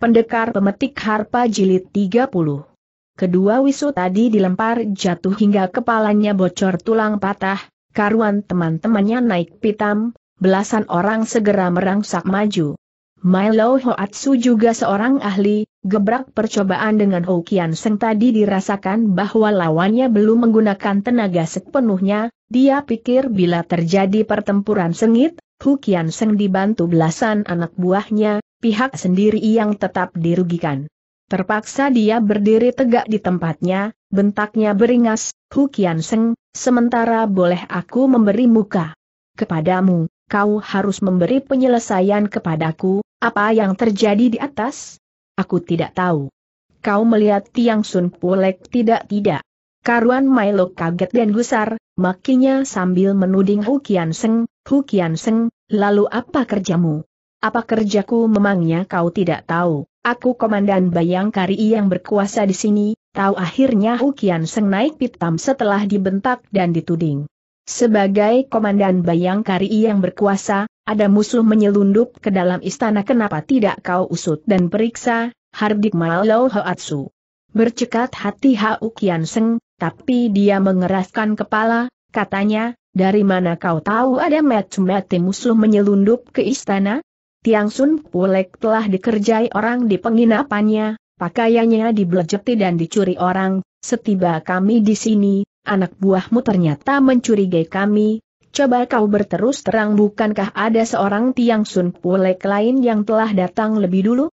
Pendekar Pemetik Harpa Jilid 30 Kedua wisu tadi dilempar jatuh hingga kepalanya bocor tulang patah, karuan teman-temannya naik pitam, belasan orang segera merangsak maju. Milo Hoatsu juga seorang ahli, gebrak percobaan dengan Hokian Seng tadi dirasakan bahwa lawannya belum menggunakan tenaga sepenuhnya, dia pikir bila terjadi pertempuran sengit, Hukian Seng dibantu belasan anak buahnya, pihak sendiri yang tetap dirugikan. Terpaksa dia berdiri tegak di tempatnya, bentaknya beringas, Hukian Seng, sementara boleh aku memberi muka kepadamu, kau harus memberi penyelesaian kepadaku, apa yang terjadi di atas? Aku tidak tahu. Kau melihat Tiang Sun Pulek tidak-tidak. Karuan Milo kaget dan gusar, makinya sambil menuding Hukian Seng, Hukian Seng, lalu apa kerjamu? Apa kerjaku memangnya kau tidak tahu? Aku komandan Bayangkari yang berkuasa di sini, tahu akhirnya Hukian Seng naik pitam setelah dibentak dan dituding. Sebagai komandan Bayangkari yang berkuasa, ada musuh menyelundup ke dalam istana kenapa tidak kau usut dan periksa, Hardik Malau Hoatsu. Bercekat hati Hukian Seng, tapi dia mengeraskan kepala, katanya, dari mana kau tahu ada mati-mati musuh menyelundup ke istana? Tiang Sun Pulek telah dikerjai orang di penginapannya, pakaiannya dibelejeti dan dicuri orang, setiba kami di sini, anak buahmu ternyata mencurigai kami, coba kau berterus terang bukankah ada seorang Tiang Sun Pulek lain yang telah datang lebih dulu?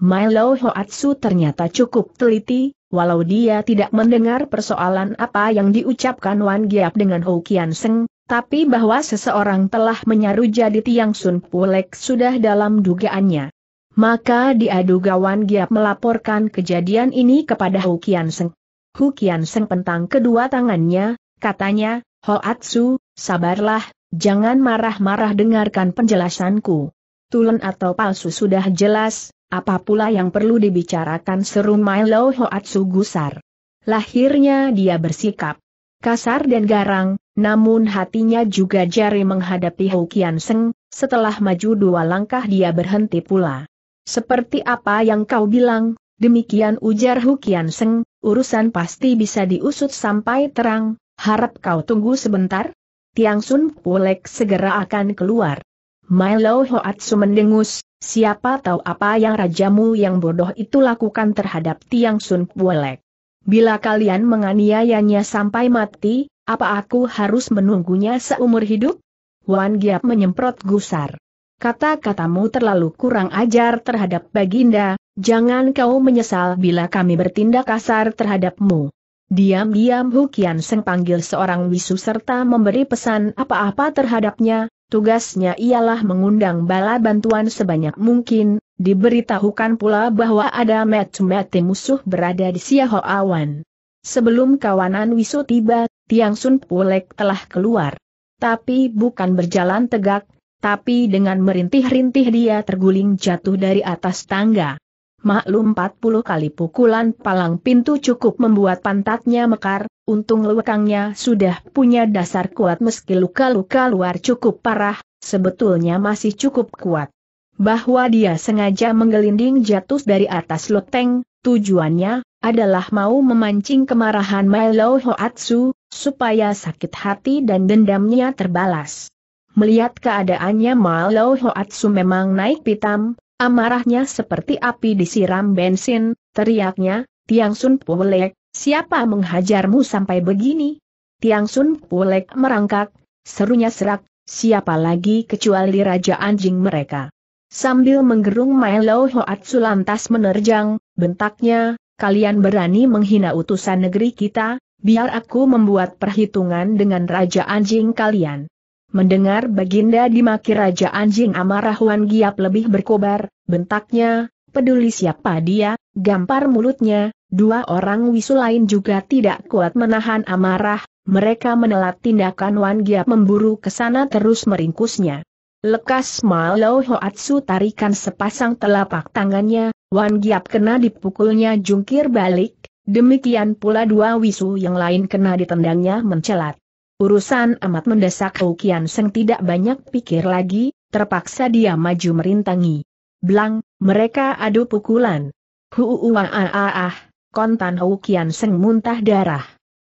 Milo Hoatsu ternyata cukup teliti, walau dia tidak mendengar persoalan apa yang diucapkan Wan Giap dengan Kian Seng, tapi bahwa seseorang telah menyaru jadi Tiang Sun Pulek sudah dalam dugaannya. Maka diadu gawan Giap melaporkan kejadian ini kepada Hukian Seng. Hukian Seng pentang kedua tangannya, katanya, Hoatsu, sabarlah, jangan marah-marah dengarkan penjelasanku. Tulen atau palsu sudah jelas, apa pula yang perlu dibicarakan seru Milo Hoatsu gusar. Lahirnya dia bersikap kasar dan garang, namun hatinya juga jari menghadapi Kian Seng, setelah maju dua langkah dia berhenti pula. Seperti apa yang kau bilang, demikian ujar Kian Seng, urusan pasti bisa diusut sampai terang, harap kau tunggu sebentar. Tiang Sun Pulek segera akan keluar. Milo Hoatsu mendengus, siapa tahu apa yang rajamu yang bodoh itu lakukan terhadap Tiang Sun Pulek. Bila kalian menganiayanya sampai mati, apa aku harus menunggunya seumur hidup? Wan Giap menyemprot gusar. Kata-katamu terlalu kurang ajar terhadap Baginda, jangan kau menyesal bila kami bertindak kasar terhadapmu. Diam-diam Hukian Seng panggil seorang wisu serta memberi pesan apa-apa terhadapnya, tugasnya ialah mengundang bala bantuan sebanyak mungkin, diberitahukan pula bahwa ada mete-mete musuh berada di Siaho Awan. Sebelum kawanan wisu tiba, Tiang Sun Pulek telah keluar. Tapi bukan berjalan tegak, tapi dengan merintih-rintih dia terguling jatuh dari atas tangga. Maklum 40 kali pukulan palang pintu cukup membuat pantatnya mekar, untung lewekangnya sudah punya dasar kuat meski luka-luka luar cukup parah, sebetulnya masih cukup kuat. Bahwa dia sengaja menggelinding jatuh dari atas loteng, tujuannya adalah mau memancing kemarahan Milo Hoatsu, supaya sakit hati dan dendamnya terbalas. Melihat keadaannya Milo Hoatsu memang naik pitam, Amarahnya seperti api disiram bensin, teriaknya, Tiang Sun Pulek, siapa menghajarmu sampai begini? Tiang Sun Pulek merangkak, serunya serak, siapa lagi kecuali Raja Anjing mereka. Sambil menggerung Milo Hoatsu lantas menerjang, bentaknya, kalian berani menghina utusan negeri kita, biar aku membuat perhitungan dengan Raja Anjing kalian. Mendengar Baginda dimaki Raja Anjing amarah Wan Giap lebih berkobar, bentaknya, peduli siapa dia, gampar mulutnya, dua orang wisu lain juga tidak kuat menahan amarah, mereka menelat tindakan Wan Giap memburu kesana terus meringkusnya. Lekas malau Hoatsu tarikan sepasang telapak tangannya, Wan Giap kena dipukulnya jungkir balik, demikian pula dua wisu yang lain kena ditendangnya mencelat. Urusan amat mendesak Kian Seng tidak banyak pikir lagi, terpaksa dia maju merintangi. Blang, mereka adu pukulan. Huuuaaah, kontan Kian Seng muntah darah.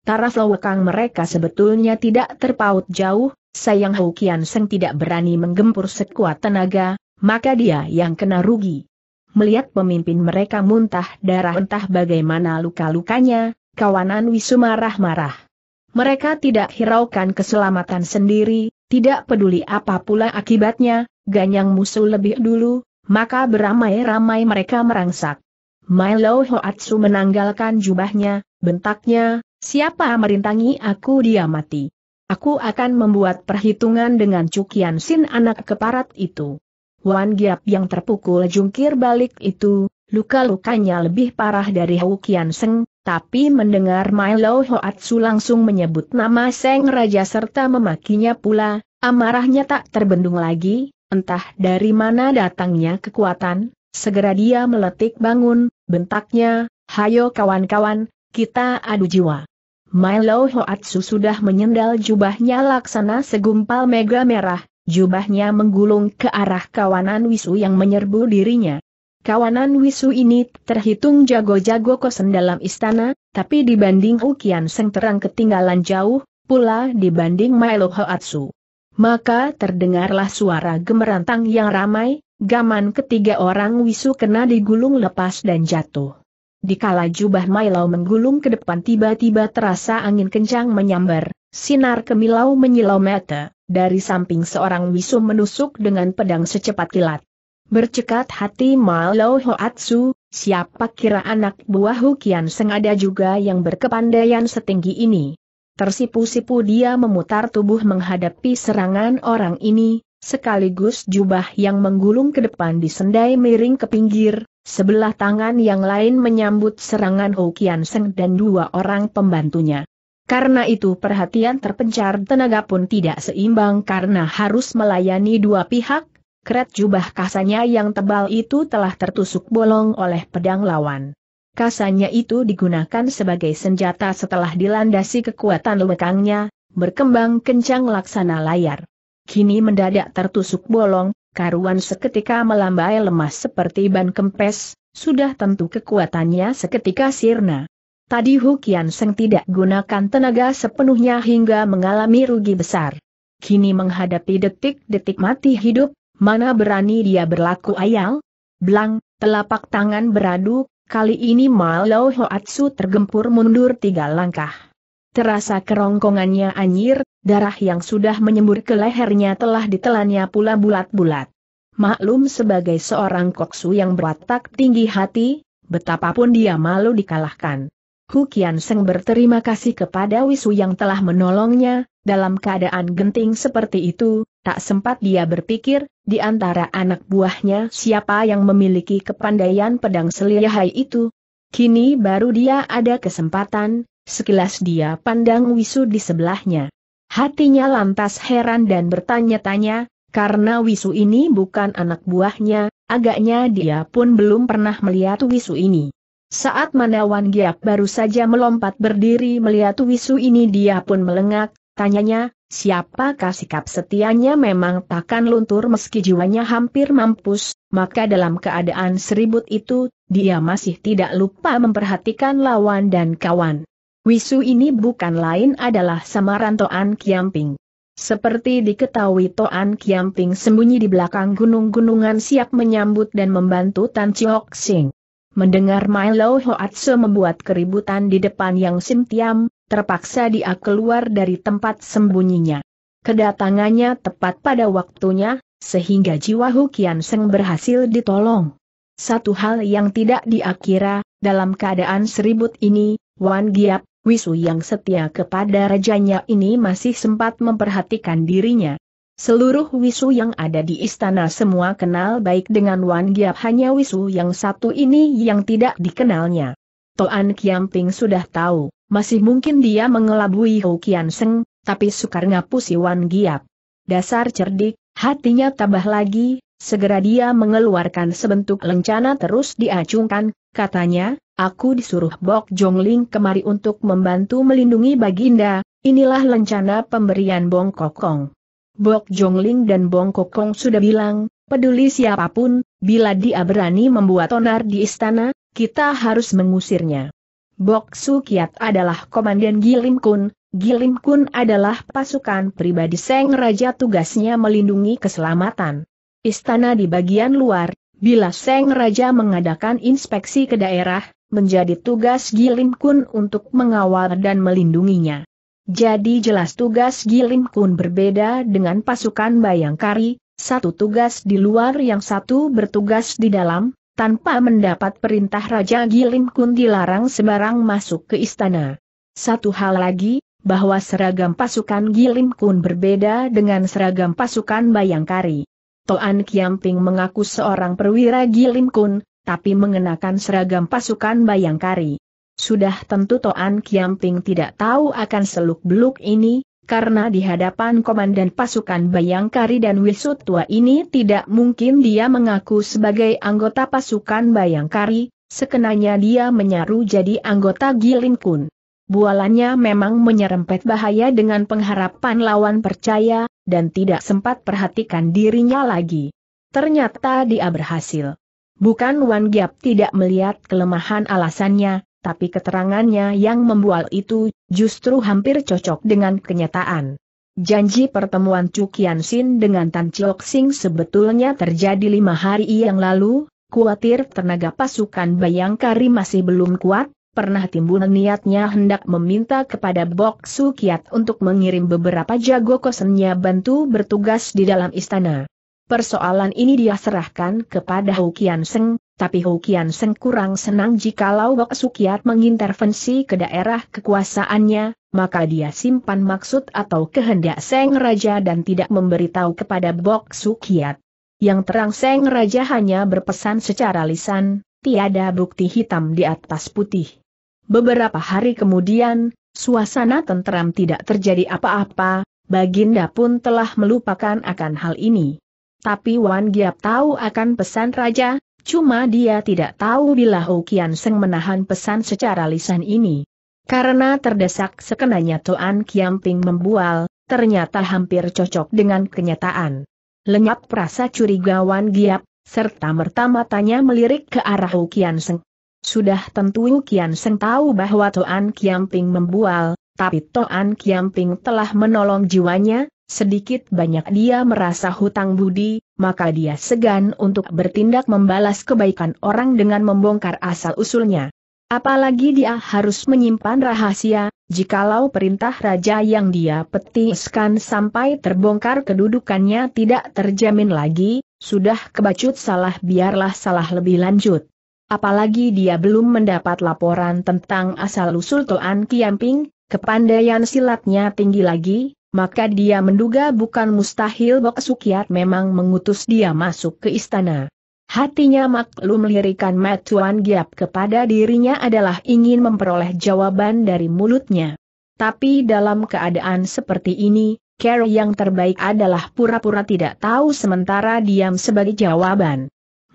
Taraf lawakang mereka sebetulnya tidak terpaut jauh, sayang Hukian Seng tidak berani menggempur sekuat tenaga, maka dia yang kena rugi. Melihat pemimpin mereka muntah darah entah bagaimana luka-lukanya, kawanan Wisuma marah-marah. Mereka tidak hiraukan keselamatan sendiri, tidak peduli apa pula akibatnya, ganyang musuh lebih dulu, maka beramai-ramai mereka merangsak. Milo Hoatsu menanggalkan jubahnya, bentaknya, siapa merintangi aku dia mati. Aku akan membuat perhitungan dengan Cukian Sin anak keparat itu. Wan Giap yang terpukul jungkir balik itu, luka-lukanya lebih parah dari Kian Seng, tapi mendengar Milo Hoatsu langsung menyebut nama Seng Raja serta memakinya pula, amarahnya tak terbendung lagi, entah dari mana datangnya kekuatan, segera dia meletik bangun, bentaknya, hayo kawan-kawan, kita adu jiwa. Milo Hoatsu sudah menyendal jubahnya laksana segumpal mega merah, jubahnya menggulung ke arah kawanan Wisu yang menyerbu dirinya kawanan Wisu ini terhitung jago-jago kosen dalam istana, tapi dibanding Ukian Seng terang ketinggalan jauh, pula dibanding Milo Hoatsu. Maka terdengarlah suara gemerantang yang ramai, gaman ketiga orang Wisu kena digulung lepas dan jatuh. Dikala jubah Milo menggulung ke depan tiba-tiba terasa angin kencang menyambar, sinar kemilau menyilau mata, dari samping seorang Wisu menusuk dengan pedang secepat kilat. Bercekat hati Mao Hoatsu, siapa kira anak buah Hukian ada juga yang berkepandaian setinggi ini. Tersipu-sipu dia memutar tubuh menghadapi serangan orang ini, sekaligus jubah yang menggulung ke depan disendai miring ke pinggir, sebelah tangan yang lain menyambut serangan Hukian Seng dan dua orang pembantunya. Karena itu perhatian terpencar tenaga pun tidak seimbang karena harus melayani dua pihak, Keret jubah kasanya yang tebal itu telah tertusuk bolong oleh pedang lawan. Kasanya itu digunakan sebagai senjata setelah dilandasi kekuatan lekangnya, berkembang kencang laksana layar. Kini mendadak tertusuk bolong, karuan seketika melambai lemas seperti ban kempes, sudah tentu kekuatannya seketika sirna. Tadi Hukian Seng tidak gunakan tenaga sepenuhnya hingga mengalami rugi besar. Kini menghadapi detik-detik mati hidup, Mana berani dia berlaku ayal? Blang, telapak tangan beradu, kali ini Malau Hoatsu tergempur mundur tiga langkah. Terasa kerongkongannya anjir, darah yang sudah menyembur ke lehernya telah ditelannya pula bulat-bulat. Maklum sebagai seorang koksu yang berwatak tinggi hati, betapapun dia malu dikalahkan. Hukian Seng berterima kasih kepada Wisu yang telah menolongnya, dalam keadaan genting seperti itu, tak sempat dia berpikir, di antara anak buahnya siapa yang memiliki kepandaian pedang seliahai itu. Kini baru dia ada kesempatan, sekilas dia pandang Wisu di sebelahnya. Hatinya lantas heran dan bertanya-tanya, karena Wisu ini bukan anak buahnya, agaknya dia pun belum pernah melihat Wisu ini. Saat Manawan Giap baru saja melompat berdiri melihat Wisu ini dia pun melengak, Tanyanya, siapakah sikap setianya memang takkan luntur meski jiwanya hampir mampus, maka dalam keadaan seribut itu, dia masih tidak lupa memperhatikan lawan dan kawan. Wisu ini bukan lain adalah samaran Toan Kiamping. Seperti diketahui Toan Kiamping sembunyi di belakang gunung-gunungan siap menyambut dan membantu Tan Chiok Sing. Mendengar Milo Hoatse membuat keributan di depan Yang Sim Tiam, terpaksa dia keluar dari tempat sembunyinya. Kedatangannya tepat pada waktunya, sehingga jiwa Hukian Seng berhasil ditolong. Satu hal yang tidak diakira, dalam keadaan seribut ini, Wan Giap, Wisu yang setia kepada rajanya ini masih sempat memperhatikan dirinya. Seluruh wisu yang ada di istana semua kenal baik dengan Wan Giap hanya wisu yang satu ini yang tidak dikenalnya. Toan Kiamping sudah tahu. Masih mungkin dia mengelabui Hou Kian Seng, tapi sukar ngapusi Wan Giap. Dasar cerdik, hatinya tambah lagi, segera dia mengeluarkan sebentuk lencana terus diacungkan, katanya, aku disuruh Bok Jongling kemari untuk membantu melindungi Baginda, inilah lencana pemberian Bong Kokong. Bok Jongling dan Bong Kong sudah bilang, peduli siapapun, bila dia berani membuat onar di istana, kita harus mengusirnya. Bok Kiat adalah Komandan Gilim Kun, Gilim Kun adalah pasukan pribadi Seng Raja tugasnya melindungi keselamatan. Istana di bagian luar, bila Seng Raja mengadakan inspeksi ke daerah, menjadi tugas Gilim Kun untuk mengawal dan melindunginya. Jadi jelas tugas Gilim Kun berbeda dengan pasukan Bayangkari, satu tugas di luar yang satu bertugas di dalam, tanpa mendapat perintah Raja Gilim Kun dilarang sembarang masuk ke istana. Satu hal lagi, bahwa seragam pasukan Gilim Kun berbeda dengan seragam pasukan Bayangkari. Toan Kiamping mengaku seorang perwira Gilim Kun, tapi mengenakan seragam pasukan Bayangkari. Sudah tentu Toan Kiamping tidak tahu akan seluk-beluk ini, karena di hadapan komandan pasukan Bayangkari dan tua ini tidak mungkin dia mengaku sebagai anggota pasukan Bayangkari, sekenanya dia menyaru jadi anggota Gilinkun. Bualannya memang menyerempet bahaya dengan pengharapan lawan percaya, dan tidak sempat perhatikan dirinya lagi. Ternyata dia berhasil. Bukan Wan Giap tidak melihat kelemahan alasannya, tapi keterangannya yang membual itu justru hampir cocok dengan kenyataan. Janji pertemuan Chu Kian Sin dengan Tan Chiok Sing sebetulnya terjadi lima hari yang lalu, kuatir tenaga pasukan Bayangkari masih belum kuat, pernah timbul niatnya hendak meminta kepada Bok Su Kiat untuk mengirim beberapa jago kosennya bantu bertugas di dalam istana. Persoalan ini dia serahkan kepada Hu Kian Seng, tapi Kian Seng kurang senang jikalau Bok Sukiat mengintervensi ke daerah kekuasaannya, maka dia simpan maksud atau kehendak Seng Raja dan tidak memberitahu kepada Bok Sukiat. Yang terang Seng Raja hanya berpesan secara lisan, tiada bukti hitam di atas putih. Beberapa hari kemudian, suasana tentram tidak terjadi apa-apa, Baginda pun telah melupakan akan hal ini. Tapi Wan Giap tahu akan pesan Raja, Cuma dia tidak tahu bila Hukian Seng menahan pesan secara lisan ini. Karena terdesak sekenanya Toan Kiamping membual, ternyata hampir cocok dengan kenyataan. Lenyap rasa curigawan giap, serta merta-matanya melirik ke arah Hukian Seng. Sudah tentu Hukian Seng tahu bahwa Toan Kiamping membual, tapi Toan Kiamping telah menolong jiwanya, sedikit banyak dia merasa hutang budi, maka dia segan untuk bertindak membalas kebaikan orang dengan membongkar asal-usulnya. Apalagi dia harus menyimpan rahasia, jikalau perintah raja yang dia petiskan sampai terbongkar kedudukannya tidak terjamin lagi, sudah kebacut salah biarlah salah lebih lanjut. Apalagi dia belum mendapat laporan tentang asal-usul Toan Kiamping, kepandaian silatnya tinggi lagi, maka dia menduga bukan mustahil Bok Sukiat memang mengutus dia masuk ke istana. Hatinya maklum lirikan Matuan Giap kepada dirinya adalah ingin memperoleh jawaban dari mulutnya. Tapi dalam keadaan seperti ini, care yang terbaik adalah pura-pura tidak tahu sementara diam sebagai jawaban.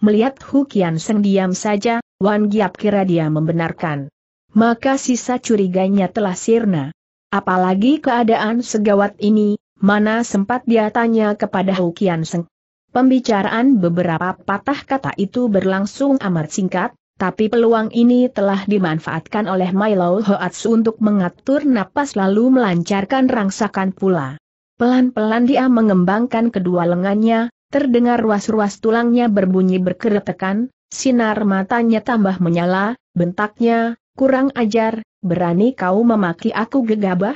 Melihat Hukian Seng diam saja, Wan Giap kira dia membenarkan. Maka sisa curiganya telah sirna. Apalagi keadaan segawat ini, mana sempat dia tanya kepada Hukian Seng. Pembicaraan beberapa patah kata itu berlangsung amat singkat, tapi peluang ini telah dimanfaatkan oleh Milo Hoats untuk mengatur napas lalu melancarkan rangsakan pula. Pelan-pelan dia mengembangkan kedua lengannya, terdengar ruas-ruas tulangnya berbunyi berkeretekan, sinar matanya tambah menyala, bentaknya, Kurang ajar, berani kau memaki aku gegabah?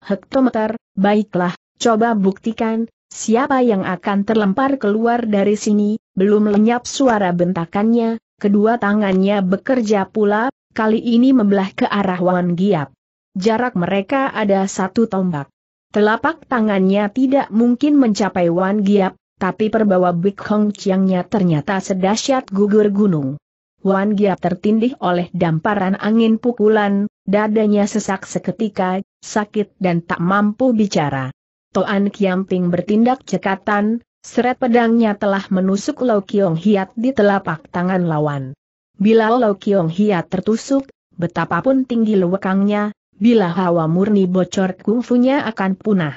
Hektometer, baiklah, coba buktikan, siapa yang akan terlempar keluar dari sini, belum lenyap suara bentakannya, kedua tangannya bekerja pula, kali ini membelah ke arah Wan Giap. Jarak mereka ada satu tombak. Telapak tangannya tidak mungkin mencapai Wan Giap, tapi perbawa Big Hong Chiangnya ternyata sedahsyat gugur gunung. Wan Gia tertindih oleh damparan angin pukulan, dadanya sesak seketika, sakit dan tak mampu bicara. Toan Kiamping bertindak cekatan, seret pedangnya telah menusuk Lau Kiong Hiat di telapak tangan lawan. Bila Lau Kiong Hiat tertusuk, betapapun tinggi lewekangnya, bila hawa murni bocor kungfunya akan punah.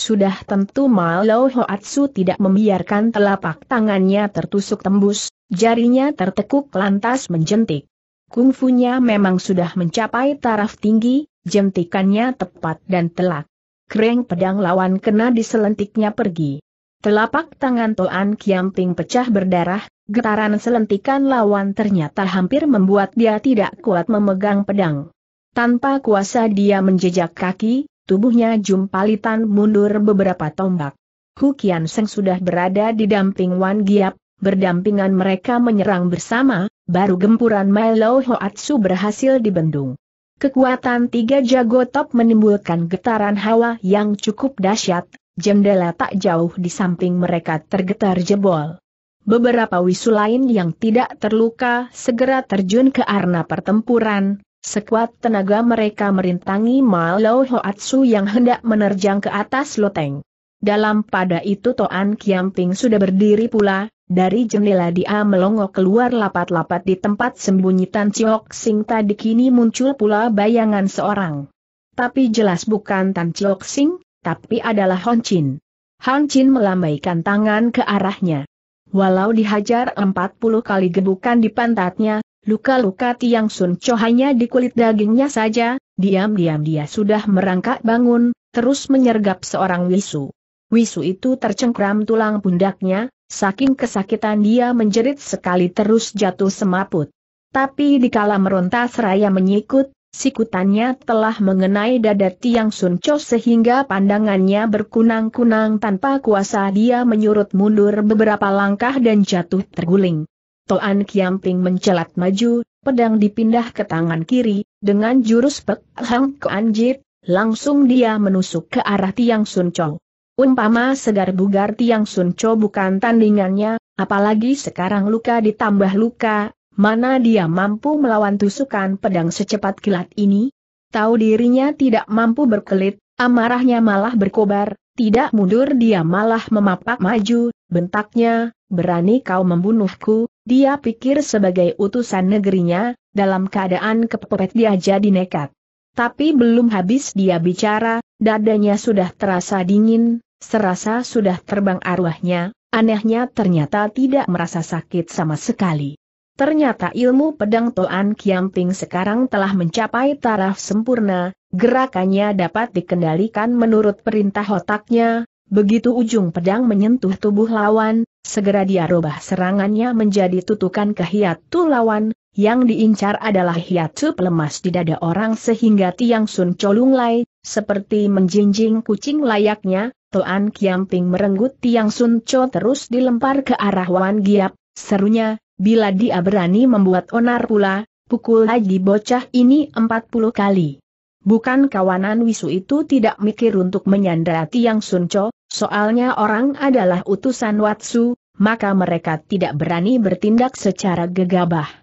Sudah tentu Lau Hoatsu tidak membiarkan telapak tangannya tertusuk tembus, Jarinya tertekuk lantas menjentik. Kungfunya memang sudah mencapai taraf tinggi, jentikannya tepat dan telak. Kreng pedang lawan kena diselentiknya pergi. Telapak tangan Toan Kiamping pecah berdarah, getaran selentikan lawan ternyata hampir membuat dia tidak kuat memegang pedang. Tanpa kuasa dia menjejak kaki, tubuhnya jumpalitan mundur beberapa tombak. Hukian Seng sudah berada di damping Wan Giap, berdampingan mereka menyerang bersama, baru gempuran Milo Hoatsu berhasil dibendung. Kekuatan tiga jago top menimbulkan getaran hawa yang cukup dahsyat, jendela tak jauh di samping mereka tergetar jebol. Beberapa wisu lain yang tidak terluka segera terjun ke arena pertempuran, sekuat tenaga mereka merintangi Malo Hoatsu yang hendak menerjang ke atas loteng. Dalam pada itu Toan Kiamping sudah berdiri pula, dari jendela dia melongo keluar lapat-lapat di tempat sembunyi Tan Chiok Sing tadi kini muncul pula bayangan seorang. Tapi jelas bukan Tan Chiok Sing, tapi adalah Hon Chin. Hon Chin melambaikan tangan ke arahnya. Walau dihajar 40 kali gebukan di pantatnya, luka-luka tiang sun hanya di kulit dagingnya saja, diam-diam dia sudah merangkak bangun, terus menyergap seorang wisu. Wisu itu tercengkram tulang pundaknya, Saking kesakitan dia menjerit sekali terus jatuh semaput. Tapi dikala meronta seraya menyikut, sikutannya telah mengenai dada Tiang Sunco sehingga pandangannya berkunang-kunang tanpa kuasa dia menyurut mundur beberapa langkah dan jatuh terguling. Toan Ping mencelat maju, pedang dipindah ke tangan kiri, dengan jurus Pek Hang anjir, langsung dia menusuk ke arah Tiang Sunco. Umpama segar bugar Tiang Sunco bukan tandingannya, apalagi sekarang luka ditambah luka, mana dia mampu melawan tusukan pedang secepat kilat ini? Tahu dirinya tidak mampu berkelit, amarahnya malah berkobar, tidak mundur dia malah memapak maju, bentaknya, berani kau membunuhku, dia pikir sebagai utusan negerinya, dalam keadaan kepepet dia jadi nekat. Tapi belum habis dia bicara, dadanya sudah terasa dingin, serasa sudah terbang arwahnya, anehnya ternyata tidak merasa sakit sama sekali. Ternyata ilmu pedang Toan Kiamping sekarang telah mencapai taraf sempurna, gerakannya dapat dikendalikan menurut perintah otaknya, begitu ujung pedang menyentuh tubuh lawan, segera dia robah serangannya menjadi tutukan kehiat lawan, yang diincar adalah hiatup lemas di dada orang sehingga Tiang Sun colung lai, seperti menjinjing kucing layaknya, Toan Kiamping merenggut Tiang Sun Cho terus dilempar ke arah Wan Giap, serunya, bila dia berani membuat onar pula, pukul lagi bocah ini 40 kali. Bukan kawanan wisu itu tidak mikir untuk menyandra Tiang Sun Cho, soalnya orang adalah utusan Watsu, maka mereka tidak berani bertindak secara gegabah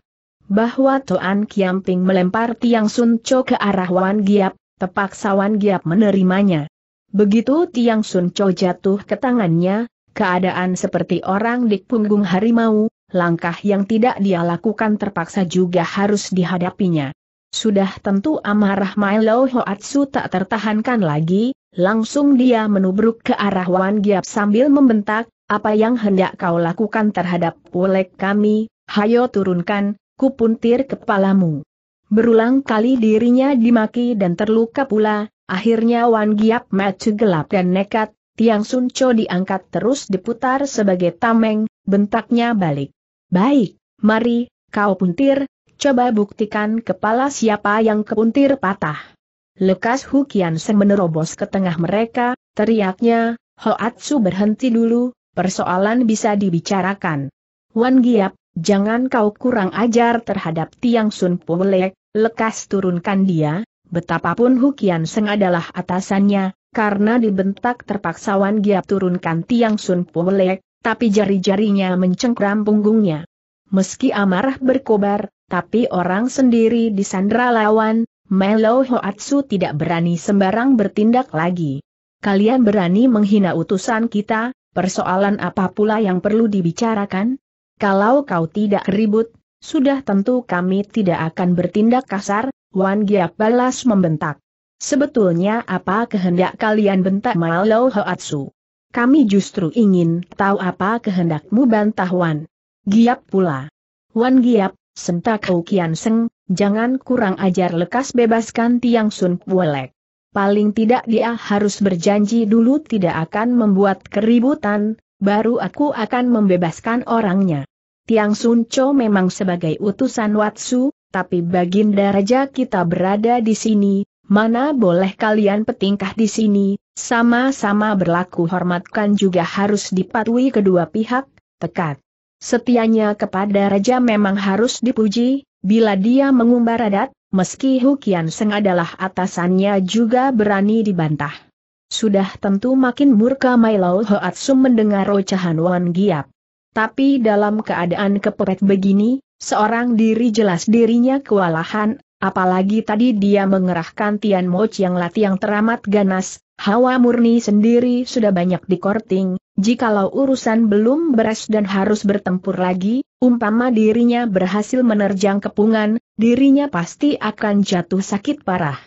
bahwa Toan Kiamping melempar Tiang Sun Cho ke arah Wan Giap, terpaksa Wan Giap menerimanya. Begitu Tiang Sun Cho jatuh ke tangannya, keadaan seperti orang di punggung harimau, langkah yang tidak dia lakukan terpaksa juga harus dihadapinya. Sudah tentu amarah Milo Hoatsu tak tertahankan lagi, langsung dia menubruk ke arah Wan Giap sambil membentak, apa yang hendak kau lakukan terhadap wolek kami, hayo turunkan, kupuntir kepalamu. Berulang kali dirinya dimaki dan terluka pula, akhirnya Wan Giap Macu gelap dan nekat, Tiang Sun Cho diangkat terus diputar sebagai tameng, bentaknya balik. Baik, mari, kau puntir, coba buktikan kepala siapa yang kepuntir patah. Lekas Hukian Sen menerobos ke tengah mereka, teriaknya, Hoatsu berhenti dulu, persoalan bisa dibicarakan. Wan Giap Jangan kau kurang ajar terhadap Tiang Sun Pule, lekas turunkan dia, betapapun Hukian Seng adalah atasannya, karena dibentak terpaksa Wan Giap turunkan Tiang Sun Pule, tapi jari-jarinya mencengkram punggungnya. Meski amarah berkobar, tapi orang sendiri disandra lawan, Melo Hoatsu tidak berani sembarang bertindak lagi. Kalian berani menghina utusan kita, persoalan apa pula yang perlu dibicarakan? Kalau kau tidak ribut, sudah tentu kami tidak akan bertindak kasar, Wan Giap balas membentak. Sebetulnya apa kehendak kalian bentak Malau Hoatsu? Kami justru ingin tahu apa kehendakmu bantah Wan. Giap pula. Wan Giap, sentak Hou Kian Seng, jangan kurang ajar lekas bebaskan Tiang Sun Puelek. Paling tidak dia harus berjanji dulu tidak akan membuat keributan, baru aku akan membebaskan orangnya. Tiang Sunco memang sebagai utusan Watsu, tapi baginda raja kita berada di sini, mana boleh kalian petingkah di sini, sama-sama berlaku hormatkan juga harus dipatuhi kedua pihak, tekat. Setianya kepada raja memang harus dipuji, bila dia mengumbar adat, meski Hukian Seng adalah atasannya juga berani dibantah. Sudah tentu makin murka Mailau Hoatsu mendengar ocehan Wan Giap. Tapi dalam keadaan kepepet begini, seorang diri jelas dirinya kewalahan, apalagi tadi dia mengerahkan Tian Mo Chiang Lati yang teramat ganas, hawa murni sendiri sudah banyak dikorting, jikalau urusan belum beres dan harus bertempur lagi, umpama dirinya berhasil menerjang kepungan, dirinya pasti akan jatuh sakit parah.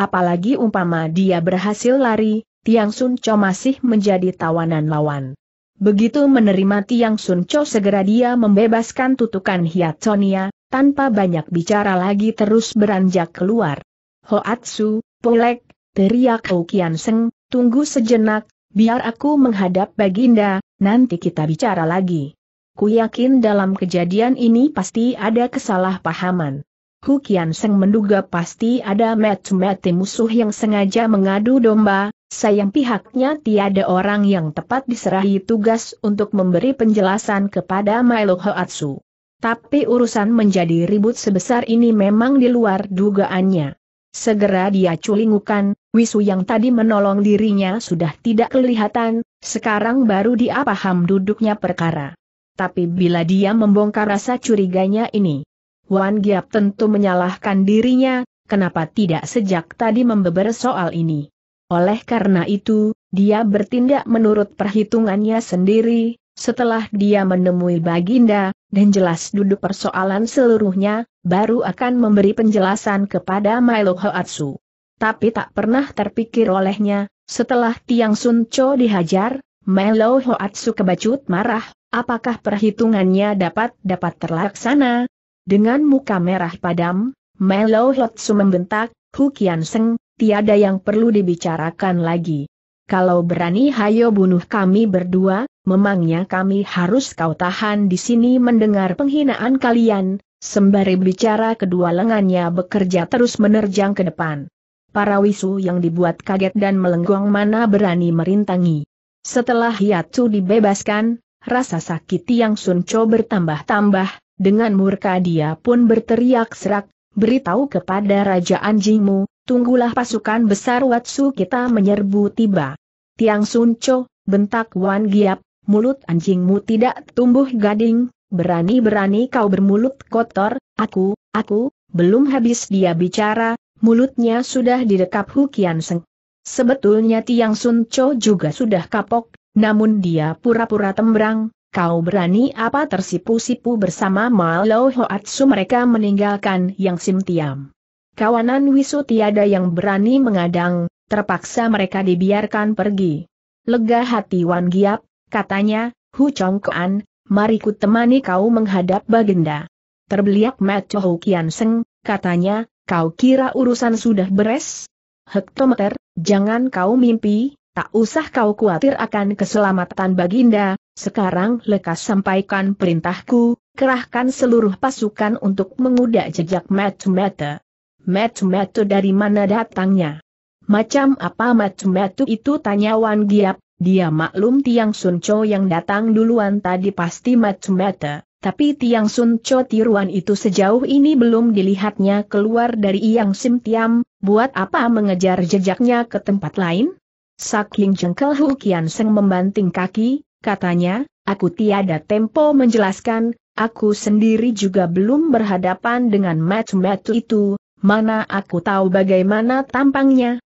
Apalagi umpama dia berhasil lari, Tiang Sun Cho masih menjadi tawanan lawan. Begitu menerima Tiang Sun Cho segera dia membebaskan tutukan hiat Sonia, tanpa banyak bicara lagi terus beranjak keluar. Hoatsu, Polek, teriak Kian Seng, tunggu sejenak, biar aku menghadap Baginda, nanti kita bicara lagi. Ku yakin dalam kejadian ini pasti ada kesalahpahaman. Hu Kian Seng menduga pasti ada mete-mete musuh yang sengaja mengadu domba, sayang pihaknya tiada orang yang tepat diserahi tugas untuk memberi penjelasan kepada Milo Hoatsu. Tapi urusan menjadi ribut sebesar ini memang di luar dugaannya. Segera dia culingukan, Wisu yang tadi menolong dirinya sudah tidak kelihatan, sekarang baru dia paham duduknya perkara. Tapi bila dia membongkar rasa curiganya ini, Wan Giap tentu menyalahkan dirinya, kenapa tidak sejak tadi membeber soal ini. Oleh karena itu, dia bertindak menurut perhitungannya sendiri, setelah dia menemui Baginda, dan jelas duduk persoalan seluruhnya, baru akan memberi penjelasan kepada Milo Hoatsu. Tapi tak pernah terpikir olehnya, setelah Tiang Sun Cho dihajar, Milo Hoatsu kebacut marah, apakah perhitungannya dapat-dapat terlaksana? Dengan muka merah padam, Melo Hotsu membentak, Hu Kian Seng, tiada yang perlu dibicarakan lagi. Kalau berani hayo bunuh kami berdua, memangnya kami harus kau tahan di sini mendengar penghinaan kalian, sembari bicara kedua lengannya bekerja terus menerjang ke depan. Para wisu yang dibuat kaget dan melenggong mana berani merintangi. Setelah Yatsu dibebaskan, rasa sakit yang Sunco bertambah-tambah, dengan murka dia pun berteriak serak, beritahu kepada Raja Anjingmu, Tunggulah pasukan besar Watsu kita menyerbu tiba. Tiang Sunco, bentak Wan Giap, mulut anjingmu tidak tumbuh gading, berani-berani kau bermulut kotor, aku, aku, belum habis dia bicara, mulutnya sudah didekap Hukian Seng. Sebetulnya Tiang Sunco juga sudah kapok, namun dia pura-pura tembrang, kau berani apa tersipu-sipu bersama Malo Hoatsu mereka meninggalkan Yang Sim Tiam. Kawanan Wisu tiada yang berani mengadang, terpaksa mereka dibiarkan pergi. Lega hati Wan Giap, katanya, Hu Chong Kuan, mari ku temani kau menghadap Baginda. Terbeliak Mat Chou Kian Seng, katanya, kau kira urusan sudah beres? Hektometer, jangan kau mimpi, tak usah kau khawatir akan keselamatan Baginda, sekarang lekas sampaikan perintahku, kerahkan seluruh pasukan untuk mengudak jejak Mat Meter metu-metu dari mana datangnya? Macam apa metu-metu itu tanya Wan Giap, dia maklum Tiang Sun Cho yang datang duluan tadi pasti metu-metu, tapi Tiang Sun Cho tiruan itu sejauh ini belum dilihatnya keluar dari Yang Sim Tiam, buat apa mengejar jejaknya ke tempat lain? Saking jengkel Hukian Seng membanting kaki, katanya, aku tiada tempo menjelaskan, aku sendiri juga belum berhadapan dengan metu-metu itu, mana aku tahu bagaimana tampangnya.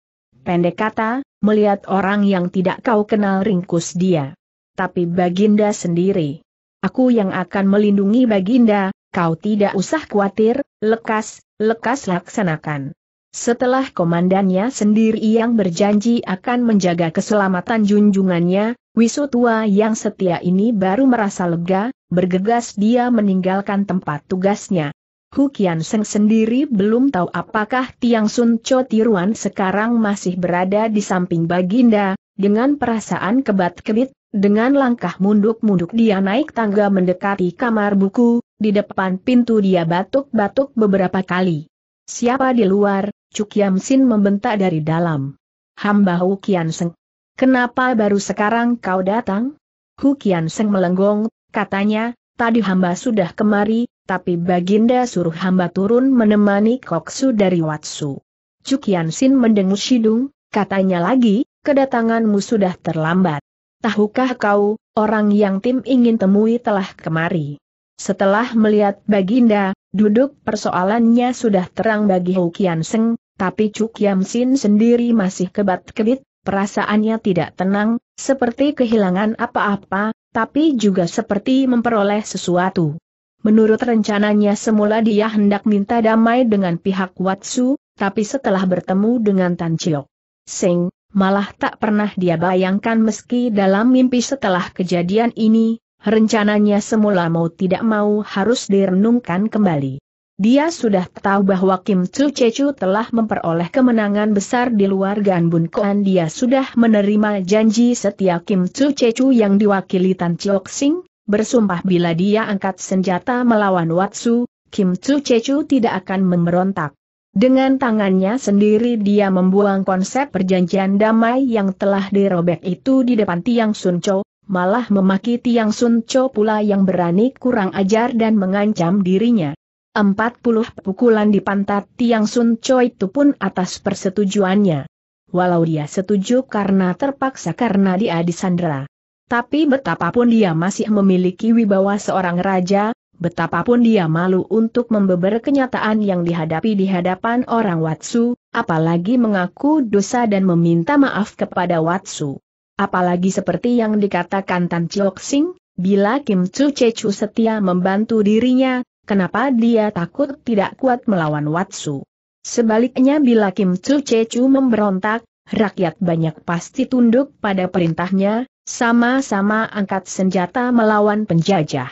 Pendek kata, melihat orang yang tidak kau kenal ringkus dia. Tapi Baginda sendiri. Aku yang akan melindungi Baginda, kau tidak usah khawatir, lekas, lekas laksanakan. Setelah komandannya sendiri yang berjanji akan menjaga keselamatan junjungannya, Wisu tua yang setia ini baru merasa lega, bergegas dia meninggalkan tempat tugasnya. Hukian Seng sendiri belum tahu apakah Tiang Sun Cho tiruan sekarang masih berada di samping Baginda, dengan perasaan kebat-kebit, dengan langkah munduk-munduk dia naik tangga mendekati kamar buku, di depan pintu dia batuk-batuk beberapa kali. Siapa di luar? Cuk Sin membentak dari dalam. Hamba Hukian Seng. Kenapa baru sekarang kau datang? Hukian Seng melenggong, katanya, tadi hamba sudah kemari, tapi Baginda suruh hamba turun menemani Koksu dari Watsu. Cukian Sin mendengus hidung. katanya lagi, kedatanganmu sudah terlambat. Tahukah kau, orang yang tim ingin temui telah kemari. Setelah melihat Baginda, duduk persoalannya sudah terang bagi Hukian Seng, tapi Cukian Sin sendiri masih kebat-kebit, perasaannya tidak tenang, seperti kehilangan apa-apa, tapi juga seperti memperoleh sesuatu. Menurut rencananya semula dia hendak minta damai dengan pihak Watsu, tapi setelah bertemu dengan Tan Chiok Seng, malah tak pernah dia bayangkan meski dalam mimpi setelah kejadian ini, rencananya semula mau tidak mau harus direnungkan kembali. Dia sudah tahu bahwa Kim Chu Chechu telah memperoleh kemenangan besar di luar Ganbun Koan. Dia sudah menerima janji setia Kim Chu Chechu yang diwakili Tan Chiok Sing, bersumpah bila dia angkat senjata melawan Watsu, Kim Tzu Chechu tidak akan memberontak. Dengan tangannya sendiri dia membuang konsep perjanjian damai yang telah dirobek itu di depan Tiang Sun Cho, malah memaki Tiang Sun Cho pula yang berani kurang ajar dan mengancam dirinya. Empat puluh pukulan di pantat Tiang Sun Cho itu pun atas persetujuannya. Walau dia setuju karena terpaksa karena dia disandera. Tapi betapapun dia masih memiliki wibawa seorang raja, betapapun dia malu untuk membeber kenyataan yang dihadapi di hadapan orang Watsu, apalagi mengaku dosa dan meminta maaf kepada Watsu. Apalagi seperti yang dikatakan Tan Chiok Sing, bila Kim Chu Chechu setia membantu dirinya, kenapa dia takut tidak kuat melawan Watsu. Sebaliknya bila Kim Chu Chechu memberontak, rakyat banyak pasti tunduk pada perintahnya, sama-sama angkat senjata melawan penjajah.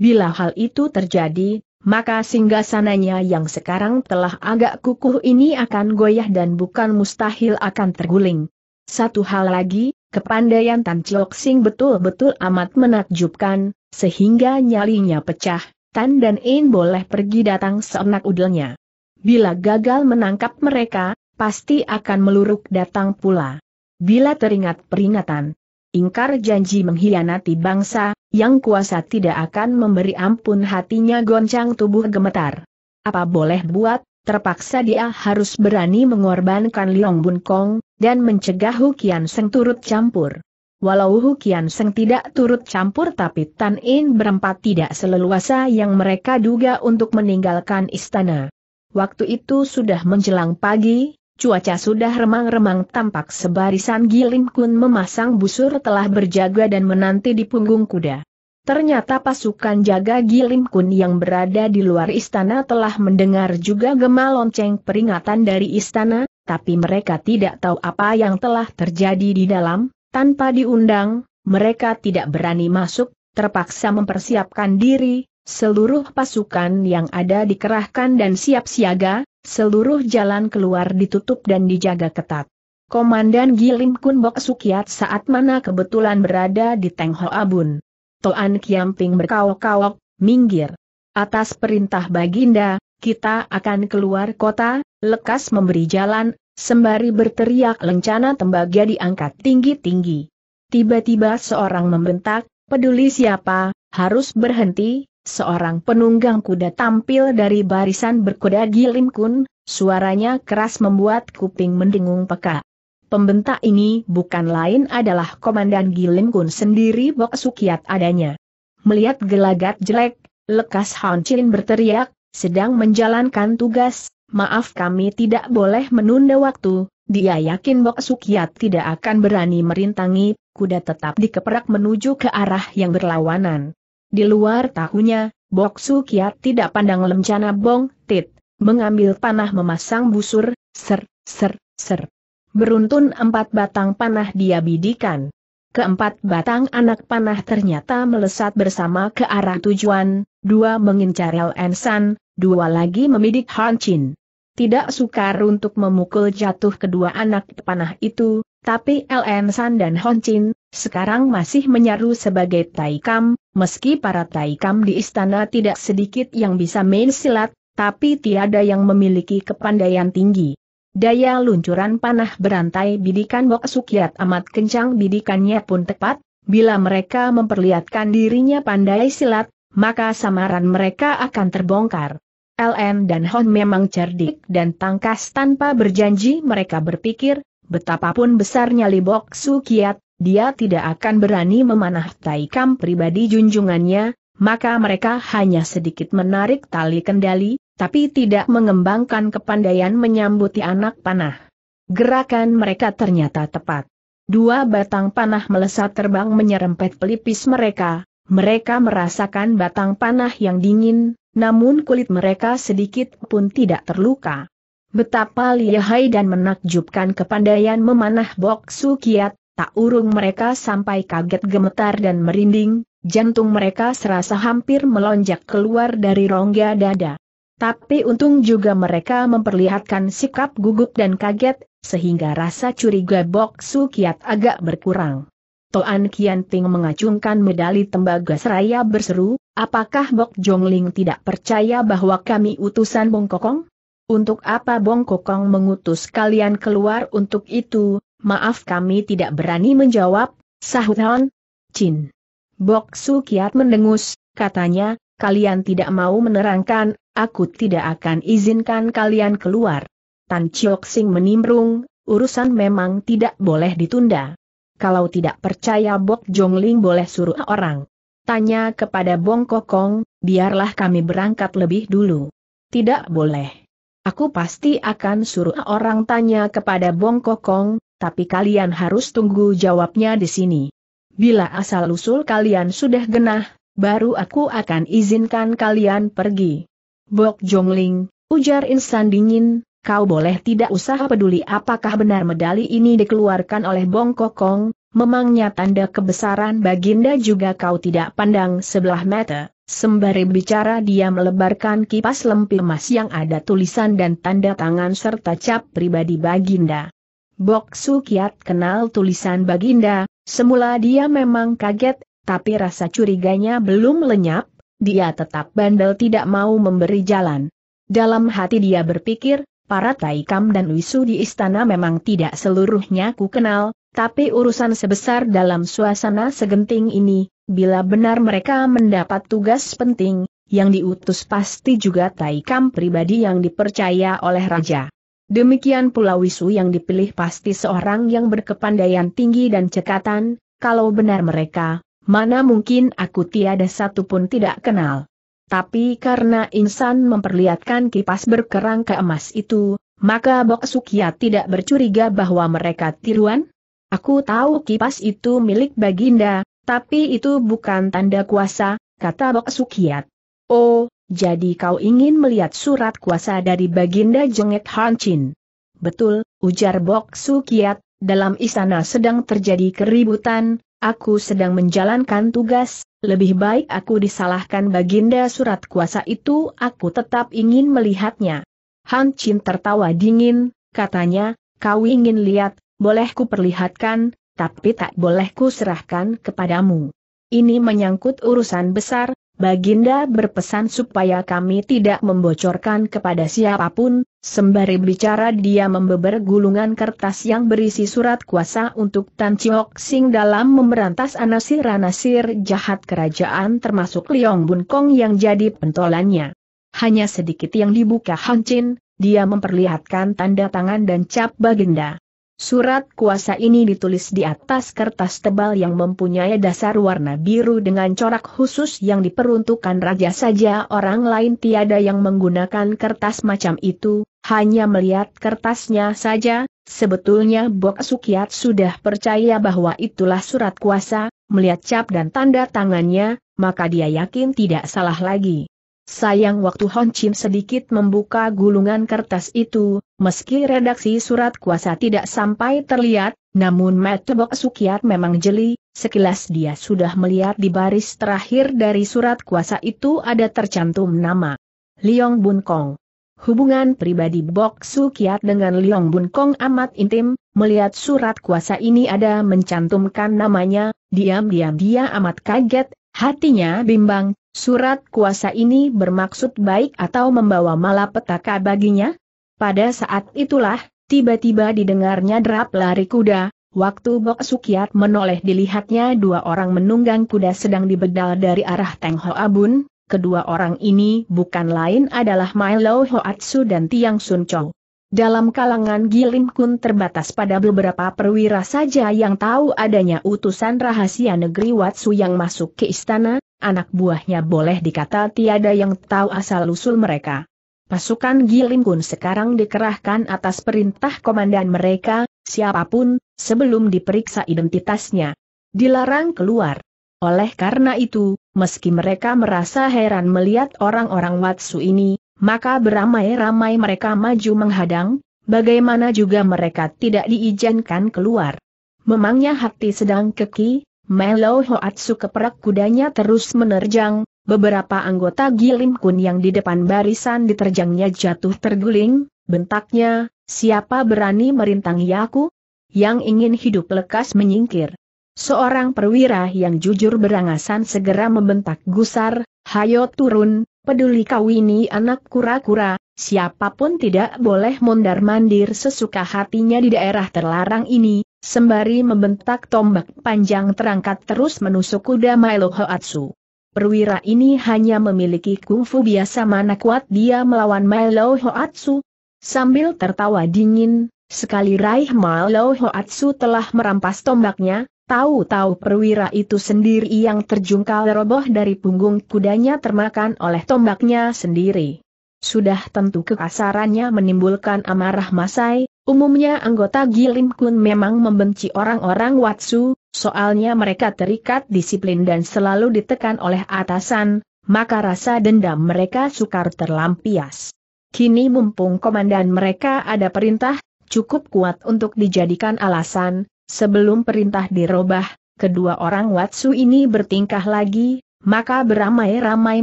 Bila hal itu terjadi, maka singgasananya yang sekarang telah agak kukuh ini akan goyah dan bukan mustahil akan terguling. Satu hal lagi, kepandaian Tan Chok Sing betul-betul amat menakjubkan, sehingga nyalinya pecah, Tan dan In boleh pergi datang seenak udelnya. Bila gagal menangkap mereka, pasti akan meluruk datang pula. Bila teringat peringatan, ingkar janji menghianati bangsa, yang kuasa tidak akan memberi ampun hatinya goncang tubuh gemetar. Apa boleh buat, terpaksa dia harus berani mengorbankan Liong Bun Kong, dan mencegah Hukian Seng turut campur. Walau Hukian Seng tidak turut campur tapi Tan In berempat tidak seleluasa yang mereka duga untuk meninggalkan istana. Waktu itu sudah menjelang pagi, Cuaca sudah remang-remang tampak sebarisan Gilim Kun memasang busur telah berjaga dan menanti di punggung kuda. Ternyata pasukan jaga Gilim Kun yang berada di luar istana telah mendengar juga gema lonceng peringatan dari istana, tapi mereka tidak tahu apa yang telah terjadi di dalam, tanpa diundang, mereka tidak berani masuk, terpaksa mempersiapkan diri, Seluruh pasukan yang ada dikerahkan dan siap siaga, seluruh jalan keluar ditutup dan dijaga ketat. Komandan Gilim Kun Bok Sukiat saat mana kebetulan berada di Teng Ho Abun. Toan Kiamping berkawok-kawok, minggir. Atas perintah Baginda, kita akan keluar kota, lekas memberi jalan, sembari berteriak lencana tembaga diangkat tinggi-tinggi. Tiba-tiba seorang membentak, peduli siapa, harus berhenti, seorang penunggang kuda tampil dari barisan berkuda Gilim Kun, suaranya keras membuat kuping mendengung peka. Pembentak ini bukan lain adalah Komandan Gilim Kun sendiri Bok Sukiat adanya. Melihat gelagat jelek, lekas Han Chin berteriak, sedang menjalankan tugas, maaf kami tidak boleh menunda waktu, dia yakin Bok Sukiat tidak akan berani merintangi, kuda tetap dikeperak menuju ke arah yang berlawanan. Di luar tahunya, Bok Su Kiat tidak pandang lencana Bong Tit, mengambil panah memasang busur, ser, ser, ser. Beruntun empat batang panah dia bidikan. Keempat batang anak panah ternyata melesat bersama ke arah tujuan, dua mengincar El San, dua lagi memidik Han Chin. Tidak sukar untuk memukul jatuh kedua anak panah itu, tapi LN San dan Hon Chin, sekarang masih menyaru sebagai Taikam, meski para Taikam di istana tidak sedikit yang bisa main silat, tapi tiada yang memiliki kepandaian tinggi. Daya luncuran panah berantai bidikan Bok Sukiat amat kencang bidikannya pun tepat, bila mereka memperlihatkan dirinya pandai silat, maka samaran mereka akan terbongkar. LN dan Hon memang cerdik dan tangkas tanpa berjanji mereka berpikir, Betapapun besarnya Libok Kiat, dia tidak akan berani memanah Taikam pribadi junjungannya, maka mereka hanya sedikit menarik tali kendali, tapi tidak mengembangkan kepandaian menyambuti anak panah. Gerakan mereka ternyata tepat. Dua batang panah melesat terbang menyerempet pelipis mereka, mereka merasakan batang panah yang dingin, namun kulit mereka sedikit pun tidak terluka. Betapa lihai dan menakjubkan kepandaian memanah Bok Su Kiat, tak urung mereka sampai kaget gemetar dan merinding, jantung mereka serasa hampir melonjak keluar dari rongga dada. Tapi untung juga mereka memperlihatkan sikap gugup dan kaget, sehingga rasa curiga Bok Su Kiat agak berkurang. Toan Kian Ting mengacungkan medali tembaga seraya berseru, apakah Bok Jongling tidak percaya bahwa kami utusan Bongkokong? Untuk apa Bongkokong mengutus kalian keluar untuk itu, maaf kami tidak berani menjawab, sahut Han. Chin. Bok Su Kiat mendengus, katanya, kalian tidak mau menerangkan, aku tidak akan izinkan kalian keluar. Tan Chiok Sing menimbrung, urusan memang tidak boleh ditunda. Kalau tidak percaya Bok Jong Ling boleh suruh orang. Tanya kepada Bong Kokong, biarlah kami berangkat lebih dulu. Tidak boleh. Aku pasti akan suruh orang tanya kepada Bong Kokong, tapi kalian harus tunggu jawabnya di sini. Bila asal-usul kalian sudah genah, baru aku akan izinkan kalian pergi. Bok Jongling, ujar insan dingin, kau boleh tidak usah peduli apakah benar medali ini dikeluarkan oleh Bong Kokong, memangnya tanda kebesaran baginda juga kau tidak pandang sebelah mata. Sembari bicara dia melebarkan kipas lempi emas yang ada tulisan dan tanda tangan serta cap pribadi Baginda. Bok Su Kiat kenal tulisan Baginda, semula dia memang kaget, tapi rasa curiganya belum lenyap, dia tetap bandel tidak mau memberi jalan. Dalam hati dia berpikir, para Taikam dan Wisu di istana memang tidak seluruhnya ku kenal, tapi urusan sebesar dalam suasana segenting ini, bila benar mereka mendapat tugas penting, yang diutus pasti juga Taikam pribadi yang dipercaya oleh Raja. Demikian pula Wisu yang dipilih pasti seorang yang berkepandaian tinggi dan cekatan, kalau benar mereka, mana mungkin aku tiada satu pun tidak kenal. Tapi karena insan memperlihatkan kipas berkerang keemas itu, maka Bok Sukia tidak bercuriga bahwa mereka tiruan? Aku tahu kipas itu milik Baginda, tapi itu bukan tanda kuasa, kata Bok Sukiat. Oh, jadi kau ingin melihat surat kuasa dari Baginda Han Chin? Betul, ujar Bok Sukiat, dalam istana sedang terjadi keributan, aku sedang menjalankan tugas, lebih baik aku disalahkan Baginda surat kuasa itu aku tetap ingin melihatnya. Han Chin tertawa dingin, katanya, kau ingin lihat, boleh ku perlihatkan, tapi tak boleh ku serahkan kepadamu. Ini menyangkut urusan besar, Baginda berpesan supaya kami tidak membocorkan kepada siapapun, sembari bicara dia membeber gulungan kertas yang berisi surat kuasa untuk Tan Chiok Sing dalam memberantas anasir-anasir jahat kerajaan termasuk Liong Bun Kong yang jadi pentolannya. Hanya sedikit yang dibuka Han Chin, dia memperlihatkan tanda tangan dan cap Baginda. Surat kuasa ini ditulis di atas kertas tebal yang mempunyai dasar warna biru dengan corak khusus yang diperuntukkan raja saja orang lain tiada yang menggunakan kertas macam itu, hanya melihat kertasnya saja, sebetulnya Bok Sukiat sudah percaya bahwa itulah surat kuasa, melihat cap dan tanda tangannya, maka dia yakin tidak salah lagi. Sayang waktu Hon Chim sedikit membuka gulungan kertas itu, meski redaksi surat kuasa tidak sampai terlihat, namun Bok Sukiat memang jeli, sekilas dia sudah melihat di baris terakhir dari surat kuasa itu ada tercantum nama. Liong Bun Kong Hubungan pribadi Bok Sukiat dengan Liong Bun Kong amat intim, melihat surat kuasa ini ada mencantumkan namanya, diam-diam dia amat kaget, Hatinya bimbang, surat kuasa ini bermaksud baik atau membawa malapetaka baginya? Pada saat itulah, tiba-tiba didengarnya derap lari kuda, waktu Bok Sukiat menoleh dilihatnya dua orang menunggang kuda sedang dibedal dari arah Teng Ho Abun. kedua orang ini bukan lain adalah Milo Hoatsu dan Tiang Sun Chong. Dalam kalangan Gilim Kun terbatas pada beberapa perwira saja yang tahu adanya utusan rahasia negeri Watsu yang masuk ke istana, anak buahnya boleh dikata tiada yang tahu asal-usul mereka. Pasukan Gilim Kun sekarang dikerahkan atas perintah komandan mereka, siapapun, sebelum diperiksa identitasnya. Dilarang keluar. Oleh karena itu, meski mereka merasa heran melihat orang-orang Watsu ini, maka beramai-ramai mereka maju menghadang, bagaimana juga mereka tidak diizinkan keluar. Memangnya hati sedang keki, Melo Hoatsu keperak kudanya terus menerjang, beberapa anggota Gilim Kun yang di depan barisan diterjangnya jatuh terguling, bentaknya, siapa berani merintangi aku? Yang ingin hidup lekas menyingkir. Seorang perwira yang jujur berangasan segera membentak gusar, hayo turun, peduli kau ini anak kura-kura, siapapun tidak boleh mondar-mandir sesuka hatinya di daerah terlarang ini, sembari membentak tombak panjang terangkat terus menusuk kuda Milo Hoatsu. Perwira ini hanya memiliki kungfu biasa mana kuat dia melawan Milo Hoatsu. Sambil tertawa dingin, sekali raih Milo Hoatsu telah merampas tombaknya, Tahu-tahu perwira itu sendiri yang terjungkal roboh dari punggung kudanya termakan oleh tombaknya sendiri. Sudah tentu kekasarannya menimbulkan amarah Masai, umumnya anggota Gilim Kun memang membenci orang-orang Watsu, soalnya mereka terikat disiplin dan selalu ditekan oleh atasan, maka rasa dendam mereka sukar terlampias. Kini mumpung komandan mereka ada perintah, cukup kuat untuk dijadikan alasan, Sebelum perintah dirobah, kedua orang Watsu ini bertingkah lagi, maka beramai-ramai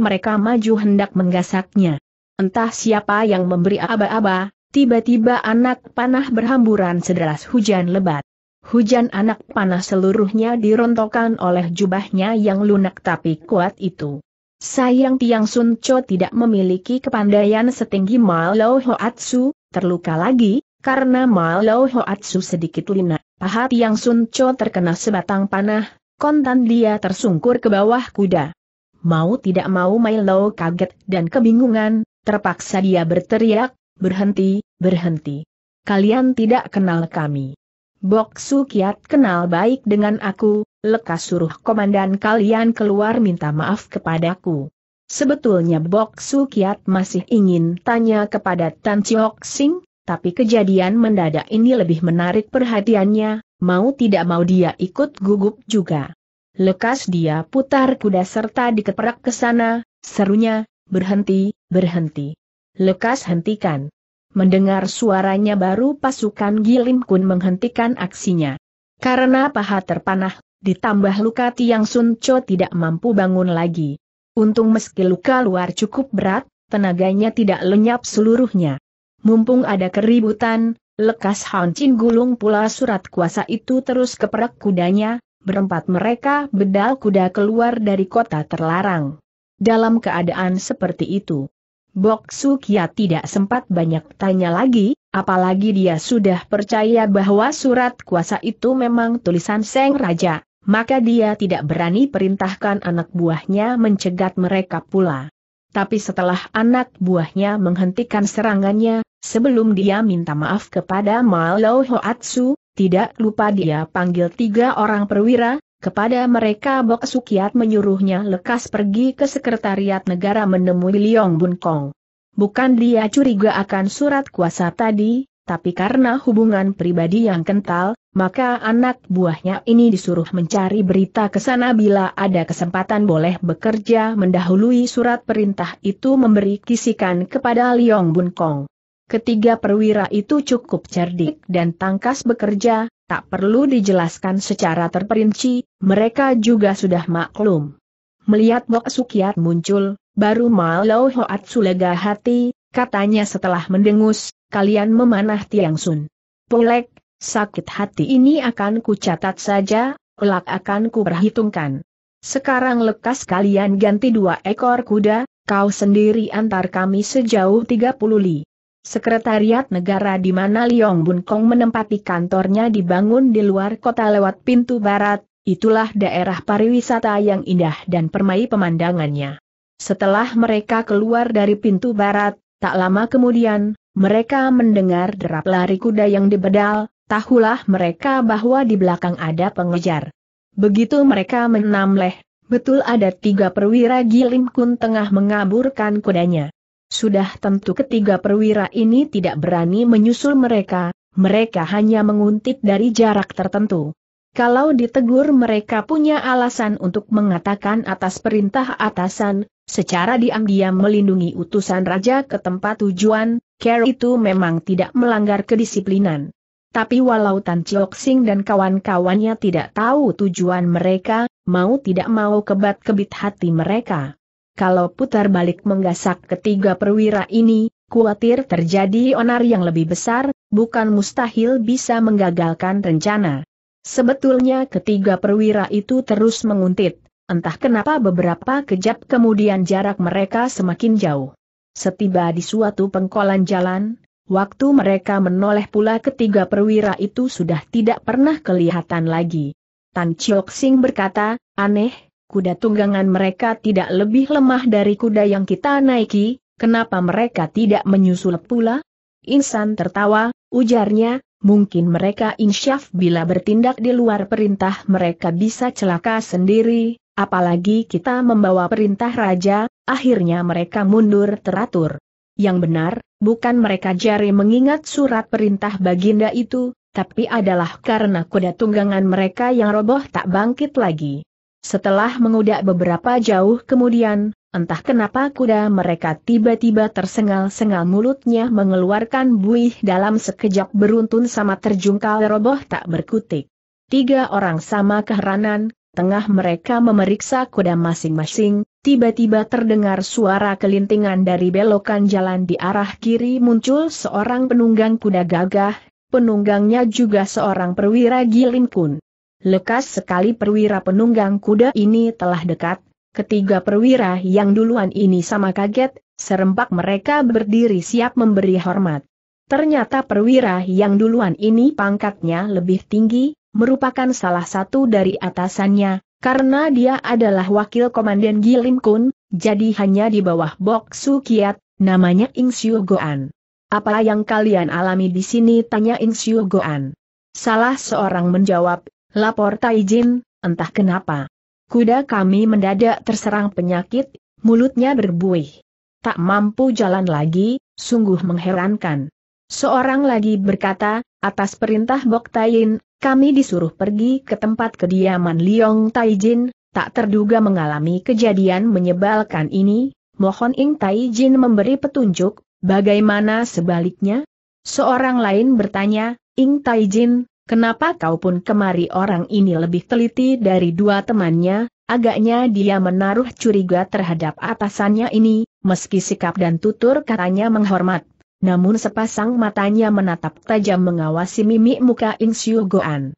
mereka maju hendak menggasaknya. Entah siapa yang memberi aba-aba, tiba-tiba anak panah berhamburan sederas hujan lebat. Hujan anak panah seluruhnya dirontokkan oleh jubahnya yang lunak tapi kuat itu. Sayang Tiang Sun Cho tidak memiliki kepandaian setinggi Mal Hoatsu, terluka lagi, karena Mal Hoatsu sedikit lina. Pahat yang Sun terkena sebatang panah, kontan dia tersungkur ke bawah kuda. Mau tidak mau Milo kaget dan kebingungan, terpaksa dia berteriak, berhenti, berhenti. Kalian tidak kenal kami. Bok Su Kiat kenal baik dengan aku, lekas suruh komandan kalian keluar minta maaf kepadaku. Sebetulnya Bok Su Kiat masih ingin tanya kepada Tan Chiok Sing, tapi kejadian mendadak ini lebih menarik perhatiannya, mau tidak mau dia ikut gugup juga. Lekas dia putar kuda serta dikeperak ke sana, serunya, berhenti, berhenti. Lekas hentikan. Mendengar suaranya baru pasukan Gilim Kun menghentikan aksinya. Karena paha terpanah, ditambah luka Tiang Sun Cho tidak mampu bangun lagi. Untung meski luka luar cukup berat, tenaganya tidak lenyap seluruhnya. Mumpung ada keributan, lekas Han Chin gulung pula surat kuasa itu terus ke perak kudanya, berempat mereka bedal kuda keluar dari kota terlarang. Dalam keadaan seperti itu, Bok Su Kia tidak sempat banyak tanya lagi, apalagi dia sudah percaya bahwa surat kuasa itu memang tulisan Seng Raja, maka dia tidak berani perintahkan anak buahnya mencegat mereka pula tapi setelah anak buahnya menghentikan serangannya, sebelum dia minta maaf kepada Malou Hoatsu, tidak lupa dia panggil tiga orang perwira, kepada mereka Bok Sukiat menyuruhnya lekas pergi ke Sekretariat Negara menemui Liong Bun Kong. Bukan dia curiga akan surat kuasa tadi, tapi karena hubungan pribadi yang kental, maka anak buahnya ini disuruh mencari berita ke sana bila ada kesempatan boleh bekerja mendahului surat perintah itu memberi kisikan kepada Liong Bun Kong. Ketiga perwira itu cukup cerdik dan tangkas bekerja, tak perlu dijelaskan secara terperinci, mereka juga sudah maklum. Melihat Bok Sukiat muncul, baru malau Hoat sulega hati, katanya setelah mendengus, kalian memanah Tiang Sun. Polek, sakit hati ini akan kucatat saja, kelak akan kuperhitungkan. Sekarang lekas kalian ganti dua ekor kuda, kau sendiri antar kami sejauh 30 li. Sekretariat negara di mana Liong Bun Kong menempati kantornya dibangun di luar kota lewat pintu barat, itulah daerah pariwisata yang indah dan permai pemandangannya. Setelah mereka keluar dari pintu barat, tak lama kemudian, mereka mendengar derap lari kuda yang dibedal, tahulah mereka bahwa di belakang ada pengejar. Begitu mereka menamleh, betul ada tiga perwira Gilim Kun tengah mengaburkan kudanya. Sudah tentu ketiga perwira ini tidak berani menyusul mereka, mereka hanya menguntit dari jarak tertentu. Kalau ditegur mereka punya alasan untuk mengatakan atas perintah atasan, secara diam-diam melindungi utusan raja ke tempat tujuan, Carol itu memang tidak melanggar kedisiplinan. Tapi walau Tan Chiok Sing dan kawan-kawannya tidak tahu tujuan mereka, mau tidak mau kebat-kebit hati mereka. Kalau putar balik menggasak ketiga perwira ini, khawatir terjadi onar yang lebih besar, bukan mustahil bisa menggagalkan rencana. Sebetulnya ketiga perwira itu terus menguntit, entah kenapa beberapa kejap kemudian jarak mereka semakin jauh. Setiba di suatu pengkolan jalan, waktu mereka menoleh pula ketiga perwira itu sudah tidak pernah kelihatan lagi. Tan Chiok Sing berkata, aneh, kuda tunggangan mereka tidak lebih lemah dari kuda yang kita naiki, kenapa mereka tidak menyusul pula? Insan tertawa, ujarnya, mungkin mereka insyaf bila bertindak di luar perintah mereka bisa celaka sendiri, Apalagi kita membawa perintah raja, akhirnya mereka mundur teratur. Yang benar, bukan mereka jari mengingat surat perintah baginda itu, tapi adalah karena kuda tunggangan mereka yang roboh tak bangkit lagi. Setelah mengudak beberapa jauh kemudian, entah kenapa kuda mereka tiba-tiba tersengal-sengal mulutnya mengeluarkan buih dalam sekejap beruntun sama terjungkal roboh tak berkutik. Tiga orang sama keheranan, Tengah mereka memeriksa kuda masing-masing, tiba-tiba terdengar suara kelintingan dari belokan jalan di arah kiri muncul seorang penunggang kuda gagah, penunggangnya juga seorang perwira gilingkun. Lekas sekali perwira penunggang kuda ini telah dekat, ketiga perwira yang duluan ini sama kaget, serempak mereka berdiri siap memberi hormat. Ternyata perwira yang duluan ini pangkatnya lebih tinggi, merupakan salah satu dari atasannya, karena dia adalah wakil komandan Gilim Kun, jadi hanya di bawah Bok Su Kiat, namanya Ing Siu Goan. Apa yang kalian alami di sini? tanya Ing Siu Goan. Salah seorang menjawab, lapor Taijin, entah kenapa. Kuda kami mendadak terserang penyakit, mulutnya berbuih. Tak mampu jalan lagi, sungguh mengherankan. Seorang lagi berkata, Atas perintah Bok Tain, kami disuruh pergi ke tempat kediaman Liong Taijin, tak terduga mengalami kejadian menyebalkan ini, mohon Ing Taijin memberi petunjuk, bagaimana sebaliknya? Seorang lain bertanya, Ing Taijin, kenapa kau pun kemari orang ini lebih teliti dari dua temannya, Agaknya dia menaruh curiga terhadap atasannya ini, meski sikap dan tutur katanya menghormat namun sepasang matanya menatap tajam mengawasi mimik muka Insiu Goan.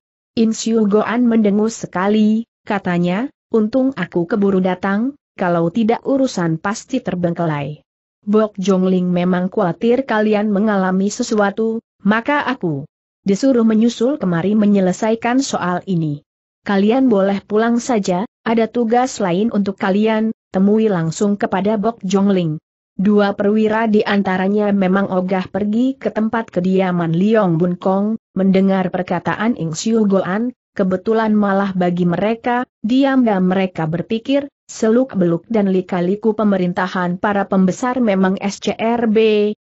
Goan mendengus sekali, katanya, untung aku keburu datang, kalau tidak urusan pasti terbengkelai. Bok Jongling memang khawatir kalian mengalami sesuatu, maka aku disuruh menyusul kemari menyelesaikan soal ini. Kalian boleh pulang saja, ada tugas lain untuk kalian, temui langsung kepada Bok Jongling. Dua perwira di antaranya memang ogah pergi ke tempat kediaman Liong Bun Kong, mendengar perkataan Ing Siu Goan, kebetulan malah bagi mereka, diam dan mereka berpikir, seluk-beluk dan lika-liku pemerintahan para pembesar memang SCRB,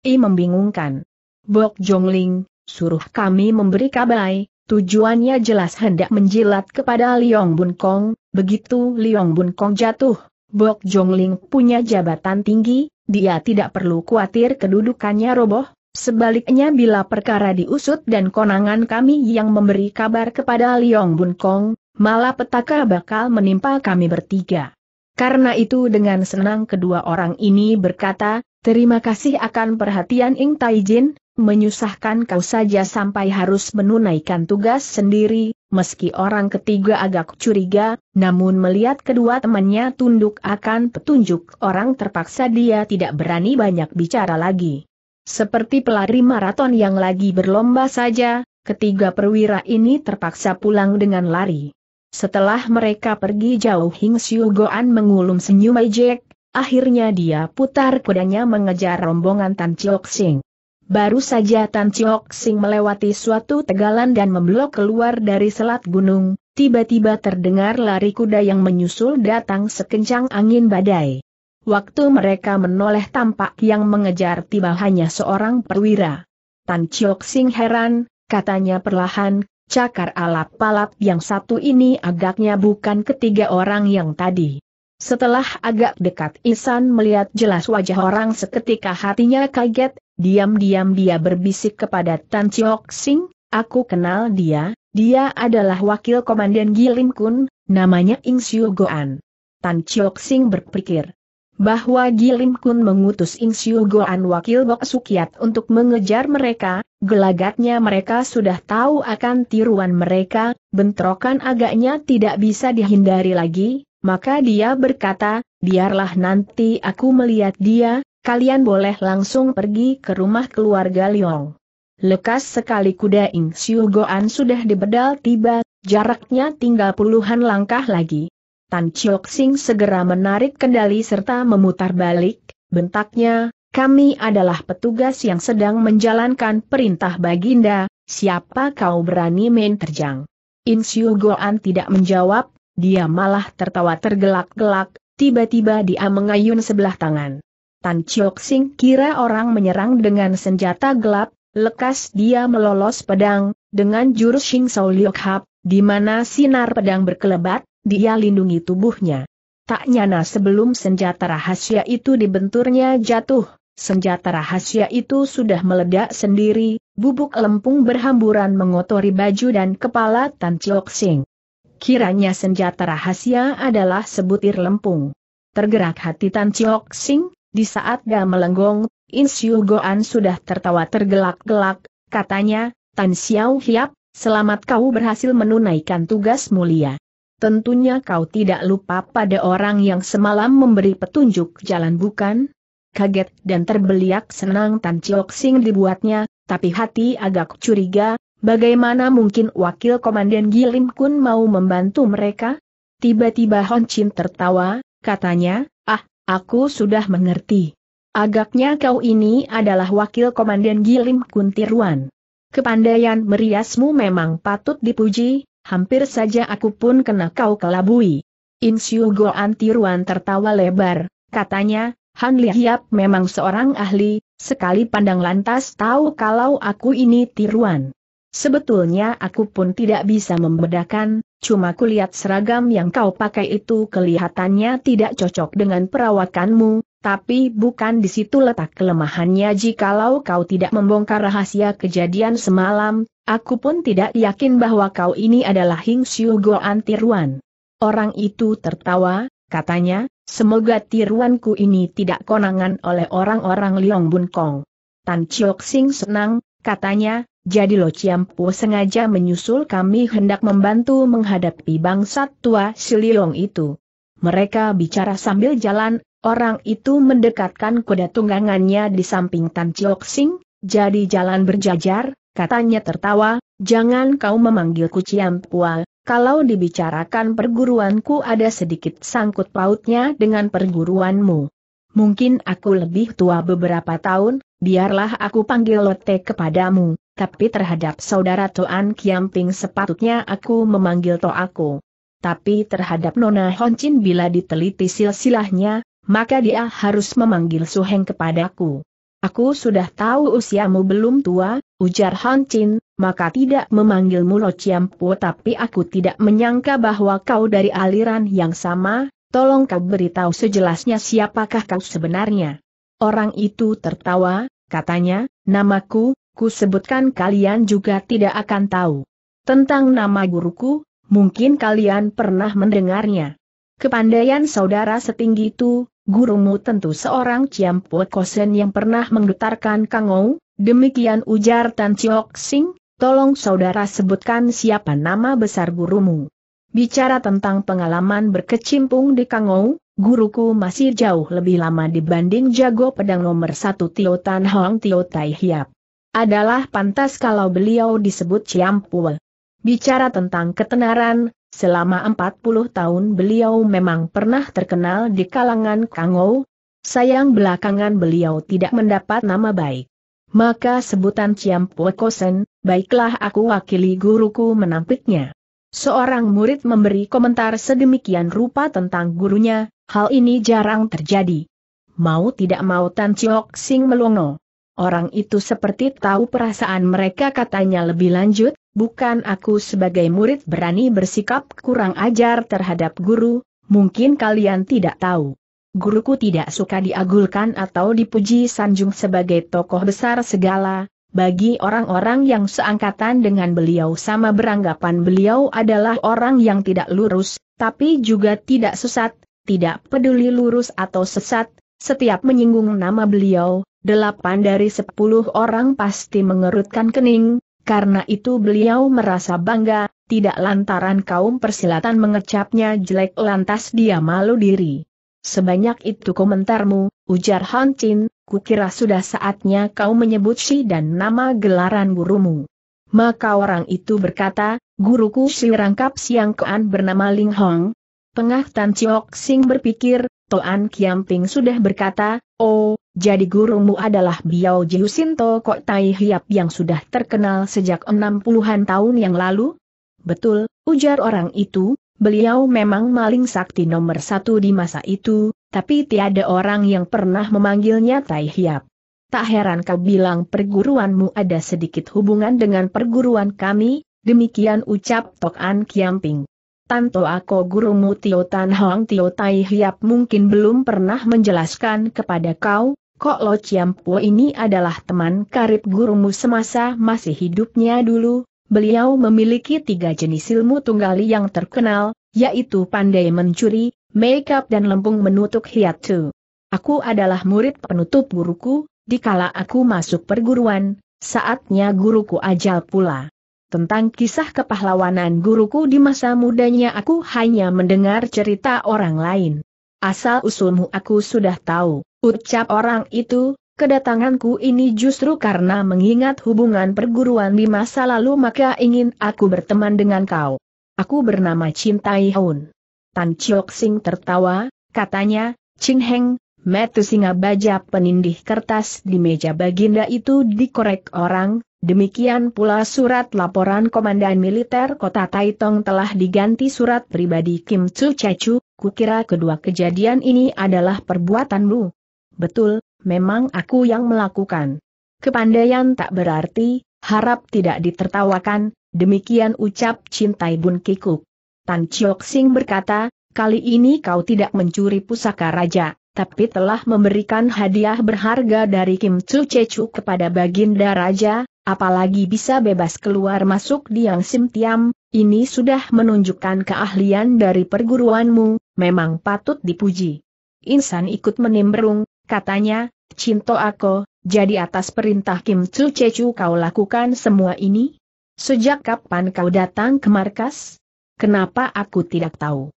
i membingungkan. Bok Jongling, suruh kami memberi kabai, tujuannya jelas hendak menjilat kepada Liong Bun Kong, begitu Liong Bun Kong jatuh, Bok Jongling punya jabatan tinggi, dia tidak perlu khawatir kedudukannya roboh, sebaliknya bila perkara diusut dan konangan kami yang memberi kabar kepada Liong Bun Kong, malah petaka bakal menimpa kami bertiga. Karena itu dengan senang kedua orang ini berkata, terima kasih akan perhatian Ing Taijin, menyusahkan kau saja sampai harus menunaikan tugas sendiri, meski orang ketiga agak curiga, namun melihat kedua temannya tunduk akan petunjuk orang terpaksa dia tidak berani banyak bicara lagi. Seperti pelari maraton yang lagi berlomba saja, ketiga perwira ini terpaksa pulang dengan lari. Setelah mereka pergi jauh Hing Siu Goan mengulum senyum ejek, akhirnya dia putar kudanya mengejar rombongan Tan Chiok Sing. Baru saja Tan Chiok Sing melewati suatu tegalan dan memblok keluar dari selat gunung, tiba-tiba terdengar lari kuda yang menyusul datang sekencang angin badai. Waktu mereka menoleh tampak yang mengejar tiba hanya seorang perwira. Tan Chiok Sing heran, katanya perlahan, cakar alap-alap yang satu ini agaknya bukan ketiga orang yang tadi. Setelah agak dekat Isan melihat jelas wajah orang seketika hatinya kaget, Diam-diam dia berbisik kepada Tan Chiok Sing, aku kenal dia, dia adalah wakil komandan Gilim Kun, namanya Ing Siu Goan. Tan Chiok Sing berpikir bahwa Gilim Kun mengutus Ing Siu Goan wakil Bok Sukiat untuk mengejar mereka, gelagatnya mereka sudah tahu akan tiruan mereka, bentrokan agaknya tidak bisa dihindari lagi, maka dia berkata, biarlah nanti aku melihat dia, kalian boleh langsung pergi ke rumah keluarga Liong. Lekas sekali kuda Ing Siu Goan sudah dibedal tiba, jaraknya tinggal puluhan langkah lagi. Tan Chiok Sing segera menarik kendali serta memutar balik, bentaknya, kami adalah petugas yang sedang menjalankan perintah Baginda, siapa kau berani main terjang? Siu Goan tidak menjawab, dia malah tertawa tergelak-gelak, tiba-tiba dia mengayun sebelah tangan. Tan Chiok Sing kira orang menyerang dengan senjata gelap, lekas dia melolos pedang, dengan jurus Shing Sao Liok Hap, di mana sinar pedang berkelebat, dia lindungi tubuhnya. Tak nyana sebelum senjata rahasia itu dibenturnya jatuh, senjata rahasia itu sudah meledak sendiri, bubuk lempung berhamburan mengotori baju dan kepala Tan Chiok Sing. Kiranya senjata rahasia adalah sebutir lempung. Tergerak hati Tan Chiok Sing, di saat melenggong, In Siu Goan sudah tertawa tergelak-gelak, katanya, Tan Xiao Hiap, selamat kau berhasil menunaikan tugas mulia. Tentunya kau tidak lupa pada orang yang semalam memberi petunjuk jalan bukan? Kaget dan terbeliak senang Tan Chiok Sing dibuatnya, tapi hati agak curiga, bagaimana mungkin wakil komandan Gilim Kun mau membantu mereka? Tiba-tiba Hon Chin tertawa, katanya, Aku sudah mengerti. Agaknya kau ini adalah wakil komandan Gilim Kuntiruan. Kepandaian meriasmu memang patut dipuji, hampir saja aku pun kena kau kelabui. Insyu Goan Tiruan tertawa lebar, katanya, Han Lihiap memang seorang ahli, sekali pandang lantas tahu kalau aku ini tiruan. Sebetulnya aku pun tidak bisa membedakan, cuma kulihat seragam yang kau pakai itu kelihatannya tidak cocok dengan perawakanmu, tapi bukan di situ letak kelemahannya jikalau kau tidak membongkar rahasia kejadian semalam, aku pun tidak yakin bahwa kau ini adalah Hing Xiu Goan Tiruan. Orang itu tertawa, katanya, semoga tiruanku ini tidak konangan oleh orang-orang Liong Bun Kong. Tan Chiok Sing senang, katanya, jadi Lo Ciampu sengaja menyusul kami hendak membantu menghadapi bangsa tua Siliong itu. Mereka bicara sambil jalan, orang itu mendekatkan kuda tunggangannya di samping Tan Chiok Sing, jadi jalan berjajar, katanya tertawa, jangan kau memanggilku Ciampu, kalau dibicarakan perguruanku ada sedikit sangkut pautnya dengan perguruanmu. Mungkin aku lebih tua beberapa tahun, biarlah aku panggil Lote kepadamu tapi terhadap saudara Toan Kiamping sepatutnya aku memanggil Toaku. Tapi terhadap Nona Honcin bila diteliti silsilahnya, maka dia harus memanggil Suheng kepadaku. Aku sudah tahu usiamu belum tua, ujar Han Chin, maka tidak memanggilmu Lo Chiampu tapi aku tidak menyangka bahwa kau dari aliran yang sama, tolong kau beritahu sejelasnya siapakah kau sebenarnya. Orang itu tertawa, katanya, namaku, ku sebutkan kalian juga tidak akan tahu. Tentang nama guruku, mungkin kalian pernah mendengarnya. Kepandaian saudara setinggi itu, gurumu tentu seorang Ciampo Kosen yang pernah menggetarkan Kangou, demikian ujar Tan Chiok Sing, tolong saudara sebutkan siapa nama besar gurumu. Bicara tentang pengalaman berkecimpung di Kangou, guruku masih jauh lebih lama dibanding jago pedang nomor satu Tio Tan Hong Tio Tai Hiap adalah pantas kalau beliau disebut Ciampul. Bicara tentang ketenaran, selama 40 tahun beliau memang pernah terkenal di kalangan Kangou, sayang belakangan beliau tidak mendapat nama baik. Maka sebutan Ciampul Kosen, baiklah aku wakili guruku menampiknya. Seorang murid memberi komentar sedemikian rupa tentang gurunya, hal ini jarang terjadi. Mau tidak mau Tan Chiok Sing melongo. Orang itu seperti tahu perasaan mereka katanya lebih lanjut, bukan aku sebagai murid berani bersikap kurang ajar terhadap guru, mungkin kalian tidak tahu. Guruku tidak suka diagulkan atau dipuji Sanjung sebagai tokoh besar segala, bagi orang-orang yang seangkatan dengan beliau sama beranggapan beliau adalah orang yang tidak lurus, tapi juga tidak sesat, tidak peduli lurus atau sesat, setiap menyinggung nama beliau, delapan dari sepuluh orang pasti mengerutkan kening, karena itu beliau merasa bangga, tidak lantaran kaum persilatan mengecapnya jelek lantas dia malu diri. Sebanyak itu komentarmu, ujar Han Chin, kukira sudah saatnya kau menyebut si dan nama gelaran gurumu. Maka orang itu berkata, guruku si rangkap Siang Kean bernama Ling Hong. Pengah Tan Chiok Sing berpikir, Toan Kiamping sudah berkata, oh, jadi gurumu adalah Biao Jiusinto Kok Tai Hiap yang sudah terkenal sejak 60-an tahun yang lalu? Betul, ujar orang itu, beliau memang maling sakti nomor satu di masa itu, tapi tiada orang yang pernah memanggilnya Tai Hiap. Tak heran kau bilang perguruanmu ada sedikit hubungan dengan perguruan kami, demikian ucap Tok An Kiamping. Tanto aku gurumu Tio Tan Hong Tio Tai Hiap mungkin belum pernah menjelaskan kepada kau, Kok Lo Chiam Po ini adalah teman karib gurumu semasa masih hidupnya dulu, beliau memiliki tiga jenis ilmu tunggali yang terkenal, yaitu pandai mencuri, make-up dan lempung menutup hiatu. Aku adalah murid penutup guruku, dikala aku masuk perguruan, saatnya guruku ajal pula. Tentang kisah kepahlawanan guruku di masa mudanya aku hanya mendengar cerita orang lain. Asal usulmu aku sudah tahu, ucap orang itu, kedatanganku ini justru karena mengingat hubungan perguruan di masa lalu maka ingin aku berteman dengan kau. Aku bernama Chin Tai Hun. Tan Chiok Sing tertawa, katanya, Chin Heng, metu singa baja penindih kertas di meja baginda itu dikorek orang, Demikian pula surat laporan Komandan Militer Kota Taitong telah diganti surat pribadi Kim Chu Chechu, kukira kedua kejadian ini adalah perbuatanmu. Betul, memang aku yang melakukan. Kepandaian tak berarti, harap tidak ditertawakan, demikian ucap Cintai Bun Kikuk. Tan Chiok Sing berkata, kali ini kau tidak mencuri pusaka raja, tapi telah memberikan hadiah berharga dari Kim Chu Chechu kepada Baginda Raja, apalagi bisa bebas keluar masuk di Yang Sim Tiam, ini sudah menunjukkan keahlian dari perguruanmu, memang patut dipuji. Insan ikut menimbrung, katanya, Cinto aku, jadi atas perintah Kim Tzu Cecu kau lakukan semua ini? Sejak kapan kau datang ke markas? Kenapa aku tidak tahu?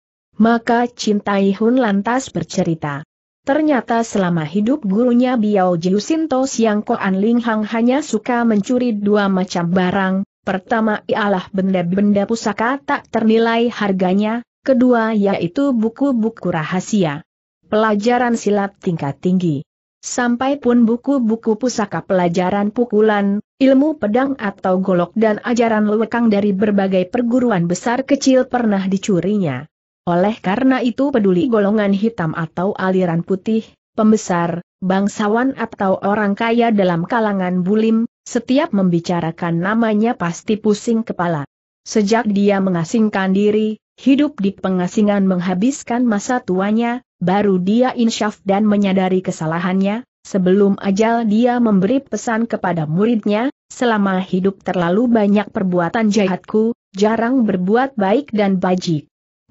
Maka Cintai Hun lantas bercerita. Ternyata selama hidup gurunya Biao Jiusinto Siang Koan Ling Hang hanya suka mencuri dua macam barang, pertama ialah benda-benda pusaka tak ternilai harganya, kedua yaitu buku-buku rahasia. Pelajaran silat tingkat tinggi. Sampai pun buku-buku pusaka pelajaran pukulan, ilmu pedang atau golok dan ajaran lewekang dari berbagai perguruan besar kecil pernah dicurinya. Oleh karena itu peduli golongan hitam atau aliran putih, pembesar, bangsawan atau orang kaya dalam kalangan bulim, setiap membicarakan namanya pasti pusing kepala. Sejak dia mengasingkan diri, hidup di pengasingan menghabiskan masa tuanya, baru dia insyaf dan menyadari kesalahannya, sebelum ajal dia memberi pesan kepada muridnya, selama hidup terlalu banyak perbuatan jahatku, jarang berbuat baik dan bajik.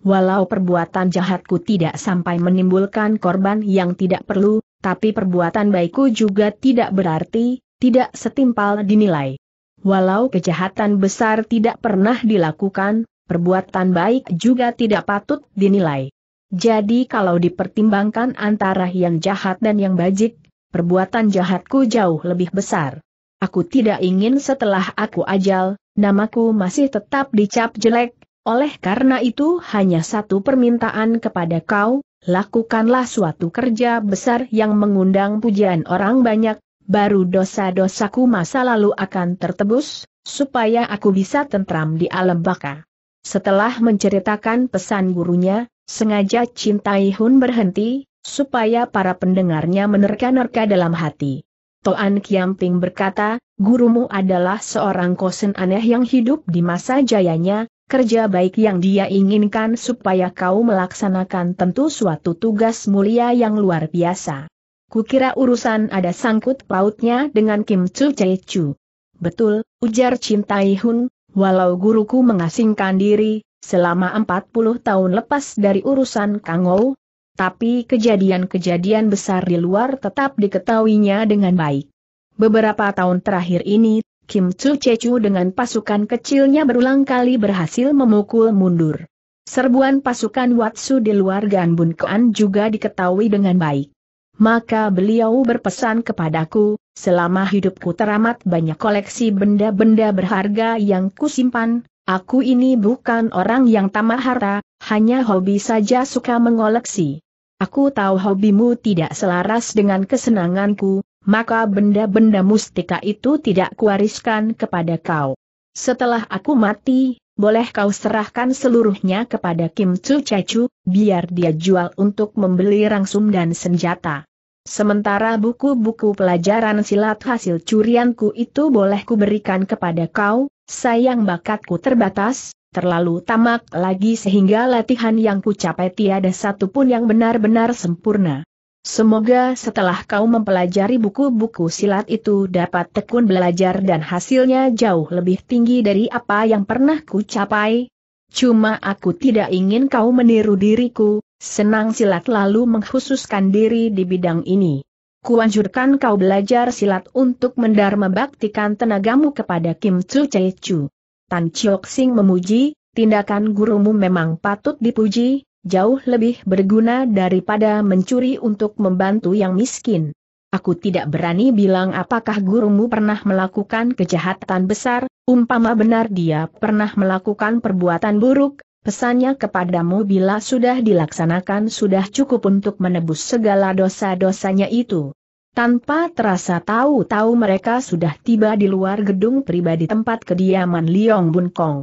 Walau perbuatan jahatku tidak sampai menimbulkan korban yang tidak perlu, tapi perbuatan baikku juga tidak berarti, tidak setimpal dinilai. Walau kejahatan besar tidak pernah dilakukan, perbuatan baik juga tidak patut dinilai. Jadi kalau dipertimbangkan antara yang jahat dan yang bajik, perbuatan jahatku jauh lebih besar. Aku tidak ingin setelah aku ajal, namaku masih tetap dicap jelek, oleh karena itu hanya satu permintaan kepada kau, lakukanlah suatu kerja besar yang mengundang pujian orang banyak, baru dosa-dosaku masa lalu akan tertebus, supaya aku bisa tentram di alam baka. Setelah menceritakan pesan gurunya, sengaja Cintai Hun berhenti, supaya para pendengarnya menerka-nerka dalam hati. Toan Kiamping berkata, gurumu adalah seorang kosen aneh yang hidup di masa jayanya, kerja baik yang dia inginkan supaya kau melaksanakan tentu suatu tugas mulia yang luar biasa. Kukira urusan ada sangkut pautnya dengan Kim Chu Chu. Betul, ujar Chin Tai Hun, walau guruku mengasingkan diri, selama 40 tahun lepas dari urusan Kang Ou, tapi kejadian-kejadian besar di luar tetap diketahuinya dengan baik. Beberapa tahun terakhir ini, Kim Chu Chechu dengan pasukan kecilnya berulang kali berhasil memukul mundur. Serbuan pasukan Watsu di luar Ganbun juga diketahui dengan baik. Maka beliau berpesan kepadaku, selama hidupku teramat banyak koleksi benda-benda berharga yang kusimpan, aku ini bukan orang yang tamah harta, hanya hobi saja suka mengoleksi. Aku tahu hobimu tidak selaras dengan kesenanganku, maka benda-benda mustika itu tidak kuwariskan kepada kau. Setelah aku mati, boleh kau serahkan seluruhnya kepada Kim Chu Chechu, biar dia jual untuk membeli rangsum dan senjata. Sementara buku-buku pelajaran silat hasil curianku itu boleh kuberikan kepada kau, sayang bakatku terbatas, terlalu tamak lagi sehingga latihan yang kucapai tiada satupun yang benar-benar sempurna. Semoga setelah kau mempelajari buku-buku silat itu dapat tekun belajar dan hasilnya jauh lebih tinggi dari apa yang pernah ku capai. Cuma aku tidak ingin kau meniru diriku, senang silat lalu mengkhususkan diri di bidang ini. Kuanjurkan kau belajar silat untuk mendar baktikan tenagamu kepada Kim Tsu Chechu. Tan Chiok Sing memuji, tindakan gurumu memang patut dipuji, jauh lebih berguna daripada mencuri untuk membantu yang miskin. Aku tidak berani bilang apakah gurumu pernah melakukan kejahatan besar, umpama benar dia pernah melakukan perbuatan buruk, pesannya kepadamu bila sudah dilaksanakan sudah cukup untuk menebus segala dosa-dosanya itu. Tanpa terasa tahu-tahu mereka sudah tiba di luar gedung pribadi tempat kediaman Liong Bun Kong.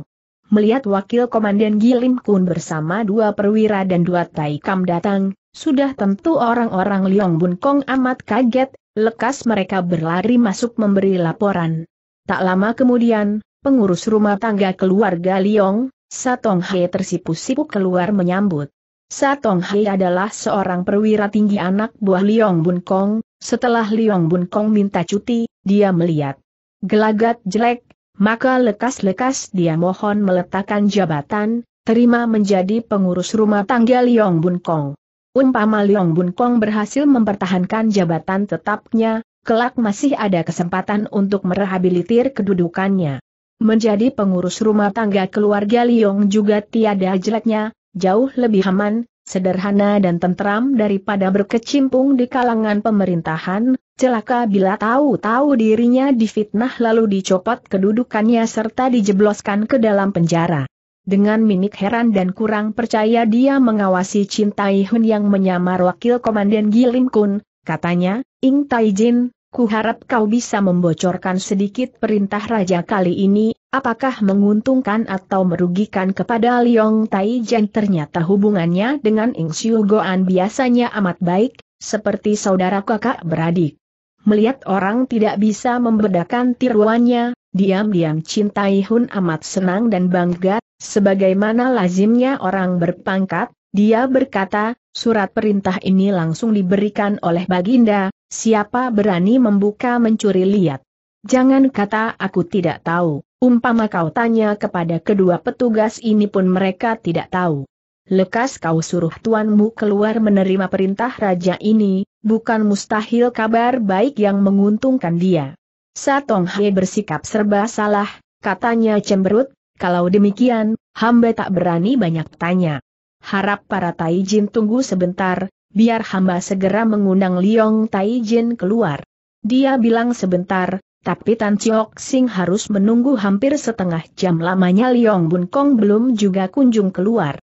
Melihat wakil komandan Gilim Kun bersama dua perwira dan dua taikam datang, sudah tentu orang-orang Liong Bun Kong amat kaget, lekas mereka berlari masuk memberi laporan. Tak lama kemudian, pengurus rumah tangga keluarga Liong, Satong Hai tersipu-sipu keluar menyambut. Satong Hai adalah seorang perwira tinggi anak buah Liong Bun Kong, setelah Liong Bun Kong minta cuti, dia melihat. Gelagat jelek, maka lekas-lekas dia mohon meletakkan jabatan, terima menjadi pengurus rumah tangga Liong Bun Kong. Umpama Liong Bun Kong berhasil mempertahankan jabatan tetapnya, kelak masih ada kesempatan untuk merehabilitir kedudukannya. Menjadi pengurus rumah tangga keluarga Liong juga tiada jeleknya, jauh lebih aman, sederhana dan tentram daripada berkecimpung di kalangan pemerintahan, celaka bila tahu-tahu dirinya difitnah lalu dicopot kedudukannya serta dijebloskan ke dalam penjara. Dengan minik heran dan kurang percaya dia mengawasi Cintai Hun yang menyamar wakil Komandan Gilim Kun, katanya, Ing Taijin. Ku harap kau bisa membocorkan sedikit perintah raja kali ini, apakah menguntungkan atau merugikan kepada Liong Taijian ternyata hubungannya dengan Ing Siu Goan biasanya amat baik, seperti saudara kakak beradik. Melihat orang tidak bisa membedakan tiruannya, diam-diam cintai Hun amat senang dan bangga, sebagaimana lazimnya orang berpangkat, dia berkata, surat perintah ini langsung diberikan oleh Baginda, Siapa berani membuka mencuri lihat? Jangan kata aku tidak tahu, umpama kau tanya kepada kedua petugas ini pun mereka tidak tahu. Lekas kau suruh tuanmu keluar menerima perintah raja ini, bukan mustahil kabar baik yang menguntungkan dia. Satong He bersikap serba salah, katanya cemberut, kalau demikian, hamba tak berani banyak tanya. Harap para Taijin tunggu sebentar, biar hamba segera mengundang Liong Taijin keluar. Dia bilang sebentar, tapi Tan Chiok Sing harus menunggu hampir setengah jam lamanya Liong Bun Kong belum juga kunjung keluar.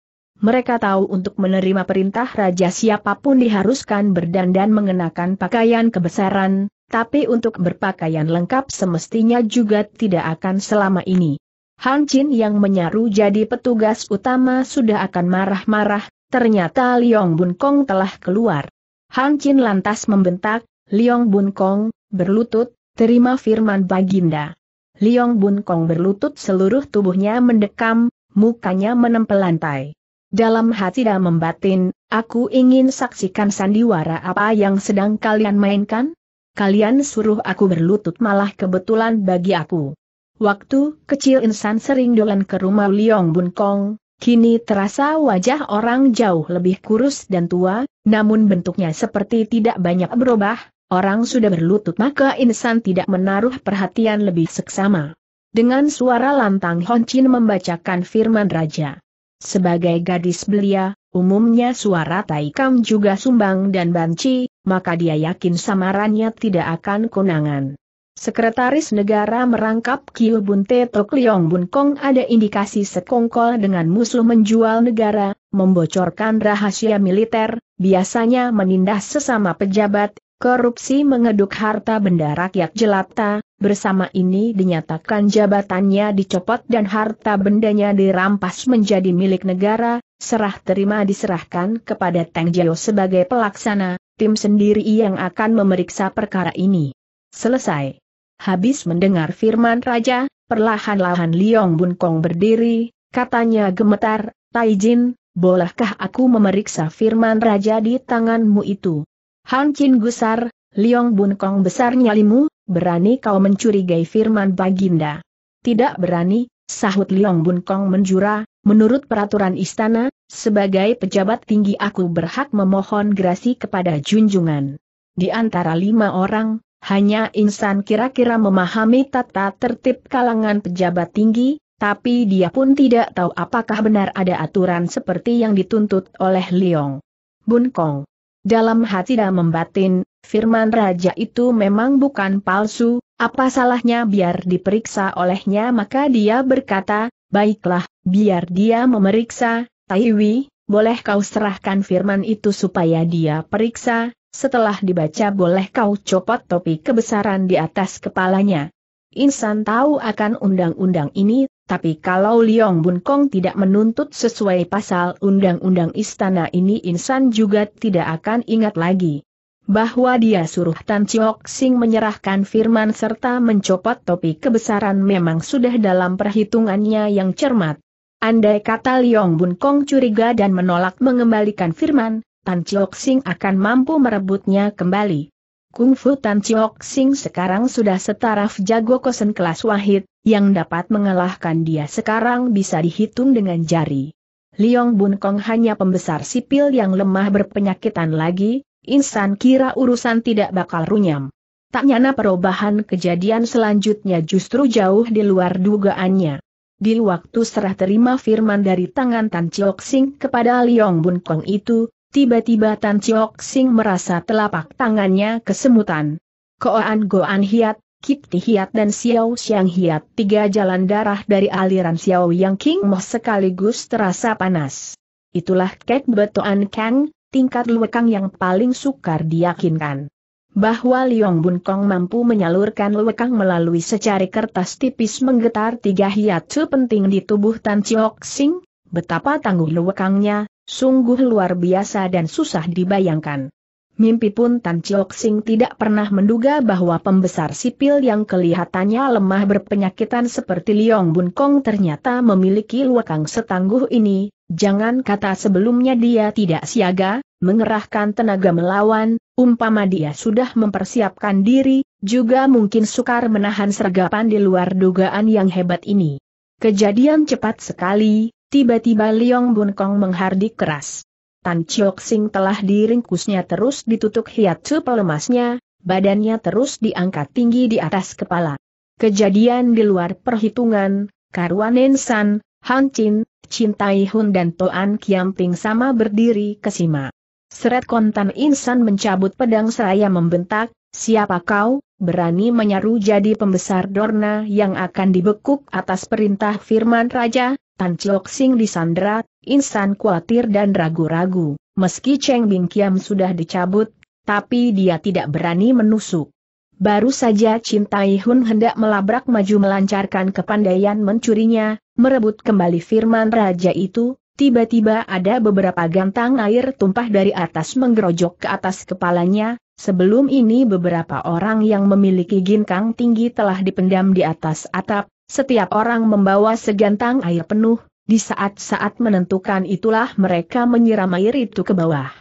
Mereka tahu untuk menerima perintah raja siapapun diharuskan berdandan mengenakan pakaian kebesaran, tapi untuk berpakaian lengkap semestinya juga tidak akan selama ini. Han Chin yang menyaru jadi petugas utama sudah akan marah-marah, Ternyata Liong Bun Kong telah keluar. Han Chin lantas membentak, Liong Bun Kong, berlutut, terima firman Baginda. Liong Bun Kong berlutut seluruh tubuhnya mendekam, mukanya menempel lantai. Dalam hati dan membatin, aku ingin saksikan sandiwara apa yang sedang kalian mainkan? Kalian suruh aku berlutut malah kebetulan bagi aku. Waktu kecil insan sering dolan ke rumah Liong Bun Kong, Kini terasa wajah orang jauh lebih kurus dan tua, namun bentuknya seperti tidak banyak berubah, orang sudah berlutut maka insan tidak menaruh perhatian lebih seksama. Dengan suara lantang Hon Chin membacakan firman Raja. Sebagai gadis belia, umumnya suara Taikam juga sumbang dan banci, maka dia yakin samarannya tidak akan konangan. Sekretaris Negara merangkap Kiu Bun Tetok Liong Bun Kong ada indikasi sekongkol dengan musuh menjual negara, membocorkan rahasia militer, biasanya menindas sesama pejabat, korupsi mengeduk harta benda rakyat jelata, bersama ini dinyatakan jabatannya dicopot dan harta bendanya dirampas menjadi milik negara, serah terima diserahkan kepada Tang Jiao sebagai pelaksana, tim sendiri yang akan memeriksa perkara ini. Selesai. Habis mendengar firman raja, perlahan-lahan Liong Bun Kong berdiri, katanya gemetar, Tai Jin, bolehkah aku memeriksa firman raja di tanganmu itu? Han Chin gusar, Liong Bun Kong besar nyalimu, berani kau mencurigai firman baginda. Tidak berani, sahut Liong Bun Kong menjura, menurut peraturan istana, sebagai pejabat tinggi aku berhak memohon grasi kepada junjungan. Di antara lima orang, hanya insan kira-kira memahami tata tertib kalangan pejabat tinggi, tapi dia pun tidak tahu apakah benar ada aturan seperti yang dituntut oleh Liong Bun Kong. Dalam hati dan membatin, firman raja itu memang bukan palsu, apa salahnya biar diperiksa olehnya maka dia berkata, baiklah, biar dia memeriksa, Taiwi, boleh kau serahkan firman itu supaya dia periksa, setelah dibaca boleh kau copot topi kebesaran di atas kepalanya. Insan tahu akan undang-undang ini, tapi kalau Liong Bun Kong tidak menuntut sesuai pasal undang-undang istana ini Insan juga tidak akan ingat lagi. Bahwa dia suruh Tan Chiok Sing menyerahkan firman serta mencopot topi kebesaran memang sudah dalam perhitungannya yang cermat. Andai kata Liong Bun Kong curiga dan menolak mengembalikan firman, Tan Chiok Sing akan mampu merebutnya kembali. Kung Fu Tan Chiok Sing sekarang sudah setaraf jago kosen kelas wahid, yang dapat mengalahkan dia sekarang bisa dihitung dengan jari. Liong Bun Kong hanya pembesar sipil yang lemah berpenyakitan lagi, insan kira urusan tidak bakal runyam. Tak nyana perubahan kejadian selanjutnya justru jauh di luar dugaannya. Di waktu serah terima firman dari tangan Tan Chiok Sing kepada Liong Bun Kong itu, Tiba-tiba Tan Chiok Sing merasa telapak tangannya kesemutan. Koan Goan Hiat, Kip Hiat dan Xiao Xiang Hiat tiga jalan darah dari aliran Xiao Yang King Moh sekaligus terasa panas. Itulah Kek Betoan Kang, tingkat lewekang yang paling sukar diyakinkan. Bahwa Liong Bun Kong mampu menyalurkan lewekang melalui secari kertas tipis menggetar tiga hiat penting di tubuh Tan Chiok Sing, Betapa tangguh lewekangnya, sungguh luar biasa dan susah dibayangkan. Mimpi pun Tan Chiok Sing tidak pernah menduga bahwa pembesar sipil yang kelihatannya lemah berpenyakitan seperti Liong Bun Kong ternyata memiliki lewekang setangguh ini, jangan kata sebelumnya dia tidak siaga, mengerahkan tenaga melawan, umpama dia sudah mempersiapkan diri, juga mungkin sukar menahan sergapan di luar dugaan yang hebat ini. Kejadian cepat sekali, Tiba-tiba Liong Bun Kong menghardik keras. Tan Chiok Sing telah diringkusnya terus ditutup tu pelemasnya, badannya terus diangkat tinggi di atas kepala. Kejadian di luar perhitungan, Karuan Nensan, Han Chin, Chin Tai Hun dan Toan Kiamping sama berdiri kesima. Seret kontan insan mencabut pedang seraya membentak, siapa kau, berani menyaru jadi pembesar Dorna yang akan dibekuk atas perintah firman raja, Tan Chok Sing disandra, insan khawatir dan ragu-ragu, meski Cheng Bing Kiam sudah dicabut, tapi dia tidak berani menusuk. Baru saja Chin Tai Hun hendak melabrak maju melancarkan kepandaian mencurinya, merebut kembali firman raja itu, tiba-tiba ada beberapa gantang air tumpah dari atas menggerojok ke atas kepalanya, sebelum ini beberapa orang yang memiliki ginkang tinggi telah dipendam di atas atap, setiap orang membawa segantang air penuh, di saat-saat menentukan itulah mereka menyiram air itu ke bawah.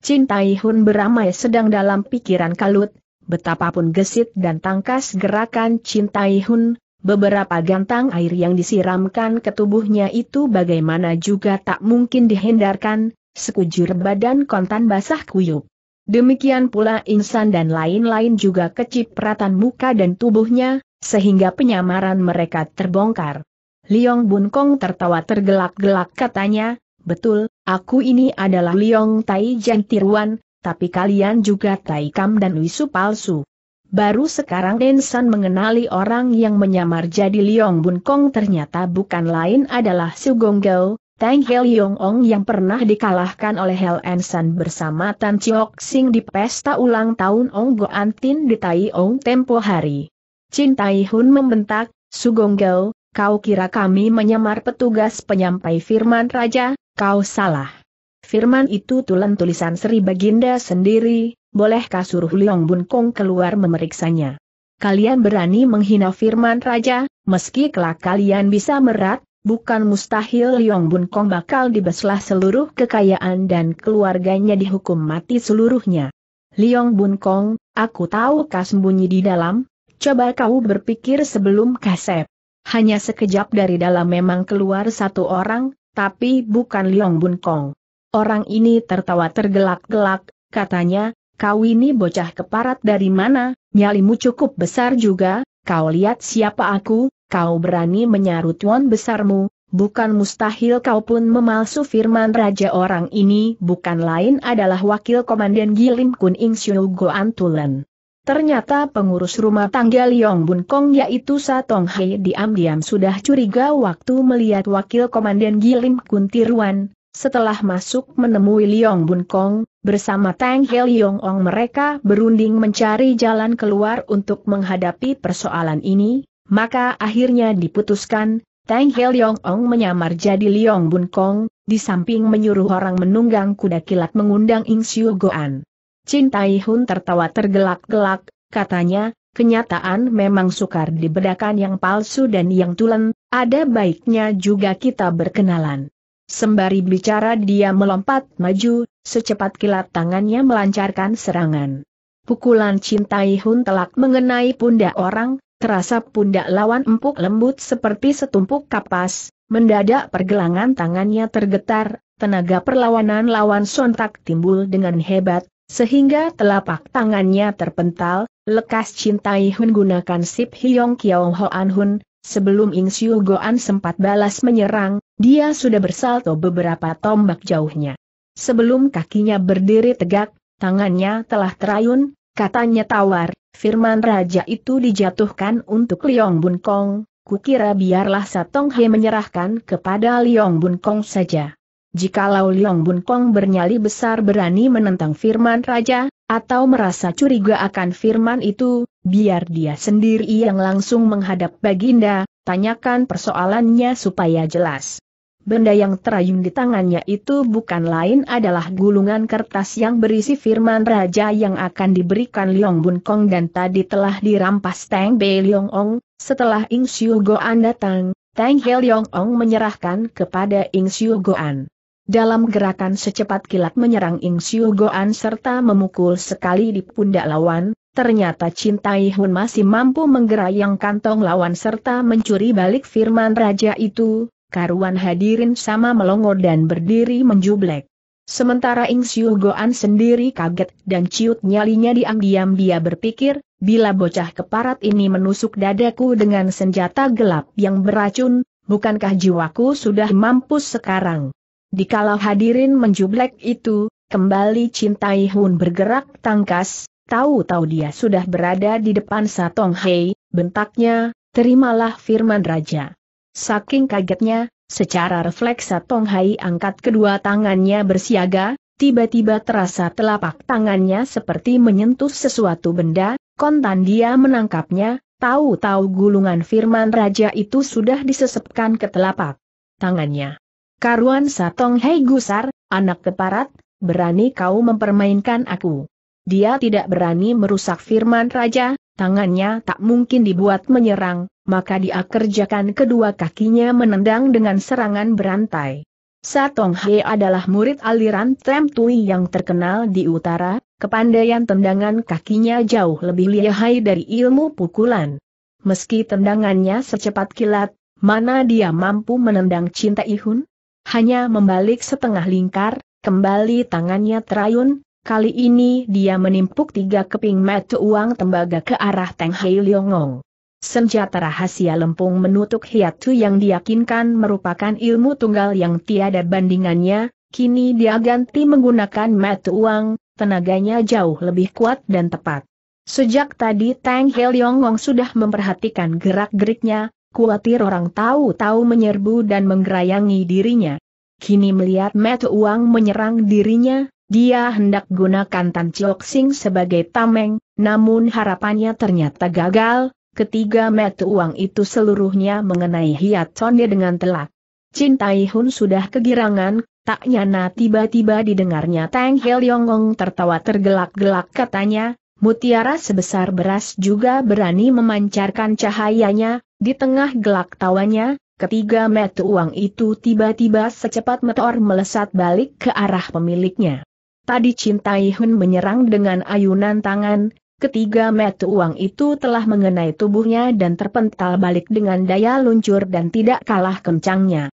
Cintaihun Hun beramai sedang dalam pikiran kalut, betapapun gesit dan tangkas gerakan Cintaihun, Hun, beberapa gantang air yang disiramkan ke tubuhnya itu bagaimana juga tak mungkin dihindarkan, sekujur badan kontan basah kuyup. Demikian pula insan dan lain-lain juga kecipratan muka dan tubuhnya, sehingga penyamaran mereka terbongkar. Liong Bun Kong tertawa tergelak-gelak katanya, betul, aku ini adalah Liong Tai Jentiruan, Tiruan, tapi kalian juga Tai Kam dan Wisu palsu. Baru sekarang Densan mengenali orang yang menyamar jadi Liong Bun Kong ternyata bukan lain adalah Su Gong Gao, Tang Hel Liong Ong yang pernah dikalahkan oleh Hel Ensan bersama Tan Chiok Sing di pesta ulang tahun Ong Go Antin di Tai Ong tempo hari. Chin Tai Hun membentak, Sugong Gao, kau kira kami menyamar petugas penyampai firman raja, kau salah. Firman itu tulen tulisan Sri Baginda sendiri, bolehkah suruh Liong Bun Kong keluar memeriksanya? Kalian berani menghina firman raja, meski kelak kalian bisa merat, bukan mustahil Liong Bun Kong bakal dibeslah seluruh kekayaan dan keluarganya dihukum mati seluruhnya. Liong Bun Kong, aku tahu kau sembunyi di dalam, Coba kau berpikir sebelum kasep. Hanya sekejap dari dalam memang keluar satu orang, tapi bukan Liong Bun Kong. Orang ini tertawa tergelak-gelak, katanya, kau ini bocah keparat dari mana, nyalimu cukup besar juga, kau lihat siapa aku, kau berani menyarut tuan besarmu, bukan mustahil kau pun memalsu firman raja orang ini bukan lain adalah wakil komandan Gilim Kun Ing Xiu Goan Tulen. Ternyata pengurus rumah tangga Liong Bun Kong yaitu Satong Hei diam-diam sudah curiga waktu melihat wakil komandan Gilim Kuntiruan, setelah masuk menemui Liong Bun Kong, bersama Tang He Liong Ong mereka berunding mencari jalan keluar untuk menghadapi persoalan ini, maka akhirnya diputuskan, Tang He Liong Ong menyamar jadi Liong Bun Kong, di samping menyuruh orang menunggang kuda kilat mengundang Ing Siu Goan. Chin Tai Hun tertawa tergelak-gelak, katanya, kenyataan memang sukar dibedakan yang palsu dan yang tulen, ada baiknya juga kita berkenalan. Sembari bicara dia melompat maju, secepat kilat tangannya melancarkan serangan. Pukulan Chin Tai Hun telak mengenai pundak orang, terasa pundak lawan empuk lembut seperti setumpuk kapas, mendadak pergelangan tangannya tergetar, tenaga perlawanan lawan sontak timbul dengan hebat, sehingga telapak tangannya terpental, lekas cintai Hun gunakan sip Hyong Kiao an Hun, sebelum Ing Siu Goan sempat balas menyerang, dia sudah bersalto beberapa tombak jauhnya. Sebelum kakinya berdiri tegak, tangannya telah terayun, katanya tawar, firman raja itu dijatuhkan untuk Liong Bun Kong, kukira biarlah Satong He menyerahkan kepada Liong Bun Kong saja jikalau Liong Bun Kong bernyali besar berani menentang firman raja, atau merasa curiga akan firman itu, biar dia sendiri yang langsung menghadap Baginda, tanyakan persoalannya supaya jelas. Benda yang terayun di tangannya itu bukan lain adalah gulungan kertas yang berisi firman raja yang akan diberikan Liong Bun Kong dan tadi telah dirampas Tang Bei Liong Ong, setelah Ing Siu Goan datang, Tang He Liong Ong menyerahkan kepada Ing Siu Goan. Dalam gerakan secepat kilat menyerang Ing Siu Goan serta memukul sekali di pundak lawan, ternyata Chin Tai Hun masih mampu menggerayang kantong lawan serta mencuri balik firman raja itu, karuan hadirin sama melongo dan berdiri menjublek. Sementara Ing Siu Goan sendiri kaget dan ciut nyalinya diam-diam dia berpikir, bila bocah keparat ini menusuk dadaku dengan senjata gelap yang beracun, bukankah jiwaku sudah mampus sekarang? Dikalau hadirin menjublek itu, kembali cintai Hun bergerak tangkas, tahu-tahu dia sudah berada di depan Satong Hei, bentaknya, terimalah firman Raja. Saking kagetnya, secara refleks Satong Hei angkat kedua tangannya bersiaga, tiba-tiba terasa telapak tangannya seperti menyentuh sesuatu benda, kontan dia menangkapnya, tahu-tahu gulungan firman raja itu sudah disesepkan ke telapak tangannya. Karuan Satong Hei Gusar, anak keparat, berani kau mempermainkan aku. Dia tidak berani merusak firman raja, tangannya tak mungkin dibuat menyerang, maka dia kerjakan kedua kakinya menendang dengan serangan berantai. Satong Hei adalah murid aliran Trem Tui yang terkenal di utara, kepandaian tendangan kakinya jauh lebih lihai dari ilmu pukulan. Meski tendangannya secepat kilat, mana dia mampu menendang cinta Ihun? hanya membalik setengah lingkar, kembali tangannya terayun, kali ini dia menimpuk tiga keping metu uang tembaga ke arah Teng Hei Liongong. Senjata rahasia lempung menutup hiatu yang diyakinkan merupakan ilmu tunggal yang tiada bandingannya, kini dia ganti menggunakan metu uang, tenaganya jauh lebih kuat dan tepat. Sejak tadi Tang Heliongong sudah memperhatikan gerak-geriknya, kuatir orang tahu-tahu menyerbu dan menggerayangi dirinya. Kini melihat mata uang menyerang dirinya, dia hendak gunakan Tan Chok Sing sebagai tameng, namun harapannya ternyata gagal, ketiga mata uang itu seluruhnya mengenai Hiat Sonde dengan telak. Cintai Hun sudah kegirangan, tak nyana tiba-tiba didengarnya Tang Hel Yongong tertawa tergelak-gelak katanya, mutiara sebesar beras juga berani memancarkan cahayanya, di tengah gelak tawanya, ketiga metu uang itu tiba-tiba secepat meteor melesat balik ke arah pemiliknya. Tadi Cintai Hun menyerang dengan ayunan tangan, ketiga metu uang itu telah mengenai tubuhnya dan terpental balik dengan daya luncur dan tidak kalah kencangnya.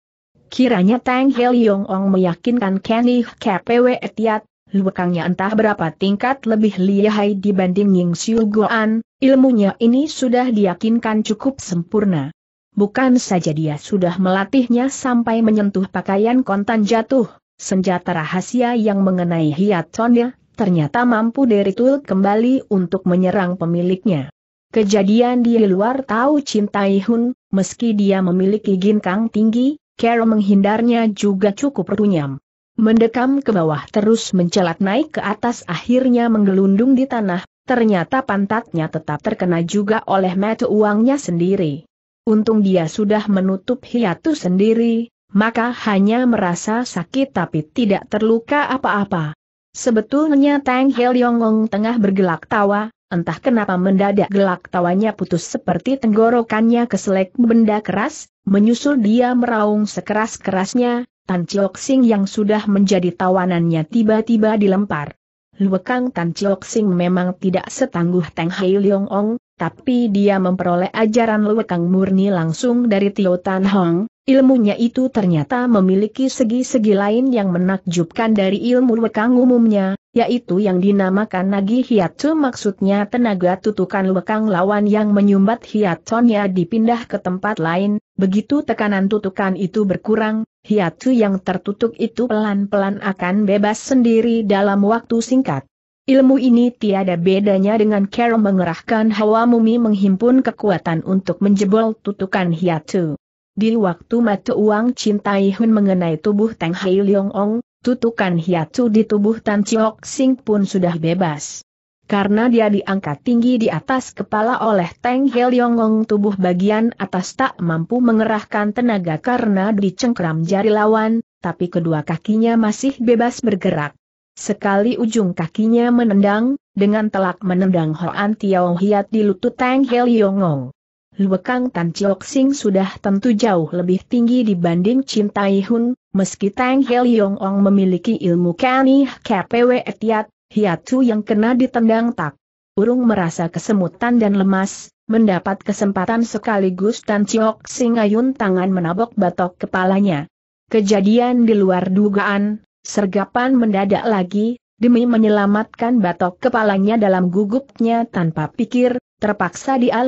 Kiranya Tang Yong Ong meyakinkan Kenny KPW Etiat, Lukangnya entah berapa tingkat lebih lihai dibanding Ying Xiu Guan, ilmunya ini sudah diyakinkan cukup sempurna. Bukan saja dia sudah melatihnya sampai menyentuh pakaian kontan jatuh, senjata rahasia yang mengenai hiatonnya, ternyata mampu dari Deritul kembali untuk menyerang pemiliknya. Kejadian di luar tahu cintai Hun, meski dia memiliki ginkang tinggi, Carol menghindarnya juga cukup runyam. Mendekam ke bawah terus mencelat naik ke atas akhirnya menggelundung di tanah, ternyata pantatnya tetap terkena juga oleh metu uangnya sendiri. Untung dia sudah menutup hiatus sendiri, maka hanya merasa sakit tapi tidak terluka apa-apa. Sebetulnya Tang Hel Yongong tengah bergelak tawa, entah kenapa mendadak gelak tawanya putus seperti tenggorokannya keselek benda keras, menyusul dia meraung sekeras-kerasnya, Tan Chiok Sing yang sudah menjadi tawanannya tiba-tiba dilempar. Luekang Tan Chiok Sing memang tidak setangguh Teng Hai Leong Ong, tapi dia memperoleh ajaran luekang murni langsung dari Tio Tan Hong, ilmunya itu ternyata memiliki segi-segi lain yang menakjubkan dari ilmu luekang umumnya, yaitu yang dinamakan Nagi Hiatsu maksudnya tenaga tutukan luekang lawan yang menyumbat Hiatonya dipindah ke tempat lain, begitu tekanan tutukan itu berkurang, Hiatu yang tertutup itu pelan-pelan akan bebas sendiri dalam waktu singkat. Ilmu ini tiada bedanya dengan cara mengerahkan hawa mumi menghimpun kekuatan untuk menjebol tutukan hiatu. Di waktu mata uang cintai Hun mengenai tubuh Tang Hai Leong Ong, tutukan hiatu di tubuh Tan Chiok Sing pun sudah bebas. Karena dia diangkat tinggi di atas kepala oleh Tang Hai Leong Ong tubuh bagian atas tak mampu mengerahkan tenaga karena dicengkram jari lawan, tapi kedua kakinya masih bebas bergerak. Sekali ujung kakinya menendang, dengan telak menendang Hoan Tiao Hiat di lutut Tang Heliongong. Luekang Tan Chiok Sing sudah tentu jauh lebih tinggi dibanding Chin Tai Hun, meski Tang Yongong memiliki ilmu kani KPW Etiat, Hiatu yang kena ditendang tak. Urung merasa kesemutan dan lemas, mendapat kesempatan sekaligus Tan Chiok Sing ayun tangan menabok batok kepalanya. Kejadian di luar dugaan, sergapan mendadak lagi, demi menyelamatkan batok kepalanya dalam gugupnya tanpa pikir, terpaksa dia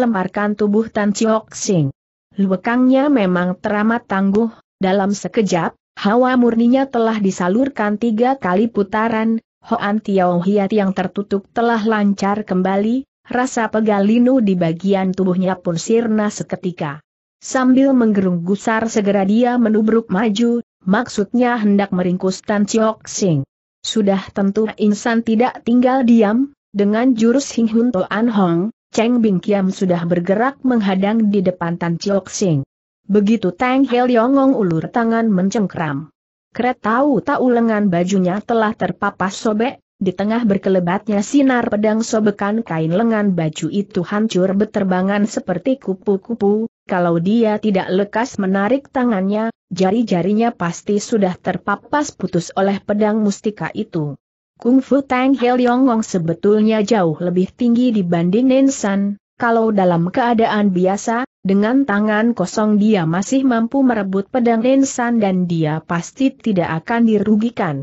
tubuh Tan Chiok Sing. Luekangnya memang teramat tangguh, dalam sekejap, hawa murninya telah disalurkan tiga kali putaran, Hoan Tiao Hiat yang tertutup telah lancar kembali, rasa pegal linu di bagian tubuhnya pun sirna seketika. Sambil menggerung gusar segera dia menubruk maju, maksudnya hendak meringkus Tan Chiok Sing. Sudah tentu insan tidak tinggal diam, dengan jurus Hing Hun Toan Hong, Cheng Bing Kiam sudah bergerak menghadang di depan Tan Chiok Sing. Begitu Tang Hel Yongong ulur tangan mencengkram. Kret tahu tahu lengan bajunya telah terpapas sobek, di tengah berkelebatnya sinar pedang sobekan kain lengan baju itu hancur beterbangan seperti kupu-kupu, kalau dia tidak lekas menarik tangannya, jari-jarinya pasti sudah terpapas putus oleh pedang mustika itu. Kung Fu Tang Hel Yongong sebetulnya jauh lebih tinggi dibanding Nensan, kalau dalam keadaan biasa, dengan tangan kosong dia masih mampu merebut pedang Nensan dan dia pasti tidak akan dirugikan.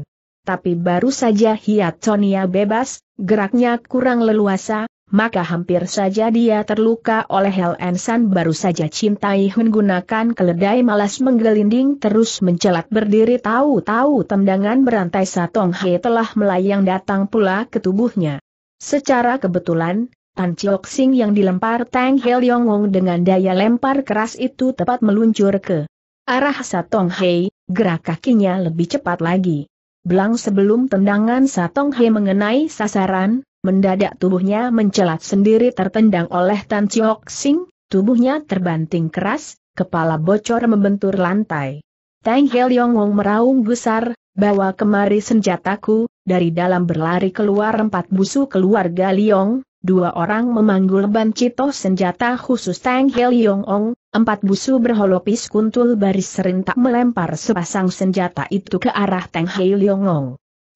Tapi baru saja Hiat Sonia bebas, geraknya kurang leluasa, maka hampir saja dia terluka oleh Hel Ensan baru saja cintai menggunakan keledai malas menggelinding terus mencelat berdiri tahu-tahu tendangan berantai Satong Hei telah melayang datang pula ke tubuhnya. Secara kebetulan, Tan Chok Sing yang dilempar Tang Hel Yong Wong dengan daya lempar keras itu tepat meluncur ke arah Satong Hei. gerak kakinya lebih cepat lagi. Belang sebelum tendangan Satong Hei mengenai sasaran, Mendadak tubuhnya mencelat sendiri tertendang oleh Tan Chiok Sing, tubuhnya terbanting keras, kepala bocor membentur lantai. Tang Yong Wong meraung gusar, bawa kemari senjataku, dari dalam berlari keluar empat busu keluarga Liong, dua orang memanggul cito senjata khusus Tang Heliong Wong, empat busu berholopis kuntul baris serintak melempar sepasang senjata itu ke arah Tang Yong Wong.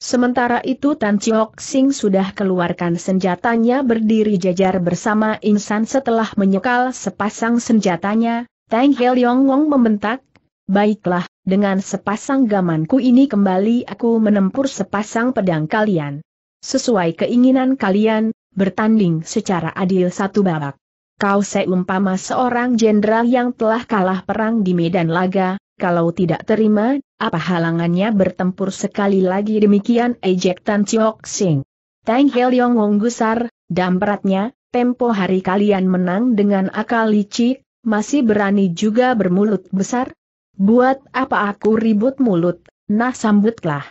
Sementara itu Tan Chiok Sing sudah keluarkan senjatanya berdiri jajar bersama Insan setelah menyekal sepasang senjatanya, Tang Yong Wong membentak, Baiklah, dengan sepasang gamanku ini kembali aku menempur sepasang pedang kalian. Sesuai keinginan kalian, bertanding secara adil satu babak. Kau seumpama seorang jenderal yang telah kalah perang di medan laga, kalau tidak terima, apa halangannya bertempur sekali lagi demikian ejek Tan Chiok Sing. Tang Heliong Wong Gusar, dampratnya, tempo hari kalian menang dengan akal licik, masih berani juga bermulut besar? Buat apa aku ribut mulut, nah sambutlah.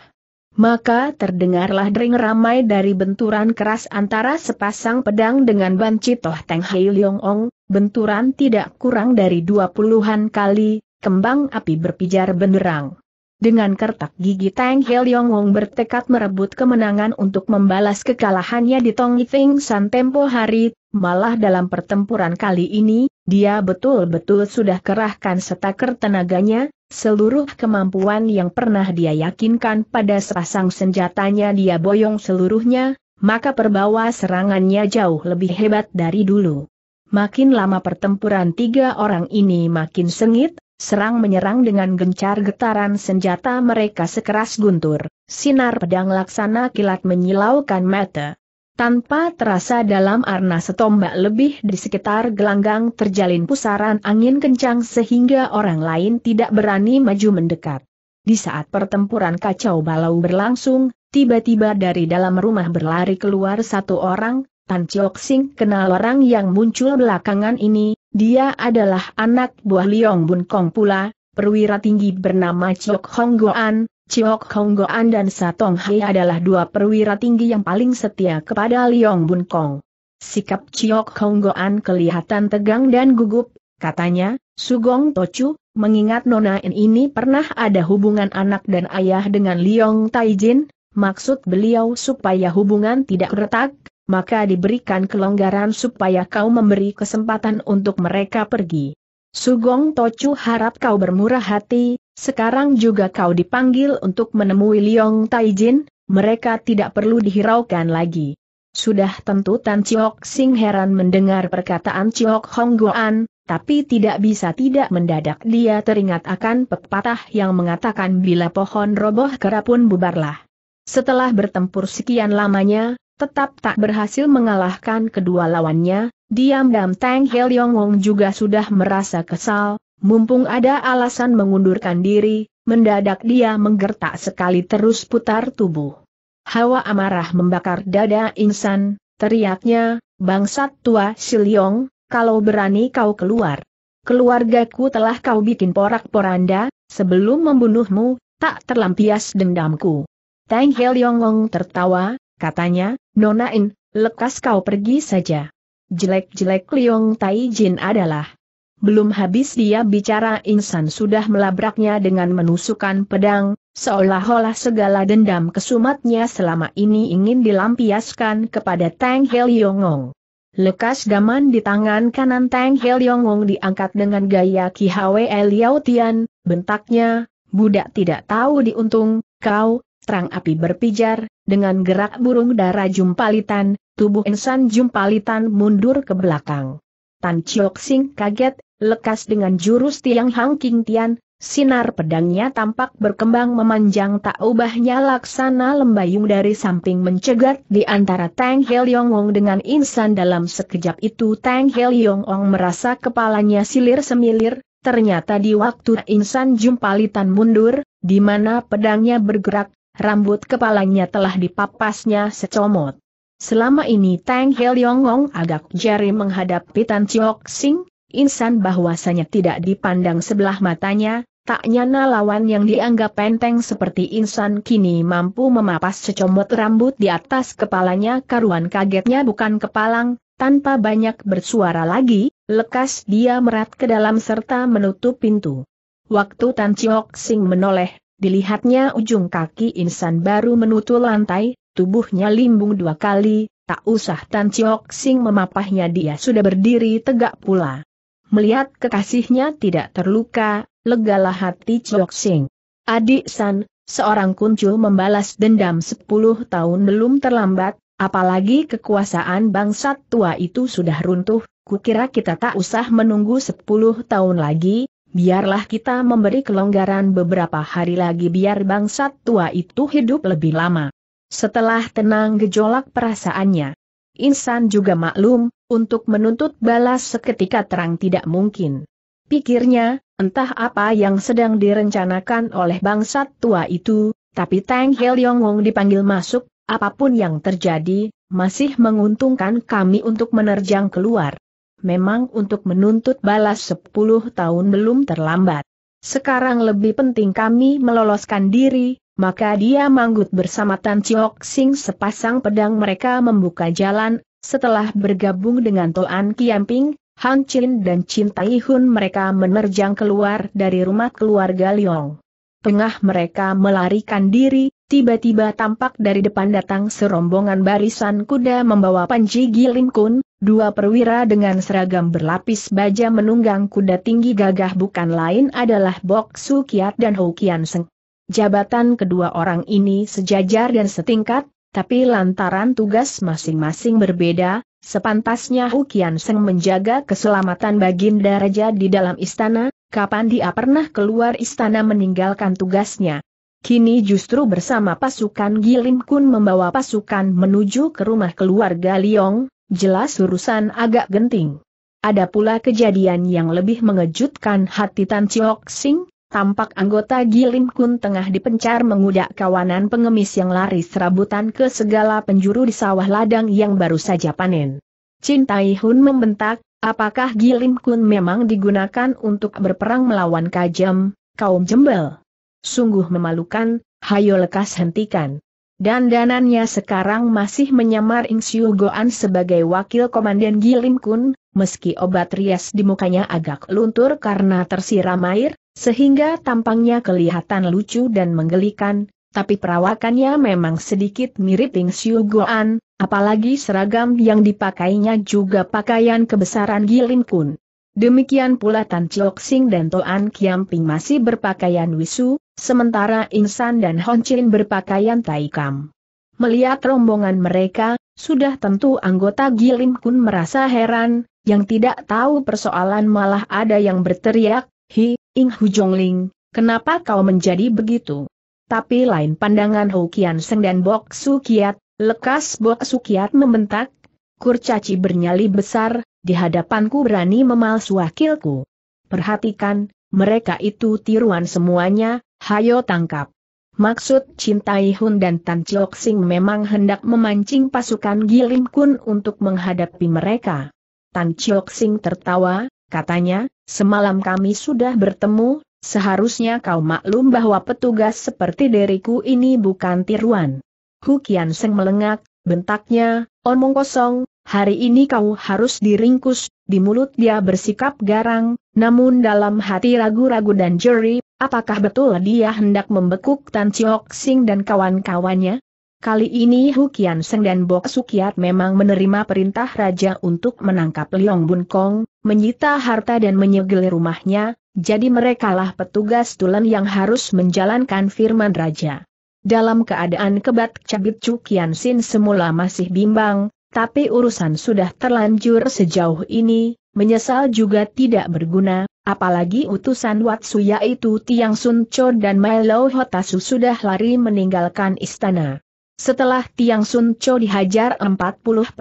Maka terdengarlah dering ramai dari benturan keras antara sepasang pedang dengan banci Toh Tang Hei Ong, benturan tidak kurang dari dua puluhan kali, kembang api berpijar benderang. Dengan kertak gigi Tang Hel Yong Wong bertekad merebut kemenangan untuk membalas kekalahannya di Tong Feng San tempo hari, malah dalam pertempuran kali ini, dia betul-betul sudah kerahkan setaker tenaganya, seluruh kemampuan yang pernah dia yakinkan pada serasang senjatanya dia boyong seluruhnya, maka perbawa serangannya jauh lebih hebat dari dulu. Makin lama pertempuran tiga orang ini makin sengit, serang menyerang dengan gencar getaran senjata mereka sekeras guntur, sinar pedang laksana kilat menyilaukan mata. Tanpa terasa dalam arnas setombak lebih di sekitar gelanggang terjalin pusaran angin kencang sehingga orang lain tidak berani maju mendekat. Di saat pertempuran kacau balau berlangsung, tiba-tiba dari dalam rumah berlari keluar satu orang, Tan Chok Sing kenal orang yang muncul belakangan ini, dia adalah anak buah Liong Bun Kong pula, perwira tinggi bernama Chok Hong Goan, Chok Hong Goan dan Satong Hai adalah dua perwira tinggi yang paling setia kepada Liong Bun Kong. Sikap Chok Hong Goan kelihatan tegang dan gugup, katanya, Sugong Tochu, mengingat Nona In ini pernah ada hubungan anak dan ayah dengan Liong Taijin, maksud beliau supaya hubungan tidak retak, maka diberikan kelonggaran supaya kau memberi kesempatan untuk mereka pergi. Sugong Tocu harap kau bermurah hati, sekarang juga kau dipanggil untuk menemui Liong Taijin, mereka tidak perlu dihiraukan lagi. Sudah tentu Tan Chiok Sing heran mendengar perkataan Chiok Hong Guan, tapi tidak bisa tidak mendadak dia teringat akan pepatah yang mengatakan bila pohon roboh kerapun bubarlah. Setelah bertempur sekian lamanya, tetap tak berhasil mengalahkan kedua lawannya, diam-diam Tang Yong Wong juga sudah merasa kesal, mumpung ada alasan mengundurkan diri, mendadak dia menggertak sekali terus putar tubuh. Hawa amarah membakar dada insan, teriaknya, bangsat tua Siliong, kalau berani kau keluar. Keluargaku telah kau bikin porak-poranda, sebelum membunuhmu, tak terlampias dendamku. Tang Yong Wong tertawa, katanya, Nona In, lekas kau pergi saja. Jelek-jelek Liong Tai Jin adalah. Belum habis dia bicara insan sudah melabraknya dengan menusukan pedang, seolah-olah segala dendam kesumatnya selama ini ingin dilampiaskan kepada Tang Hel Yongong. Lekas gaman di tangan kanan Tang Hel Yongong diangkat dengan gaya Ki Hwe Liao Tian, bentaknya, budak tidak tahu diuntung, kau, Terang api berpijar, dengan gerak burung darah jumpalitan, tubuh insan jumpalitan mundur ke belakang. Tan Chiok Sing kaget, lekas dengan jurus tiang Hang King Tian, sinar pedangnya tampak berkembang memanjang tak ubahnya laksana lembayung dari samping mencegat di antara Tang yong Wong dengan insan dalam sekejap itu Tang yong Wong merasa kepalanya silir semilir, ternyata di waktu insan jumpalitan mundur, di mana pedangnya bergerak, Rambut kepalanya telah dipapasnya secomot. Selama ini Tang Helyongong agak jari menghadapi Tan Chiok Sing, insan bahwasanya tidak dipandang sebelah matanya, tak nyana lawan yang dianggap penteng seperti insan kini mampu memapas secomot rambut di atas kepalanya karuan kagetnya bukan kepalang, tanpa banyak bersuara lagi, lekas dia merat ke dalam serta menutup pintu. Waktu Tan Chiok Sing menoleh Dilihatnya ujung kaki insan baru menutul lantai, tubuhnya limbung dua kali, tak usah Tan Chiok Sing memapahnya dia sudah berdiri tegak pula. Melihat kekasihnya tidak terluka, legalah hati Chiok Sing. Adik San, seorang kuncul membalas dendam sepuluh tahun belum terlambat, apalagi kekuasaan bangsat tua itu sudah runtuh, kukira kita tak usah menunggu sepuluh tahun lagi, Biarlah kita memberi kelonggaran beberapa hari lagi biar bangsat tua itu hidup lebih lama. Setelah tenang gejolak perasaannya. Insan juga maklum, untuk menuntut balas seketika terang tidak mungkin. Pikirnya, entah apa yang sedang direncanakan oleh bangsat tua itu, tapi Tang Hel Wong dipanggil masuk, apapun yang terjadi, masih menguntungkan kami untuk menerjang keluar memang untuk menuntut balas sepuluh tahun belum terlambat. Sekarang lebih penting kami meloloskan diri, maka dia manggut bersama Tan Chiok Sing sepasang pedang mereka membuka jalan, setelah bergabung dengan Toan Kiamping, Han Chin dan Chin Tai Hun mereka menerjang keluar dari rumah keluarga Liong. Tengah mereka melarikan diri, Tiba-tiba tampak dari depan datang serombongan barisan kuda membawa Panji giling Kun, dua perwira dengan seragam berlapis baja menunggang kuda tinggi gagah bukan lain adalah Bok Su Kiat dan Hou Kian Seng. Jabatan kedua orang ini sejajar dan setingkat, tapi lantaran tugas masing-masing berbeda, sepantasnya Hou Kian Seng menjaga keselamatan Baginda Raja di dalam istana, kapan dia pernah keluar istana meninggalkan tugasnya. Kini justru bersama pasukan Gilim Kun membawa pasukan menuju ke rumah keluarga Liong, jelas urusan agak genting. Ada pula kejadian yang lebih mengejutkan hati Tan Chiok Sing, tampak anggota Gilim Kun tengah dipencar mengudak kawanan pengemis yang lari serabutan ke segala penjuru di sawah ladang yang baru saja panen. Chin Tai Hun membentak, apakah Gilim Kun memang digunakan untuk berperang melawan kajam, kaum jembel? Sungguh memalukan, hayo lekas hentikan. Dan danannya sekarang masih menyamar Ing Siu Goan sebagai wakil komandan Gilim Kun, meski obat rias di mukanya agak luntur karena tersiram air, sehingga tampangnya kelihatan lucu dan menggelikan, tapi perawakannya memang sedikit mirip Ing Siu Goan, apalagi seragam yang dipakainya juga pakaian kebesaran Gilim Kun. Demikian pula Tan Chok Sing dan Toan Kiamping masih berpakaian wisu, Sementara Insan dan Honcin berpakaian taikam. Melihat rombongan mereka, sudah tentu anggota Gilim Kun merasa heran, yang tidak tahu persoalan malah ada yang berteriak, Hi, Ing Hu Jongling, kenapa kau menjadi begitu? Tapi lain pandangan Hou Hokian Seng dan Bok Sukiat, lekas Bok Sukiat membentak, kurcaci bernyali besar, di hadapanku berani memalsu wakilku. Perhatikan, mereka itu tiruan semuanya, hayo tangkap. Maksud cintai Hun dan Tan Chok Sing memang hendak memancing pasukan Gilim Kun untuk menghadapi mereka. Tan Chok Sing tertawa, katanya, semalam kami sudah bertemu, seharusnya kau maklum bahwa petugas seperti deriku ini bukan tiruan. Hu Kian Seng melengak, bentaknya, omong kosong, hari ini kau harus diringkus, di mulut dia bersikap garang, namun dalam hati ragu-ragu dan jeri, Apakah betul dia hendak membekuk Tan Chiok Sing dan kawan-kawannya? Kali ini Hu Kian Seng dan Bok Sukiat memang menerima perintah raja untuk menangkap Leong Bun Kong, menyita harta dan menyegel rumahnya, jadi merekalah petugas tulen yang harus menjalankan firman raja. Dalam keadaan kebat cabit Chu Kian Sin semula masih bimbang, tapi urusan sudah terlanjur sejauh ini, menyesal juga tidak berguna, Apalagi utusan Watsu itu Tiang Sun Cho dan Milo Hotasu sudah lari meninggalkan istana. Setelah Tiang Sun Cho dihajar 40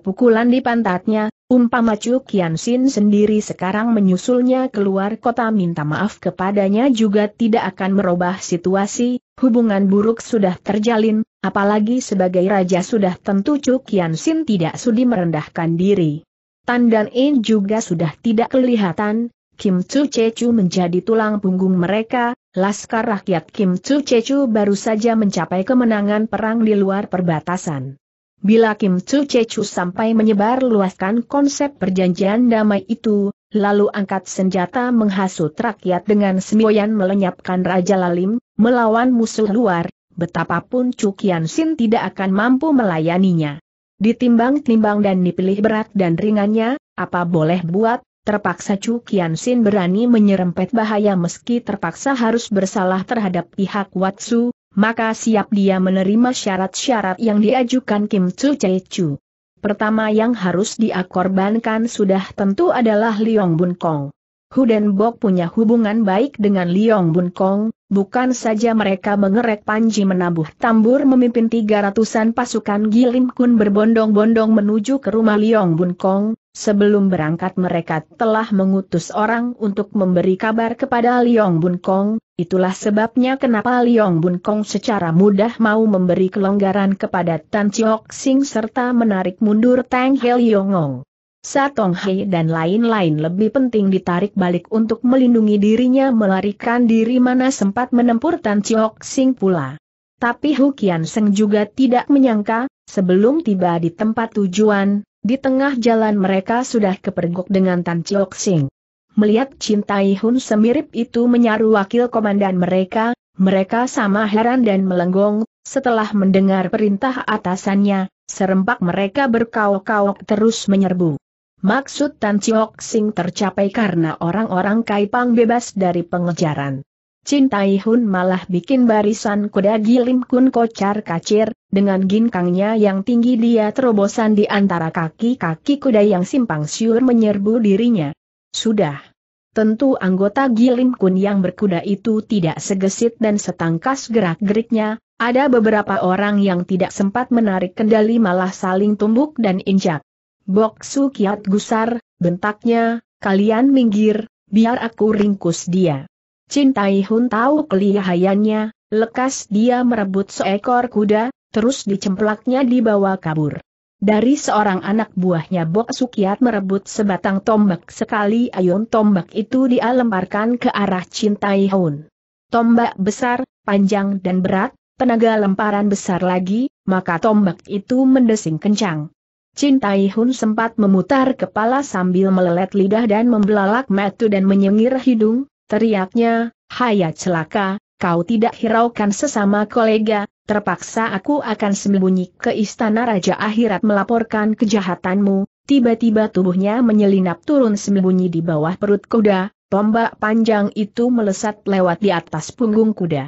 pukulan di pantatnya, umpama Chu Kian sendiri sekarang menyusulnya keluar kota minta maaf kepadanya juga tidak akan merubah situasi, hubungan buruk sudah terjalin, apalagi sebagai raja sudah tentu Chu Kian tidak sudi merendahkan diri. Tandan In juga sudah tidak kelihatan, Kim Chu Chechu menjadi tulang punggung mereka, Laskar Rakyat Kim Chu Chechu baru saja mencapai kemenangan perang di luar perbatasan. Bila Kim Chu Chechu sampai menyebar luaskan konsep perjanjian damai itu, lalu angkat senjata menghasut rakyat dengan semboyan melenyapkan Raja Lalim, melawan musuh luar, betapapun Kian Sin tidak akan mampu melayaninya. Ditimbang-timbang dan dipilih berat dan ringannya, apa boleh buat, Terpaksa Chu Kian Sin berani menyerempet bahaya meski terpaksa harus bersalah terhadap pihak Watsu, maka siap dia menerima syarat-syarat yang diajukan Kim Chu Chee Chu. Pertama yang harus diakorbankan sudah tentu adalah Liong Bun Kong. Bok punya hubungan baik dengan Liong Bun Kong, bukan saja mereka mengerek Panji menabuh tambur memimpin tiga ratusan pasukan Gilim Kun berbondong-bondong menuju ke rumah Liong Bun Kong, sebelum berangkat mereka telah mengutus orang untuk memberi kabar kepada Liong Bun Kong, itulah sebabnya kenapa Liong Bun Kong secara mudah mau memberi kelonggaran kepada Tan Chiok Sing serta menarik mundur Tang He Ong. Satong Hei dan lain-lain lebih penting ditarik balik untuk melindungi dirinya melarikan diri mana sempat menempur Tan Chiok Sing pula. Tapi Hukian Seng juga tidak menyangka, sebelum tiba di tempat tujuan, di tengah jalan mereka sudah kepergok dengan Tan Chiok Sing. Melihat Tai Hun semirip itu menyaru wakil komandan mereka, mereka sama heran dan melenggong, setelah mendengar perintah atasannya, serempak mereka berkauk-kauk terus menyerbu. Maksud Tan Chiok Sing tercapai karena orang-orang Kaipang bebas dari pengejaran. Cintai Hun malah bikin barisan kuda gilim kun kocar kacir, dengan ginkangnya yang tinggi dia terobosan di antara kaki-kaki kuda yang simpang siur menyerbu dirinya. Sudah. Tentu anggota gilim kun yang berkuda itu tidak segesit dan setangkas gerak-geriknya, ada beberapa orang yang tidak sempat menarik kendali malah saling tumbuk dan injak. Bok Su Kiat gusar, bentaknya, kalian minggir, biar aku ringkus dia. Cintai Hun tahu kelihayannya, lekas dia merebut seekor kuda, terus dicemplaknya dibawa kabur. Dari seorang anak buahnya Bok Sukiat merebut sebatang tombak sekali ayun tombak itu dia lemparkan ke arah Cintai Hun. Tombak besar, panjang dan berat, tenaga lemparan besar lagi, maka tombak itu mendesing kencang. Chin Tai Hun sempat memutar kepala sambil melelet lidah dan membelalak metu dan menyengir hidung, teriaknya, Haya celaka, kau tidak hiraukan sesama kolega, terpaksa aku akan sembunyi ke istana Raja Akhirat melaporkan kejahatanmu, tiba-tiba tubuhnya menyelinap turun sembunyi di bawah perut kuda, tombak panjang itu melesat lewat di atas punggung kuda.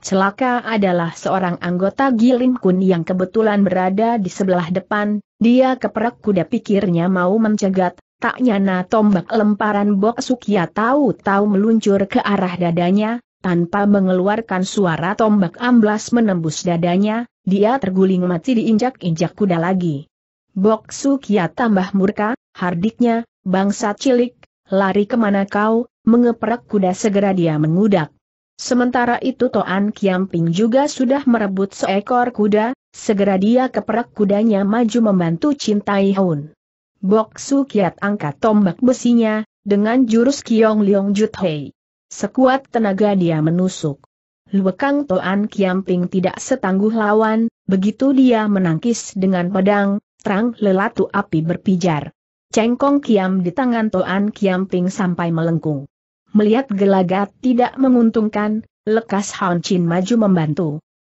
Celaka adalah seorang anggota Gilim Kun yang kebetulan berada di sebelah depan, dia keperak kuda pikirnya mau mencegat, tak nyana tombak lemparan Bok Sukia tahu-tahu meluncur ke arah dadanya, tanpa mengeluarkan suara tombak amblas menembus dadanya, dia terguling mati diinjak-injak kuda lagi. Bok Sukia tambah murka, hardiknya, bangsa cilik, lari kemana kau, mengeperak kuda segera dia mengudak. Sementara itu Toan Kiamping juga sudah merebut seekor kuda, segera dia keperak kudanya maju membantu Cintai Hun. Bok Su Kiat angkat tombak besinya, dengan jurus Kiong Liong Jut Sekuat tenaga dia menusuk. Luekang Toan Kiamping tidak setangguh lawan, begitu dia menangkis dengan pedang, terang lelatu api berpijar. Cengkong Kiam di tangan Toan Kiamping sampai melengkung. Melihat gelagat tidak menguntungkan, lekas Han Chin maju membantu.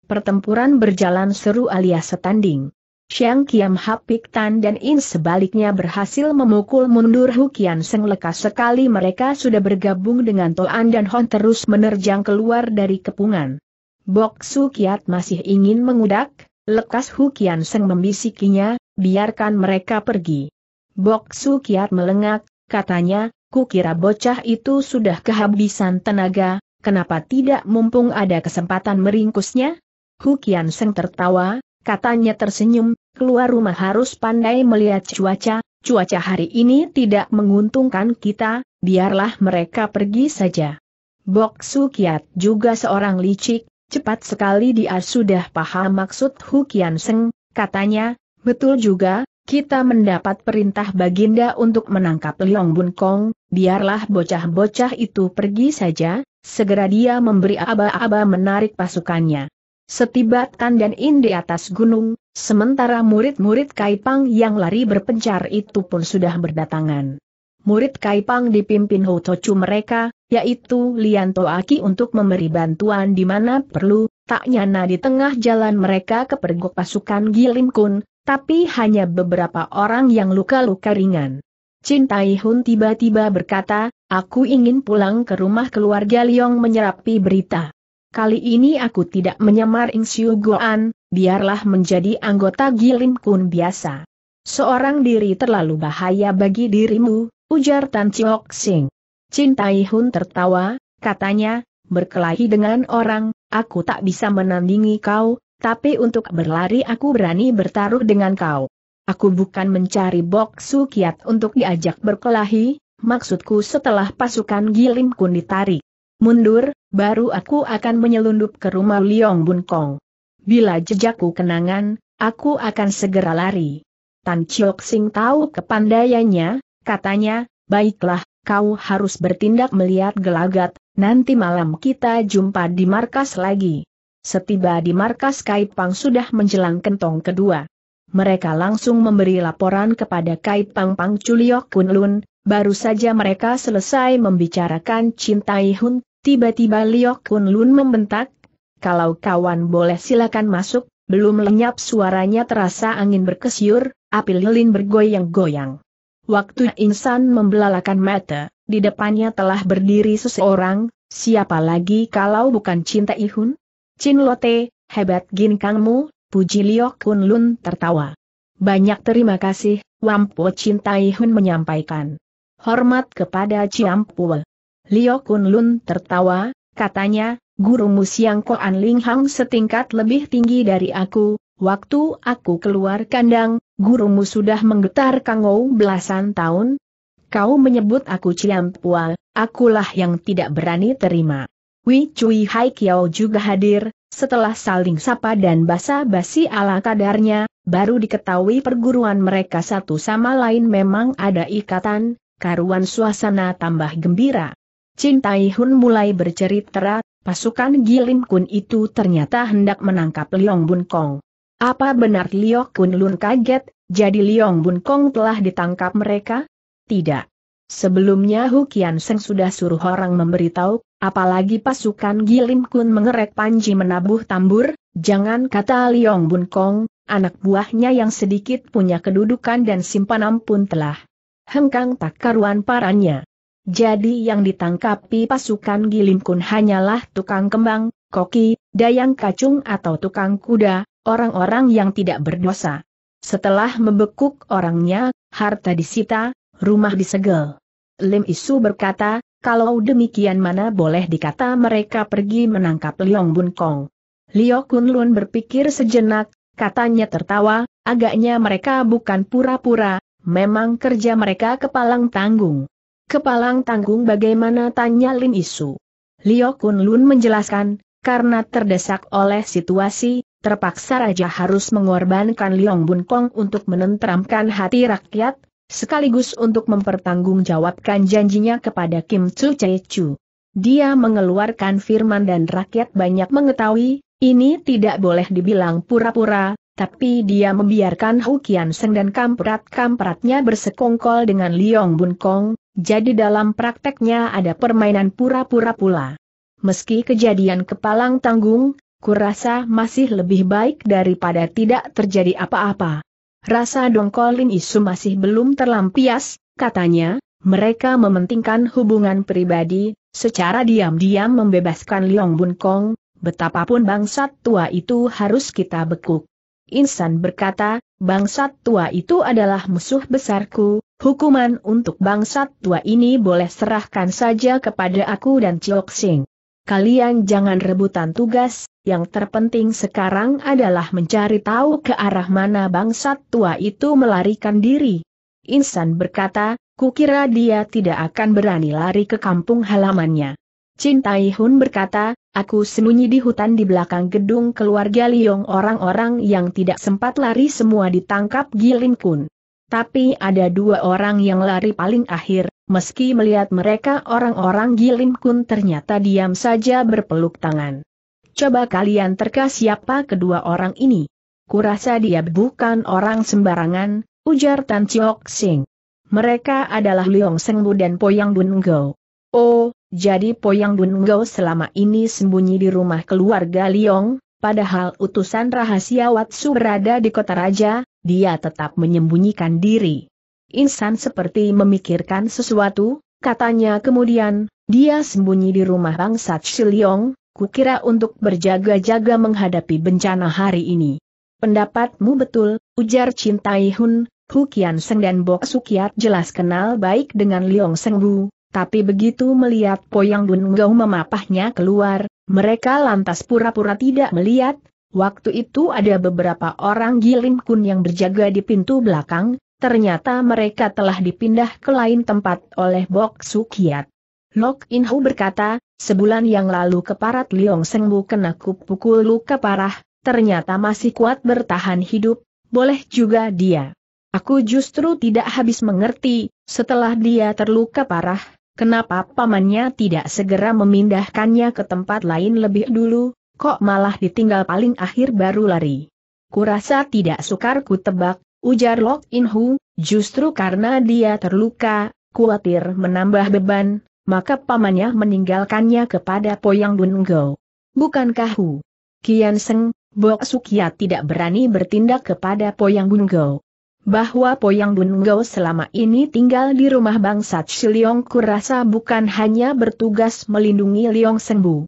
Pertempuran berjalan seru alias setanding. Xiang Qiang, Hapik Tan dan In sebaliknya berhasil memukul mundur Hukian Seng lekas sekali mereka sudah bergabung dengan Toan dan Hon terus menerjang keluar dari kepungan. Bok Su Kiat masih ingin mengudak, lekas Hukian Seng membisikinya, biarkan mereka pergi. Bok Su Kiat melengak, katanya, Kukira bocah itu sudah kehabisan tenaga, kenapa tidak mumpung ada kesempatan meringkusnya? Hukian Seng tertawa, katanya tersenyum, keluar rumah harus pandai melihat cuaca, cuaca hari ini tidak menguntungkan kita, biarlah mereka pergi saja. Bok Sukiat juga seorang licik, cepat sekali dia sudah paham maksud Hukian Seng, katanya, betul juga, kita mendapat perintah Baginda untuk menangkap Liong Bun Kong, biarlah bocah-bocah itu pergi saja, segera dia memberi aba-aba menarik pasukannya. Setiba Tan dan In di atas gunung, sementara murid-murid Kaipang yang lari berpencar itu pun sudah berdatangan. Murid Kaipang dipimpin Ho Tocu mereka, yaitu Lian Toaki untuk memberi bantuan di mana perlu, tak nyana di tengah jalan mereka kepergok pasukan Gilim Kun, tapi hanya beberapa orang yang luka-luka ringan. Chin Tai Hun tiba-tiba berkata, aku ingin pulang ke rumah keluarga Liong menyerapi berita. Kali ini aku tidak menyamar Ing Siu Goan, biarlah menjadi anggota Gilim Kun biasa. Seorang diri terlalu bahaya bagi dirimu, ujar Tan Chiok Sing. Chin Tai Hun tertawa, katanya, berkelahi dengan orang, aku tak bisa menandingi kau, tapi untuk berlari aku berani bertaruh dengan kau. Aku bukan mencari boksu kiat untuk diajak berkelahi, maksudku setelah pasukan kun ditarik. Mundur, baru aku akan menyelundup ke rumah Liong Bun Kong. Bila jejakku kenangan, aku akan segera lari. Tan Chiok Sing tahu kepandaiannya, katanya, baiklah, kau harus bertindak melihat gelagat, nanti malam kita jumpa di markas lagi. Setiba di markas Kaipang sudah menjelang kentong kedua. Mereka langsung memberi laporan kepada Kaipang Pang Chuliok Kunlun, baru saja mereka selesai membicarakan Cinta Hun, tiba-tiba Liok Kunlun membentak, kalau kawan boleh silakan masuk, belum lenyap suaranya terasa angin berkesyur, api lilin bergoyang-goyang. Waktu insan membelalakan mata, di depannya telah berdiri seseorang, siapa lagi kalau bukan Cinta Ihun? Chin Lote, hebat ginkangmu, puji Liu Kun Lun tertawa. Banyak terima kasih, Wampu Cintai Hun menyampaikan. Hormat kepada Ciampue. Liu Kun Lun tertawa, katanya, gurumu Siang Koan Ling Hang setingkat lebih tinggi dari aku, waktu aku keluar kandang, gurumu sudah menggetar kangou belasan tahun, kau menyebut aku ciampual, akulah yang tidak berani terima. Wei Cui Hai Kiao juga hadir, setelah saling sapa dan basa-basi ala kadarnya, baru diketahui perguruan mereka satu sama lain memang ada ikatan, karuan suasana tambah gembira. Chin Tai Hun mulai bercerita, pasukan Gilim Kun itu ternyata hendak menangkap Liong Bun Kong. Apa benar Liok Kun Lun kaget, jadi Liong Bun Kong telah ditangkap mereka? Tidak. Sebelumnya Hukian Seng sudah suruh orang memberitahu, apalagi pasukan Gilim Kun mengerek panji menabuh tambur, jangan kata Liong Bun Kong, anak buahnya yang sedikit punya kedudukan dan simpanan pun telah hengkang tak karuan parannya. Jadi yang ditangkapi pasukan Gilim Kun hanyalah tukang kembang, koki, dayang kacung atau tukang kuda, orang-orang yang tidak berdosa. Setelah membekuk orangnya, harta disita, rumah disegel. Lim Isu berkata, kalau demikian mana boleh dikata mereka pergi menangkap Liong Bun Kong. Liu Kun Lun berpikir sejenak, katanya tertawa, agaknya mereka bukan pura-pura, memang kerja mereka kepalang tanggung. Kepalang tanggung bagaimana tanya Lim Isu. Liu Kun Lun menjelaskan, karena terdesak oleh situasi, terpaksa raja harus mengorbankan Liong Bun Kong untuk menenteramkan hati rakyat, sekaligus untuk mempertanggungjawabkan janjinya kepada Kim Chae Chu, Dia mengeluarkan firman dan rakyat banyak mengetahui, ini tidak boleh dibilang pura-pura, tapi dia membiarkan Hukian Seng dan kamprat-kampratnya bersekongkol dengan Liong Bun Kong, jadi dalam prakteknya ada permainan pura-pura pula. Meski kejadian kepalang tanggung, kurasa masih lebih baik daripada tidak terjadi apa-apa. Rasa dongkolin Isu masih belum terlampias, katanya, mereka mementingkan hubungan pribadi, secara diam-diam membebaskan Liong Bun Kong, betapapun bangsat tua itu harus kita bekuk. Insan berkata, bangsat tua itu adalah musuh besarku, hukuman untuk bangsat tua ini boleh serahkan saja kepada aku dan Chiok Sing kalian jangan rebutan tugas, yang terpenting sekarang adalah mencari tahu ke arah mana bangsat tua itu melarikan diri. Insan berkata, kukira dia tidak akan berani lari ke kampung halamannya. Cintai Hun berkata, aku sembunyi di hutan di belakang gedung keluarga Liong orang-orang yang tidak sempat lari semua ditangkap Gilin Kun. Tapi ada dua orang yang lari paling akhir, Meski melihat mereka orang-orang Gilim Kun ternyata diam saja berpeluk tangan. Coba kalian terka siapa kedua orang ini. Kurasa dia bukan orang sembarangan, ujar Tan Chiok Sing. Mereka adalah Liong Seng Bu dan Poyang Dun Go. Oh, jadi Poyang Dun Go selama ini sembunyi di rumah keluarga Liong, padahal utusan rahasia Watsu berada di kota raja, dia tetap menyembunyikan diri. Insan seperti memikirkan sesuatu, katanya kemudian, dia sembunyi di rumah bangsa Chiliong, kukira untuk berjaga-jaga menghadapi bencana hari ini. Pendapatmu betul, ujar Cintai Hun, Hu Kian Seng dan Bok Sukiat jelas kenal baik dengan Liong Seng Bu, tapi begitu melihat Poyang Bun Ngau memapahnya keluar, mereka lantas pura-pura tidak melihat, Waktu itu ada beberapa orang Gilim Kun yang berjaga di pintu belakang, Ternyata mereka telah dipindah ke lain tempat oleh Bok Sukiat. Lok Inhu berkata, sebulan yang lalu keparat Liong Sengbu kena kupukul luka parah, ternyata masih kuat bertahan hidup, boleh juga dia. Aku justru tidak habis mengerti, setelah dia terluka parah, kenapa pamannya tidak segera memindahkannya ke tempat lain lebih dulu, kok malah ditinggal paling akhir baru lari. Kurasa tidak sukar ku tebak, ujar Lok In Hu, justru karena dia terluka, khawatir menambah beban, maka pamannya meninggalkannya kepada Poyang Bun Go. Bukankah Hu? Kian Seng, Bok Sukia ya tidak berani bertindak kepada Poyang Bun Go. Bahwa Poyang Bun Go selama ini tinggal di rumah bangsa Chiliong kurasa bukan hanya bertugas melindungi Liong Sengbu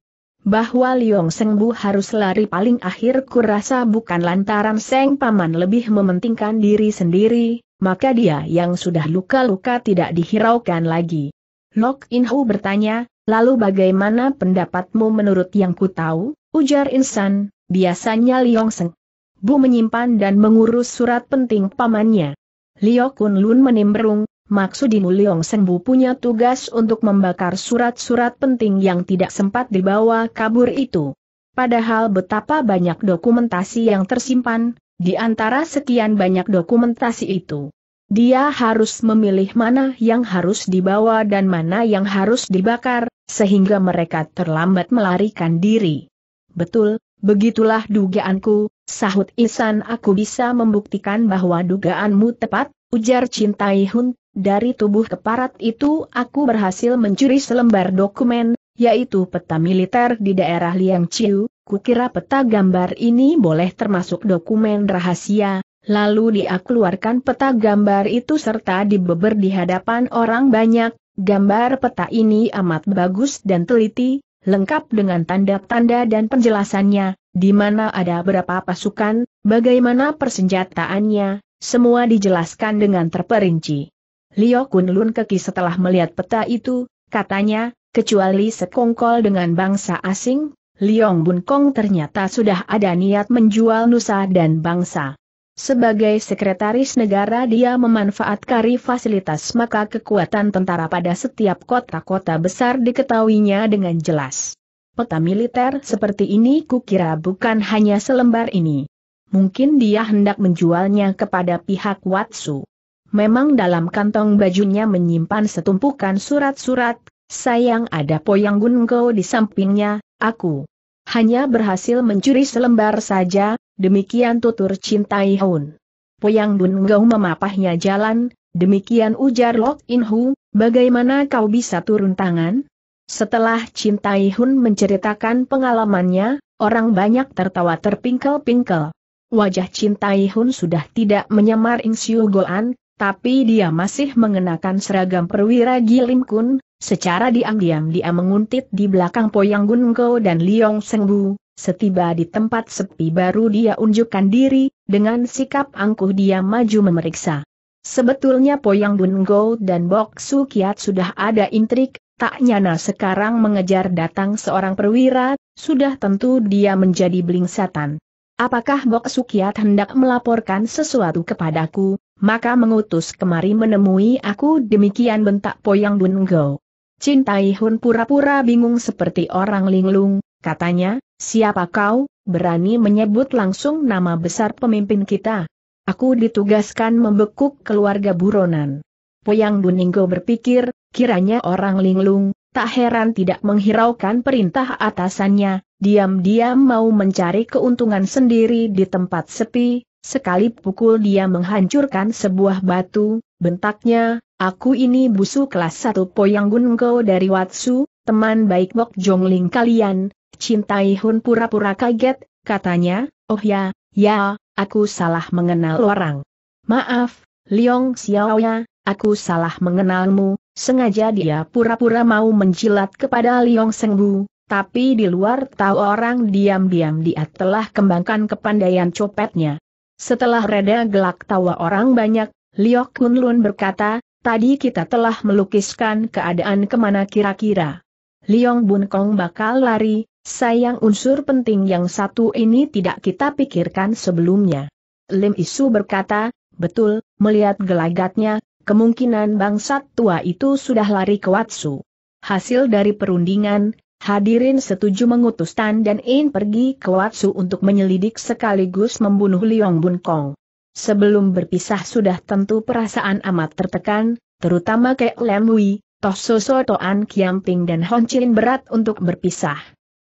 bahwa Liong bu harus lari paling akhir kurasa bukan lantaran Seng Paman lebih mementingkan diri sendiri, maka dia yang sudah luka-luka tidak dihiraukan lagi. Lok In Hu bertanya, lalu bagaimana pendapatmu menurut yang ku tahu, ujar Insan, biasanya Liong Seng. Bu menyimpan dan mengurus surat penting pamannya. Liokun Lun menimbrung, Maksud Mulyong Sengbu punya tugas untuk membakar surat-surat penting yang tidak sempat dibawa kabur itu. Padahal betapa banyak dokumentasi yang tersimpan, di antara sekian banyak dokumentasi itu. Dia harus memilih mana yang harus dibawa dan mana yang harus dibakar, sehingga mereka terlambat melarikan diri. Betul, begitulah dugaanku, sahut Isan aku bisa membuktikan bahwa dugaanmu tepat, ujar Cintai Hun, dari tubuh keparat itu aku berhasil mencuri selembar dokumen, yaitu peta militer di daerah Liang Chiu, kukira peta gambar ini boleh termasuk dokumen rahasia, lalu dia keluarkan peta gambar itu serta dibeber di hadapan orang banyak, gambar peta ini amat bagus dan teliti, lengkap dengan tanda-tanda dan penjelasannya, di mana ada berapa pasukan, bagaimana persenjataannya, semua dijelaskan dengan terperinci. Lio Kunlun keki setelah melihat peta itu, katanya, kecuali sekongkol dengan bangsa asing, Liong Bun Kong ternyata sudah ada niat menjual nusa dan bangsa. Sebagai sekretaris negara dia memanfaatkan fasilitas maka kekuatan tentara pada setiap kota-kota besar diketahuinya dengan jelas. Peta militer seperti ini kukira bukan hanya selembar ini. Mungkin dia hendak menjualnya kepada pihak Watsu. Memang dalam kantong bajunya menyimpan setumpukan surat-surat, sayang ada Poyang Gungo di sampingnya, aku hanya berhasil mencuri selembar saja, demikian tutur cintai Hun. Poyang Gunko memapahnya jalan, demikian ujar Lok In Hu, bagaimana kau bisa turun tangan? Setelah Cintai Hun menceritakan pengalamannya, orang banyak tertawa terpingkel-pingkel. Wajah Cintai Hun sudah tidak menyamar Ing Siu Goan, tapi dia masih mengenakan seragam perwira Gilim Kun, secara diam-diam dia menguntit di belakang Poyang Gunko dan Liong Sengbu, Setiba di tempat sepi baru dia unjukkan diri, dengan sikap angkuh dia maju memeriksa. Sebetulnya Poyang Go dan Bok Su Kiat sudah ada intrik, tak nyana sekarang mengejar datang seorang perwira, sudah tentu dia menjadi belingsatan. Apakah Bok Sukiat hendak melaporkan sesuatu kepadaku, maka mengutus kemari menemui aku demikian bentak Poyang Bungo. Cintai Hun pura-pura bingung seperti orang linglung, katanya, siapa kau, berani menyebut langsung nama besar pemimpin kita. Aku ditugaskan membekuk keluarga buronan. Poyang Buninggo berpikir, kiranya orang linglung, tak heran tidak menghiraukan perintah atasannya, diam-diam mau mencari keuntungan sendiri di tempat sepi, sekali pukul dia menghancurkan sebuah batu, bentaknya, aku ini busu kelas 1 Poyang Gungo dari Watsu, teman baik Bok Jongling kalian, cintai Hun pura-pura kaget, katanya, oh ya, ya, aku salah mengenal orang. Maaf, Liong Xiaoya, aku salah mengenalmu, Sengaja dia pura-pura mau menjilat kepada Liong Sengbu, tapi di luar tahu orang diam-diam dia telah kembangkan kepandaian copetnya. Setelah reda gelak tawa orang banyak, Liok Kunlun berkata, tadi kita telah melukiskan keadaan kemana kira-kira. Liong Bun Kong bakal lari, sayang unsur penting yang satu ini tidak kita pikirkan sebelumnya. Lim Isu berkata, betul, melihat gelagatnya, kemungkinan bangsat tua itu sudah lari ke Watsu. Hasil dari perundingan, hadirin setuju mengutus Tan dan In pergi ke Watsu untuk menyelidik sekaligus membunuh Liong Bun Kong. Sebelum berpisah sudah tentu perasaan amat tertekan, terutama Ke Kek Lemui, Toh Soso Toan Ping dan Hon Chin berat untuk berpisah.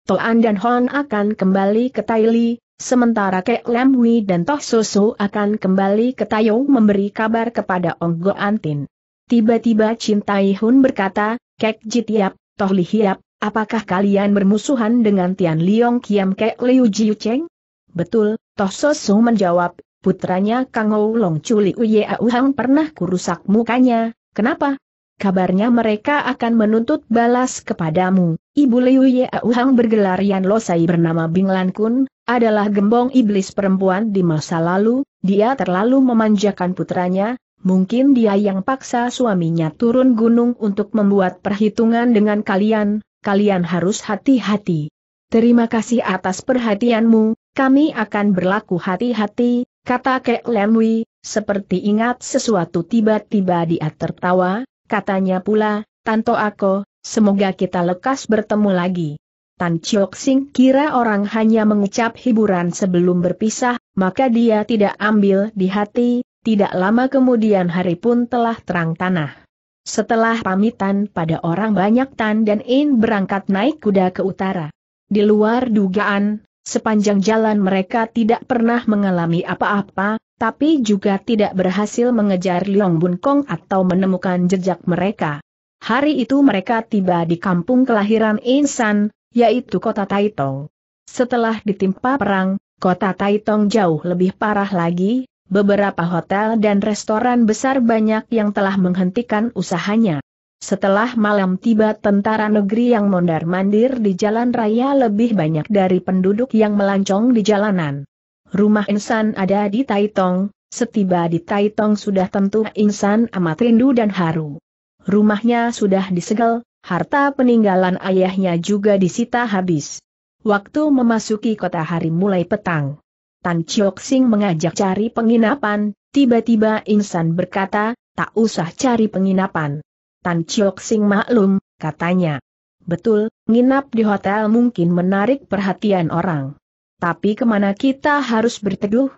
Toan dan Hon akan kembali ke Li, Sementara Kek Lam Hui dan Toh Soso akan kembali ke Tayong memberi kabar kepada Ong Go Antin. Tiba-tiba Cintai Hun berkata, Kek Jitiap, Toh Li Lihiap, apakah kalian bermusuhan dengan Tian Liong Kiam Kek Liu Jiu Cheng? Betul, Toh Soso menjawab, putranya Kang Ou Long Chuli Uye Auhang pernah kurusak mukanya, kenapa? Kabarnya mereka akan menuntut balas kepadamu, Ibu Liu Ye Auhang bergelar Yan Losai bernama Bing Lan Kun, adalah gembong iblis perempuan di masa lalu, dia terlalu memanjakan putranya, mungkin dia yang paksa suaminya turun gunung untuk membuat perhitungan dengan kalian, kalian harus hati-hati. Terima kasih atas perhatianmu, kami akan berlaku hati-hati, kata Kek Lemwi, seperti ingat sesuatu tiba-tiba dia tertawa, katanya pula, Tanto Ako, semoga kita lekas bertemu lagi. Tan Chiok Sing kira orang hanya mengucap hiburan sebelum berpisah, maka dia tidak ambil di hati, tidak lama kemudian hari pun telah terang tanah. Setelah pamitan pada orang banyak Tan dan In berangkat naik kuda ke utara. Di luar dugaan, sepanjang jalan mereka tidak pernah mengalami apa-apa, tapi juga tidak berhasil mengejar Liong Bun Kong atau menemukan jejak mereka. Hari itu mereka tiba di kampung kelahiran Insan, yaitu kota Taitong. Setelah ditimpa perang, kota Taitong jauh lebih parah lagi, beberapa hotel dan restoran besar banyak yang telah menghentikan usahanya. Setelah malam tiba tentara negeri yang mondar-mandir di jalan raya lebih banyak dari penduduk yang melancong di jalanan. Rumah insan ada di Taitong, setiba di Taitong sudah tentu insan amat rindu dan haru. Rumahnya sudah disegel harta peninggalan ayahnya juga disita habis. Waktu memasuki kota hari mulai petang. Tan Chiok Sing mengajak cari penginapan, tiba-tiba Insan berkata, tak usah cari penginapan. Tan Chiok Sing maklum, katanya. Betul, nginap di hotel mungkin menarik perhatian orang. Tapi kemana kita harus berteduh?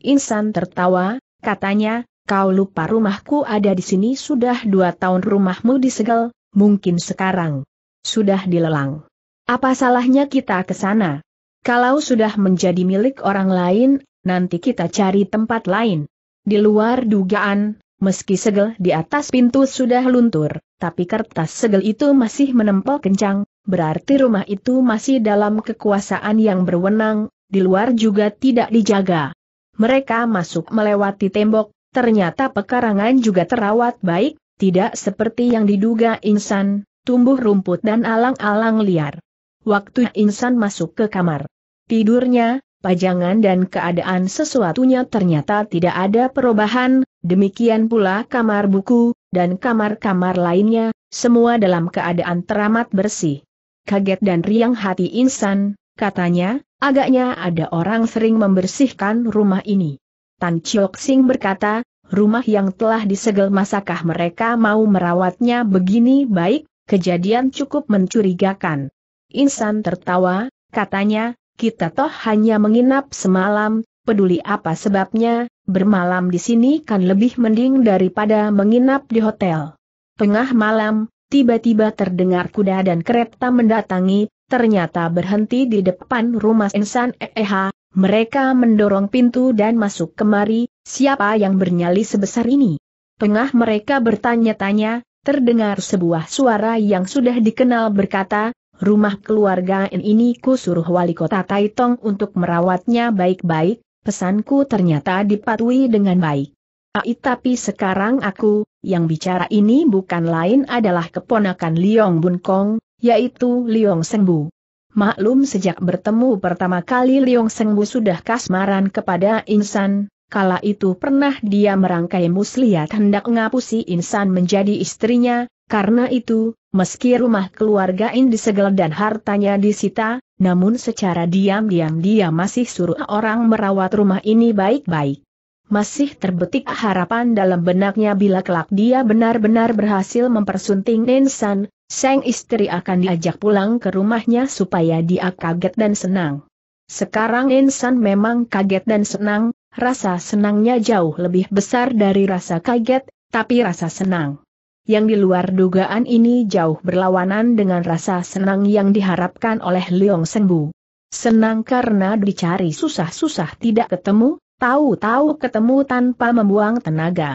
Insan tertawa, katanya, kau lupa rumahku ada di sini sudah dua tahun rumahmu disegel, mungkin sekarang sudah dilelang. Apa salahnya kita ke sana? Kalau sudah menjadi milik orang lain, nanti kita cari tempat lain. Di luar dugaan, meski segel di atas pintu sudah luntur, tapi kertas segel itu masih menempel kencang, berarti rumah itu masih dalam kekuasaan yang berwenang, di luar juga tidak dijaga. Mereka masuk melewati tembok, ternyata pekarangan juga terawat baik, tidak seperti yang diduga insan, tumbuh rumput dan alang-alang liar. Waktu insan masuk ke kamar tidurnya, pajangan dan keadaan sesuatunya ternyata tidak ada perubahan, demikian pula kamar buku, dan kamar-kamar lainnya, semua dalam keadaan teramat bersih. Kaget dan riang hati insan, katanya, agaknya ada orang sering membersihkan rumah ini. Tan Chok Sing berkata, rumah yang telah disegel masakah mereka mau merawatnya begini baik, kejadian cukup mencurigakan. Insan tertawa, katanya, kita toh hanya menginap semalam, peduli apa sebabnya, bermalam di sini kan lebih mending daripada menginap di hotel. Tengah malam, tiba-tiba terdengar kuda dan kereta mendatangi, ternyata berhenti di depan rumah Insan EEH, eh, mereka mendorong pintu dan masuk kemari, siapa yang bernyali sebesar ini? Tengah mereka bertanya-tanya, terdengar sebuah suara yang sudah dikenal berkata, rumah keluarga ini ku suruh wali kota Taitong untuk merawatnya baik-baik, pesanku ternyata dipatuhi dengan baik. Ai ah, tapi sekarang aku, yang bicara ini bukan lain adalah keponakan Liong Kong, yaitu Liong Sengbu. Maklum sejak bertemu pertama kali Liong Sengbu sudah kasmaran kepada Insan, kala itu pernah dia merangkai muslihat hendak ngapusi Insan menjadi istrinya, karena itu, meski rumah keluarga In disegel dan hartanya disita, namun secara diam-diam dia masih suruh orang merawat rumah ini baik-baik. Masih terbetik harapan dalam benaknya bila kelak dia benar-benar berhasil mempersunting Insan sang istri akan diajak pulang ke rumahnya supaya dia kaget dan senang. Sekarang Insan memang kaget dan senang, rasa senangnya jauh lebih besar dari rasa kaget, tapi rasa senang. Yang di luar dugaan ini jauh berlawanan dengan rasa senang yang diharapkan oleh Leong Sengbu. Senang karena dicari susah-susah tidak ketemu, tahu-tahu ketemu tanpa membuang tenaga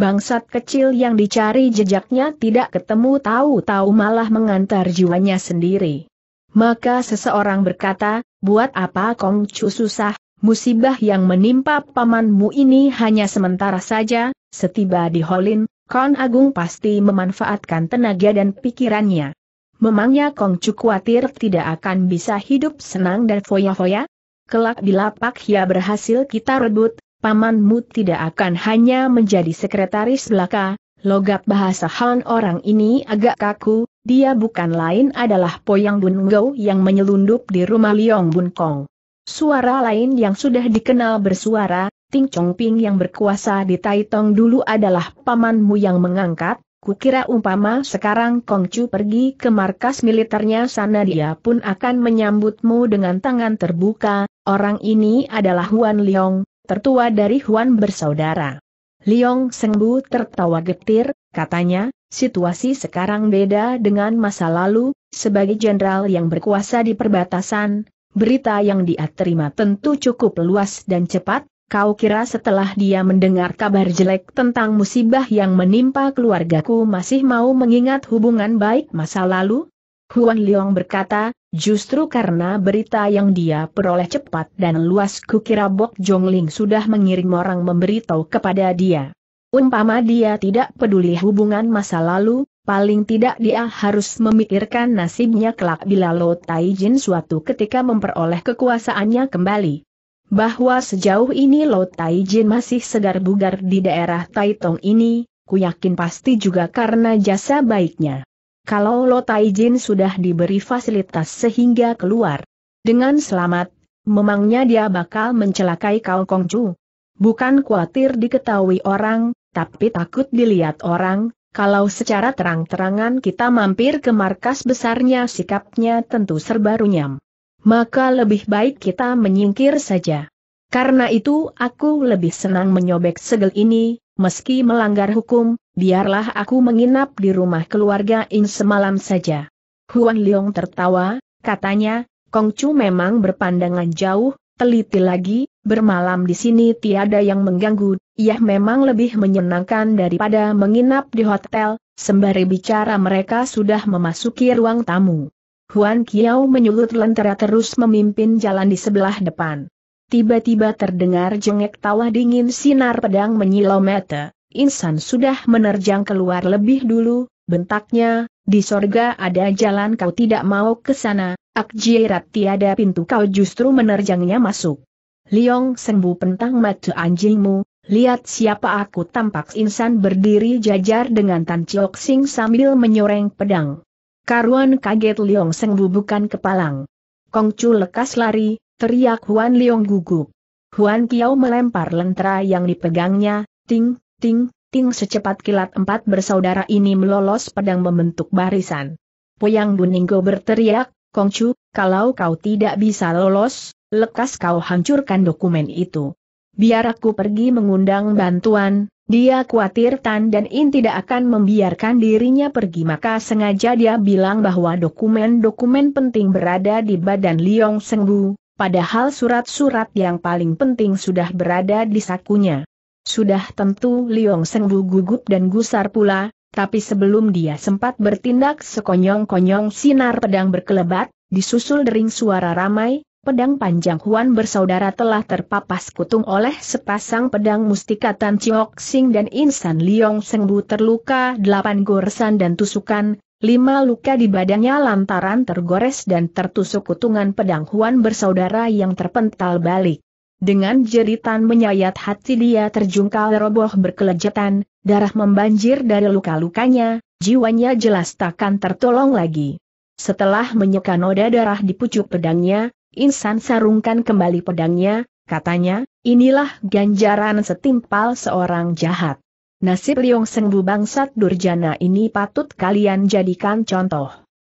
bangsat kecil yang dicari jejaknya tidak ketemu tahu-tahu malah mengantar jiwanya sendiri. Maka seseorang berkata, buat apa Kongcu susah, musibah yang menimpa pamanmu ini hanya sementara saja, setiba di Holin, Kong Agung pasti memanfaatkan tenaga dan pikirannya. Memangnya Kong Kongcu khawatir tidak akan bisa hidup senang dan foya-foya? Kelak bila Pak Hia ya berhasil kita rebut, pamanmu tidak akan hanya menjadi sekretaris belaka, logat bahasa Han orang ini agak kaku, dia bukan lain adalah Poyang Bun Gou yang menyelundup di rumah Liong Bun Kong. Suara lain yang sudah dikenal bersuara, Ting Chong Ping yang berkuasa di Taitong dulu adalah pamanmu yang mengangkat, Kukira umpama sekarang Kong Chu pergi ke markas militernya sana dia pun akan menyambutmu dengan tangan terbuka, orang ini adalah Huan Liong, tertua dari Huan bersaudara. Liong Sengbu tertawa getir, katanya, situasi sekarang beda dengan masa lalu, sebagai jenderal yang berkuasa di perbatasan, berita yang dia terima tentu cukup luas dan cepat, Kau kira setelah dia mendengar kabar jelek tentang musibah yang menimpa keluargaku masih mau mengingat hubungan baik masa lalu? Huan Liong berkata, Justru karena berita yang dia peroleh cepat dan luas kukira Bok Jongling sudah mengirim orang memberitahu kepada dia. Umpama dia tidak peduli hubungan masa lalu, paling tidak dia harus memikirkan nasibnya kelak bila Lo Taijin suatu ketika memperoleh kekuasaannya kembali. Bahwa sejauh ini Lo Taijin masih segar bugar di daerah Taitong ini, ku yakin pasti juga karena jasa baiknya kalau Lo Taijin sudah diberi fasilitas sehingga keluar dengan selamat, memangnya dia bakal mencelakai Kau Kongcu. Bukan khawatir diketahui orang, tapi takut dilihat orang, kalau secara terang-terangan kita mampir ke markas besarnya sikapnya tentu serba runyam. Maka lebih baik kita menyingkir saja. Karena itu aku lebih senang menyobek segel ini, meski melanggar hukum, biarlah aku menginap di rumah keluarga In semalam saja. Huan Leong tertawa, katanya, Kong Chu memang berpandangan jauh, teliti lagi, bermalam di sini tiada yang mengganggu, ia memang lebih menyenangkan daripada menginap di hotel, sembari bicara mereka sudah memasuki ruang tamu. Huan Kiao menyulut lentera terus memimpin jalan di sebelah depan. Tiba-tiba terdengar jengek tawa dingin sinar pedang menyilau mata. Insan sudah menerjang keluar lebih dulu, bentaknya, di sorga ada jalan kau tidak mau ke sana, akjirat tiada pintu kau justru menerjangnya masuk. Liong sembuh pentang mata anjingmu, lihat siapa aku tampak insan berdiri jajar dengan Tan Chok Sing sambil menyoreng pedang. Karuan kaget Liong Sengbu bukan kepalang. Kongcu lekas lari, Teriak Huan Leong gugup. Huan Kiao melempar lentera yang dipegangnya, ting, ting, ting secepat kilat empat bersaudara ini melolos pedang membentuk barisan. Poyang Buninggo berteriak, Kongcu, kalau kau tidak bisa lolos, lekas kau hancurkan dokumen itu. Biar aku pergi mengundang bantuan, dia khawatir Tan dan In tidak akan membiarkan dirinya pergi maka sengaja dia bilang bahwa dokumen-dokumen penting berada di badan Liong Sengbu, padahal surat-surat yang paling penting sudah berada di sakunya. Sudah tentu Liong Sengbu gugup dan gusar pula, tapi sebelum dia sempat bertindak sekonyong-konyong sinar pedang berkelebat, disusul dering suara ramai, pedang panjang Huan bersaudara telah terpapas kutung oleh sepasang pedang mustika Tan Chiok Sing dan Insan Liong Sengbu terluka delapan goresan dan tusukan, lima luka di badannya lantaran tergores dan tertusuk kutungan pedang Huan bersaudara yang terpental balik. Dengan jeritan menyayat hati dia terjungkal roboh berkelejetan, darah membanjir dari luka-lukanya, jiwanya jelas takkan tertolong lagi. Setelah menyeka noda darah di pucuk pedangnya, Insan sarungkan kembali pedangnya, katanya, inilah ganjaran setimpal seorang jahat. Nasib Liong Sengbu bangsat Durjana ini patut kalian jadikan contoh.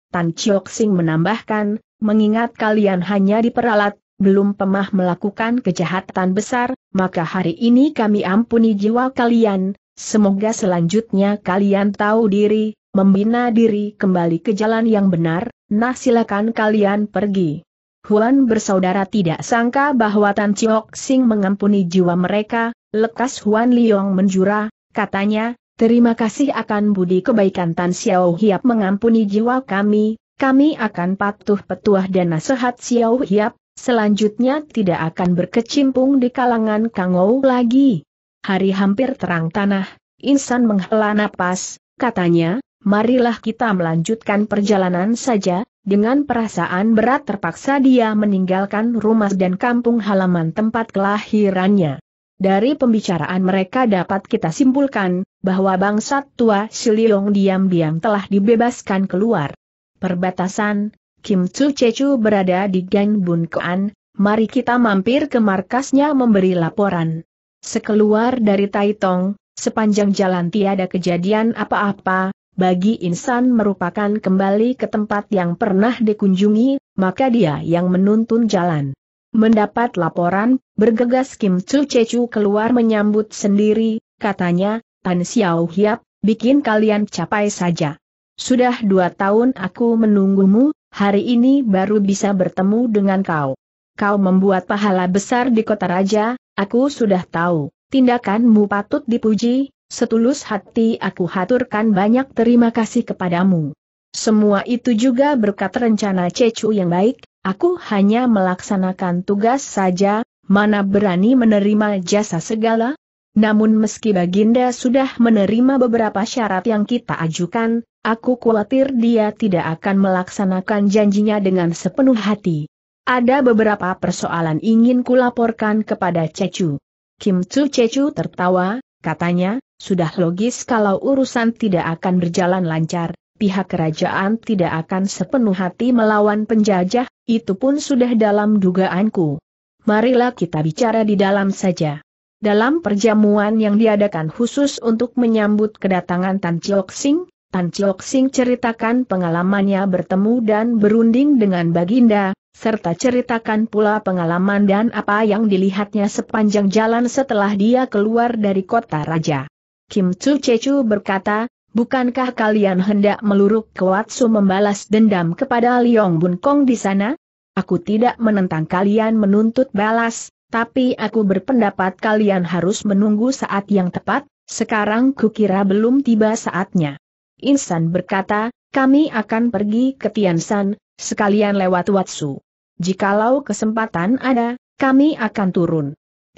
Tan Chiok Sing menambahkan, mengingat kalian hanya diperalat, belum pemah melakukan kejahatan besar, maka hari ini kami ampuni jiwa kalian, semoga selanjutnya kalian tahu diri, membina diri kembali ke jalan yang benar, nah silakan kalian pergi. Huan bersaudara tidak sangka bahwa Tan Chiok Sing mengampuni jiwa mereka, lekas Huan Liong menjura, Katanya, terima kasih akan budi kebaikan Tan Xiao Hiap mengampuni jiwa kami, kami akan patuh petuah dan nasihat Xiao Hiap, selanjutnya tidak akan berkecimpung di kalangan Ou lagi. Hari hampir terang tanah, Insan menghela napas, katanya, marilah kita melanjutkan perjalanan saja, dengan perasaan berat terpaksa dia meninggalkan rumah dan kampung halaman tempat kelahirannya. Dari pembicaraan mereka dapat kita simpulkan, bahwa bangsa tua Siliong diam-diam telah dibebaskan keluar. Perbatasan, Kim Tzu Chechu berada di Gang Bun Kuan, mari kita mampir ke markasnya memberi laporan. Sekeluar dari Taitong, sepanjang jalan tiada kejadian apa-apa, bagi insan merupakan kembali ke tempat yang pernah dikunjungi, maka dia yang menuntun jalan. Mendapat laporan, bergegas Kim Chu Chechu keluar menyambut sendiri, katanya, Tan Xiao Hiap, bikin kalian capai saja. Sudah dua tahun aku menunggumu, hari ini baru bisa bertemu dengan kau. Kau membuat pahala besar di kota raja, aku sudah tahu, tindakanmu patut dipuji, setulus hati aku haturkan banyak terima kasih kepadamu. Semua itu juga berkat rencana Cecu yang baik, Aku hanya melaksanakan tugas saja, mana berani menerima jasa segala? Namun meski Baginda sudah menerima beberapa syarat yang kita ajukan, aku khawatir dia tidak akan melaksanakan janjinya dengan sepenuh hati. Ada beberapa persoalan ingin kulaporkan kepada Cecu. Kim Tzu Cecu tertawa, katanya, sudah logis kalau urusan tidak akan berjalan lancar, pihak kerajaan tidak akan sepenuh hati melawan penjajah, itu pun sudah dalam dugaanku. Marilah kita bicara di dalam saja. Dalam perjamuan yang diadakan khusus untuk menyambut kedatangan Tan Chiok Sing, Tan Chiok Sing ceritakan pengalamannya bertemu dan berunding dengan Baginda, serta ceritakan pula pengalaman dan apa yang dilihatnya sepanjang jalan setelah dia keluar dari kota raja. Kim Chu Chechu berkata, Bukankah kalian hendak meluruk Watsu membalas dendam kepada Liong Bun Kong di sana? Aku tidak menentang kalian menuntut balas, tapi aku berpendapat kalian harus menunggu saat yang tepat, sekarang kukira belum tiba saatnya. Insan berkata, kami akan pergi ke Tiansan, sekalian lewat Watsu. Jikalau kesempatan ada, kami akan turun.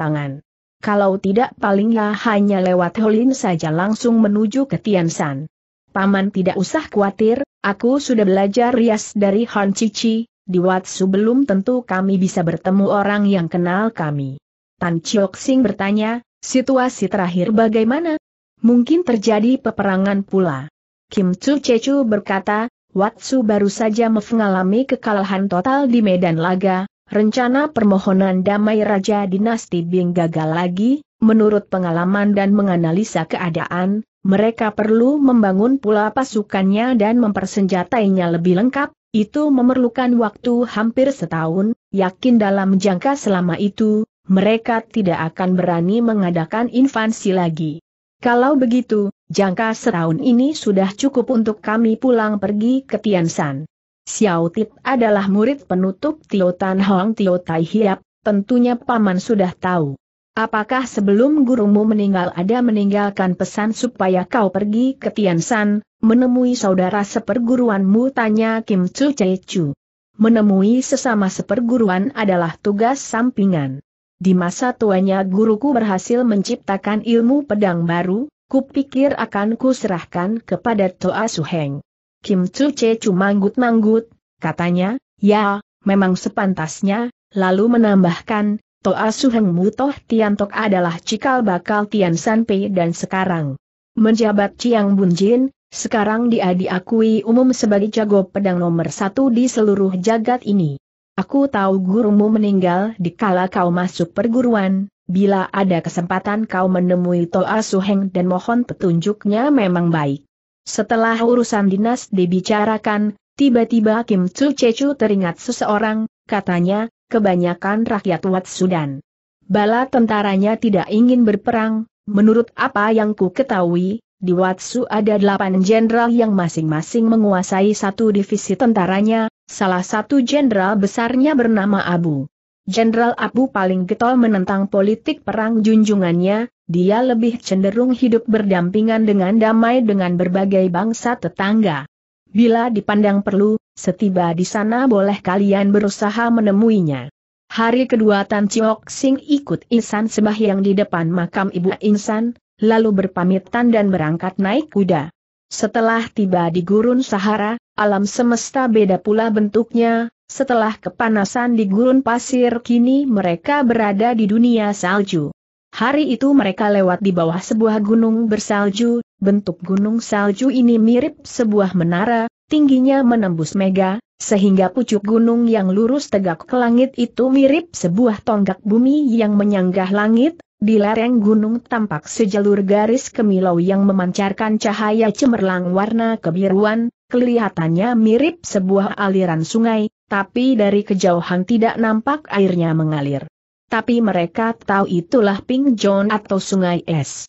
Tangan kalau tidak palingnya hanya lewat Holin saja langsung menuju ke Tiansan. Paman tidak usah khawatir, aku sudah belajar rias dari Han Cici, di Watsu belum tentu kami bisa bertemu orang yang kenal kami. Tan Chiok Sing bertanya, situasi terakhir bagaimana? Mungkin terjadi peperangan pula. Kim Chu Chechu berkata, Watsu baru saja mengalami kekalahan total di Medan Laga, Rencana permohonan damai Raja Dinasti Bing gagal lagi, menurut pengalaman dan menganalisa keadaan, mereka perlu membangun pula pasukannya dan mempersenjatainya lebih lengkap, itu memerlukan waktu hampir setahun, yakin dalam jangka selama itu, mereka tidak akan berani mengadakan invasi lagi. Kalau begitu, jangka setahun ini sudah cukup untuk kami pulang pergi ke Tiansan. Xiao Tit adalah murid penutup Tio Tan Hong Tio Tai Hiap, tentunya paman sudah tahu. Apakah sebelum gurumu meninggal ada meninggalkan pesan supaya kau pergi ke Tian San, menemui saudara seperguruanmu tanya Kim Chu Chee Chu. Menemui sesama seperguruan adalah tugas sampingan. Di masa tuanya guruku berhasil menciptakan ilmu pedang baru, kupikir akan kuserahkan kepada Toa Suheng. Kim Chu Che manggut-manggut, katanya, ya, memang sepantasnya, lalu menambahkan, Toa toh Mutoh tok adalah cikal bakal Tian Sanpei dan sekarang menjabat Chiang Bunjin, sekarang dia diakui umum sebagai jago pedang nomor satu di seluruh jagat ini. Aku tahu gurumu meninggal di kala kau masuk perguruan, bila ada kesempatan kau menemui Toa Suheng dan mohon petunjuknya memang baik. Setelah urusan dinas dibicarakan, tiba-tiba Kim Chu Chechu teringat seseorang, katanya, kebanyakan rakyat Wat Sudan. Bala tentaranya tidak ingin berperang, menurut apa yang ku ketahui, di Watsu ada delapan jenderal yang masing-masing menguasai satu divisi tentaranya, salah satu jenderal besarnya bernama Abu Jenderal Abu paling getol menentang politik perang junjungannya, dia lebih cenderung hidup berdampingan dengan damai dengan berbagai bangsa tetangga. Bila dipandang perlu, setiba di sana boleh kalian berusaha menemuinya. Hari kedua Tan Chiok Sing ikut Insan sembahyang di depan makam Ibu Insan, lalu berpamitan dan berangkat naik kuda. Setelah tiba di gurun Sahara, alam semesta beda pula bentuknya, setelah kepanasan di gurun pasir kini mereka berada di dunia salju. Hari itu mereka lewat di bawah sebuah gunung bersalju, bentuk gunung salju ini mirip sebuah menara, tingginya menembus mega, sehingga pucuk gunung yang lurus tegak ke langit itu mirip sebuah tonggak bumi yang menyanggah langit, di lereng gunung tampak sejalur garis kemilau yang memancarkan cahaya cemerlang warna kebiruan, Kelihatannya mirip sebuah aliran sungai, tapi dari kejauhan tidak nampak airnya mengalir. Tapi mereka tahu itulah Ping John atau sungai es.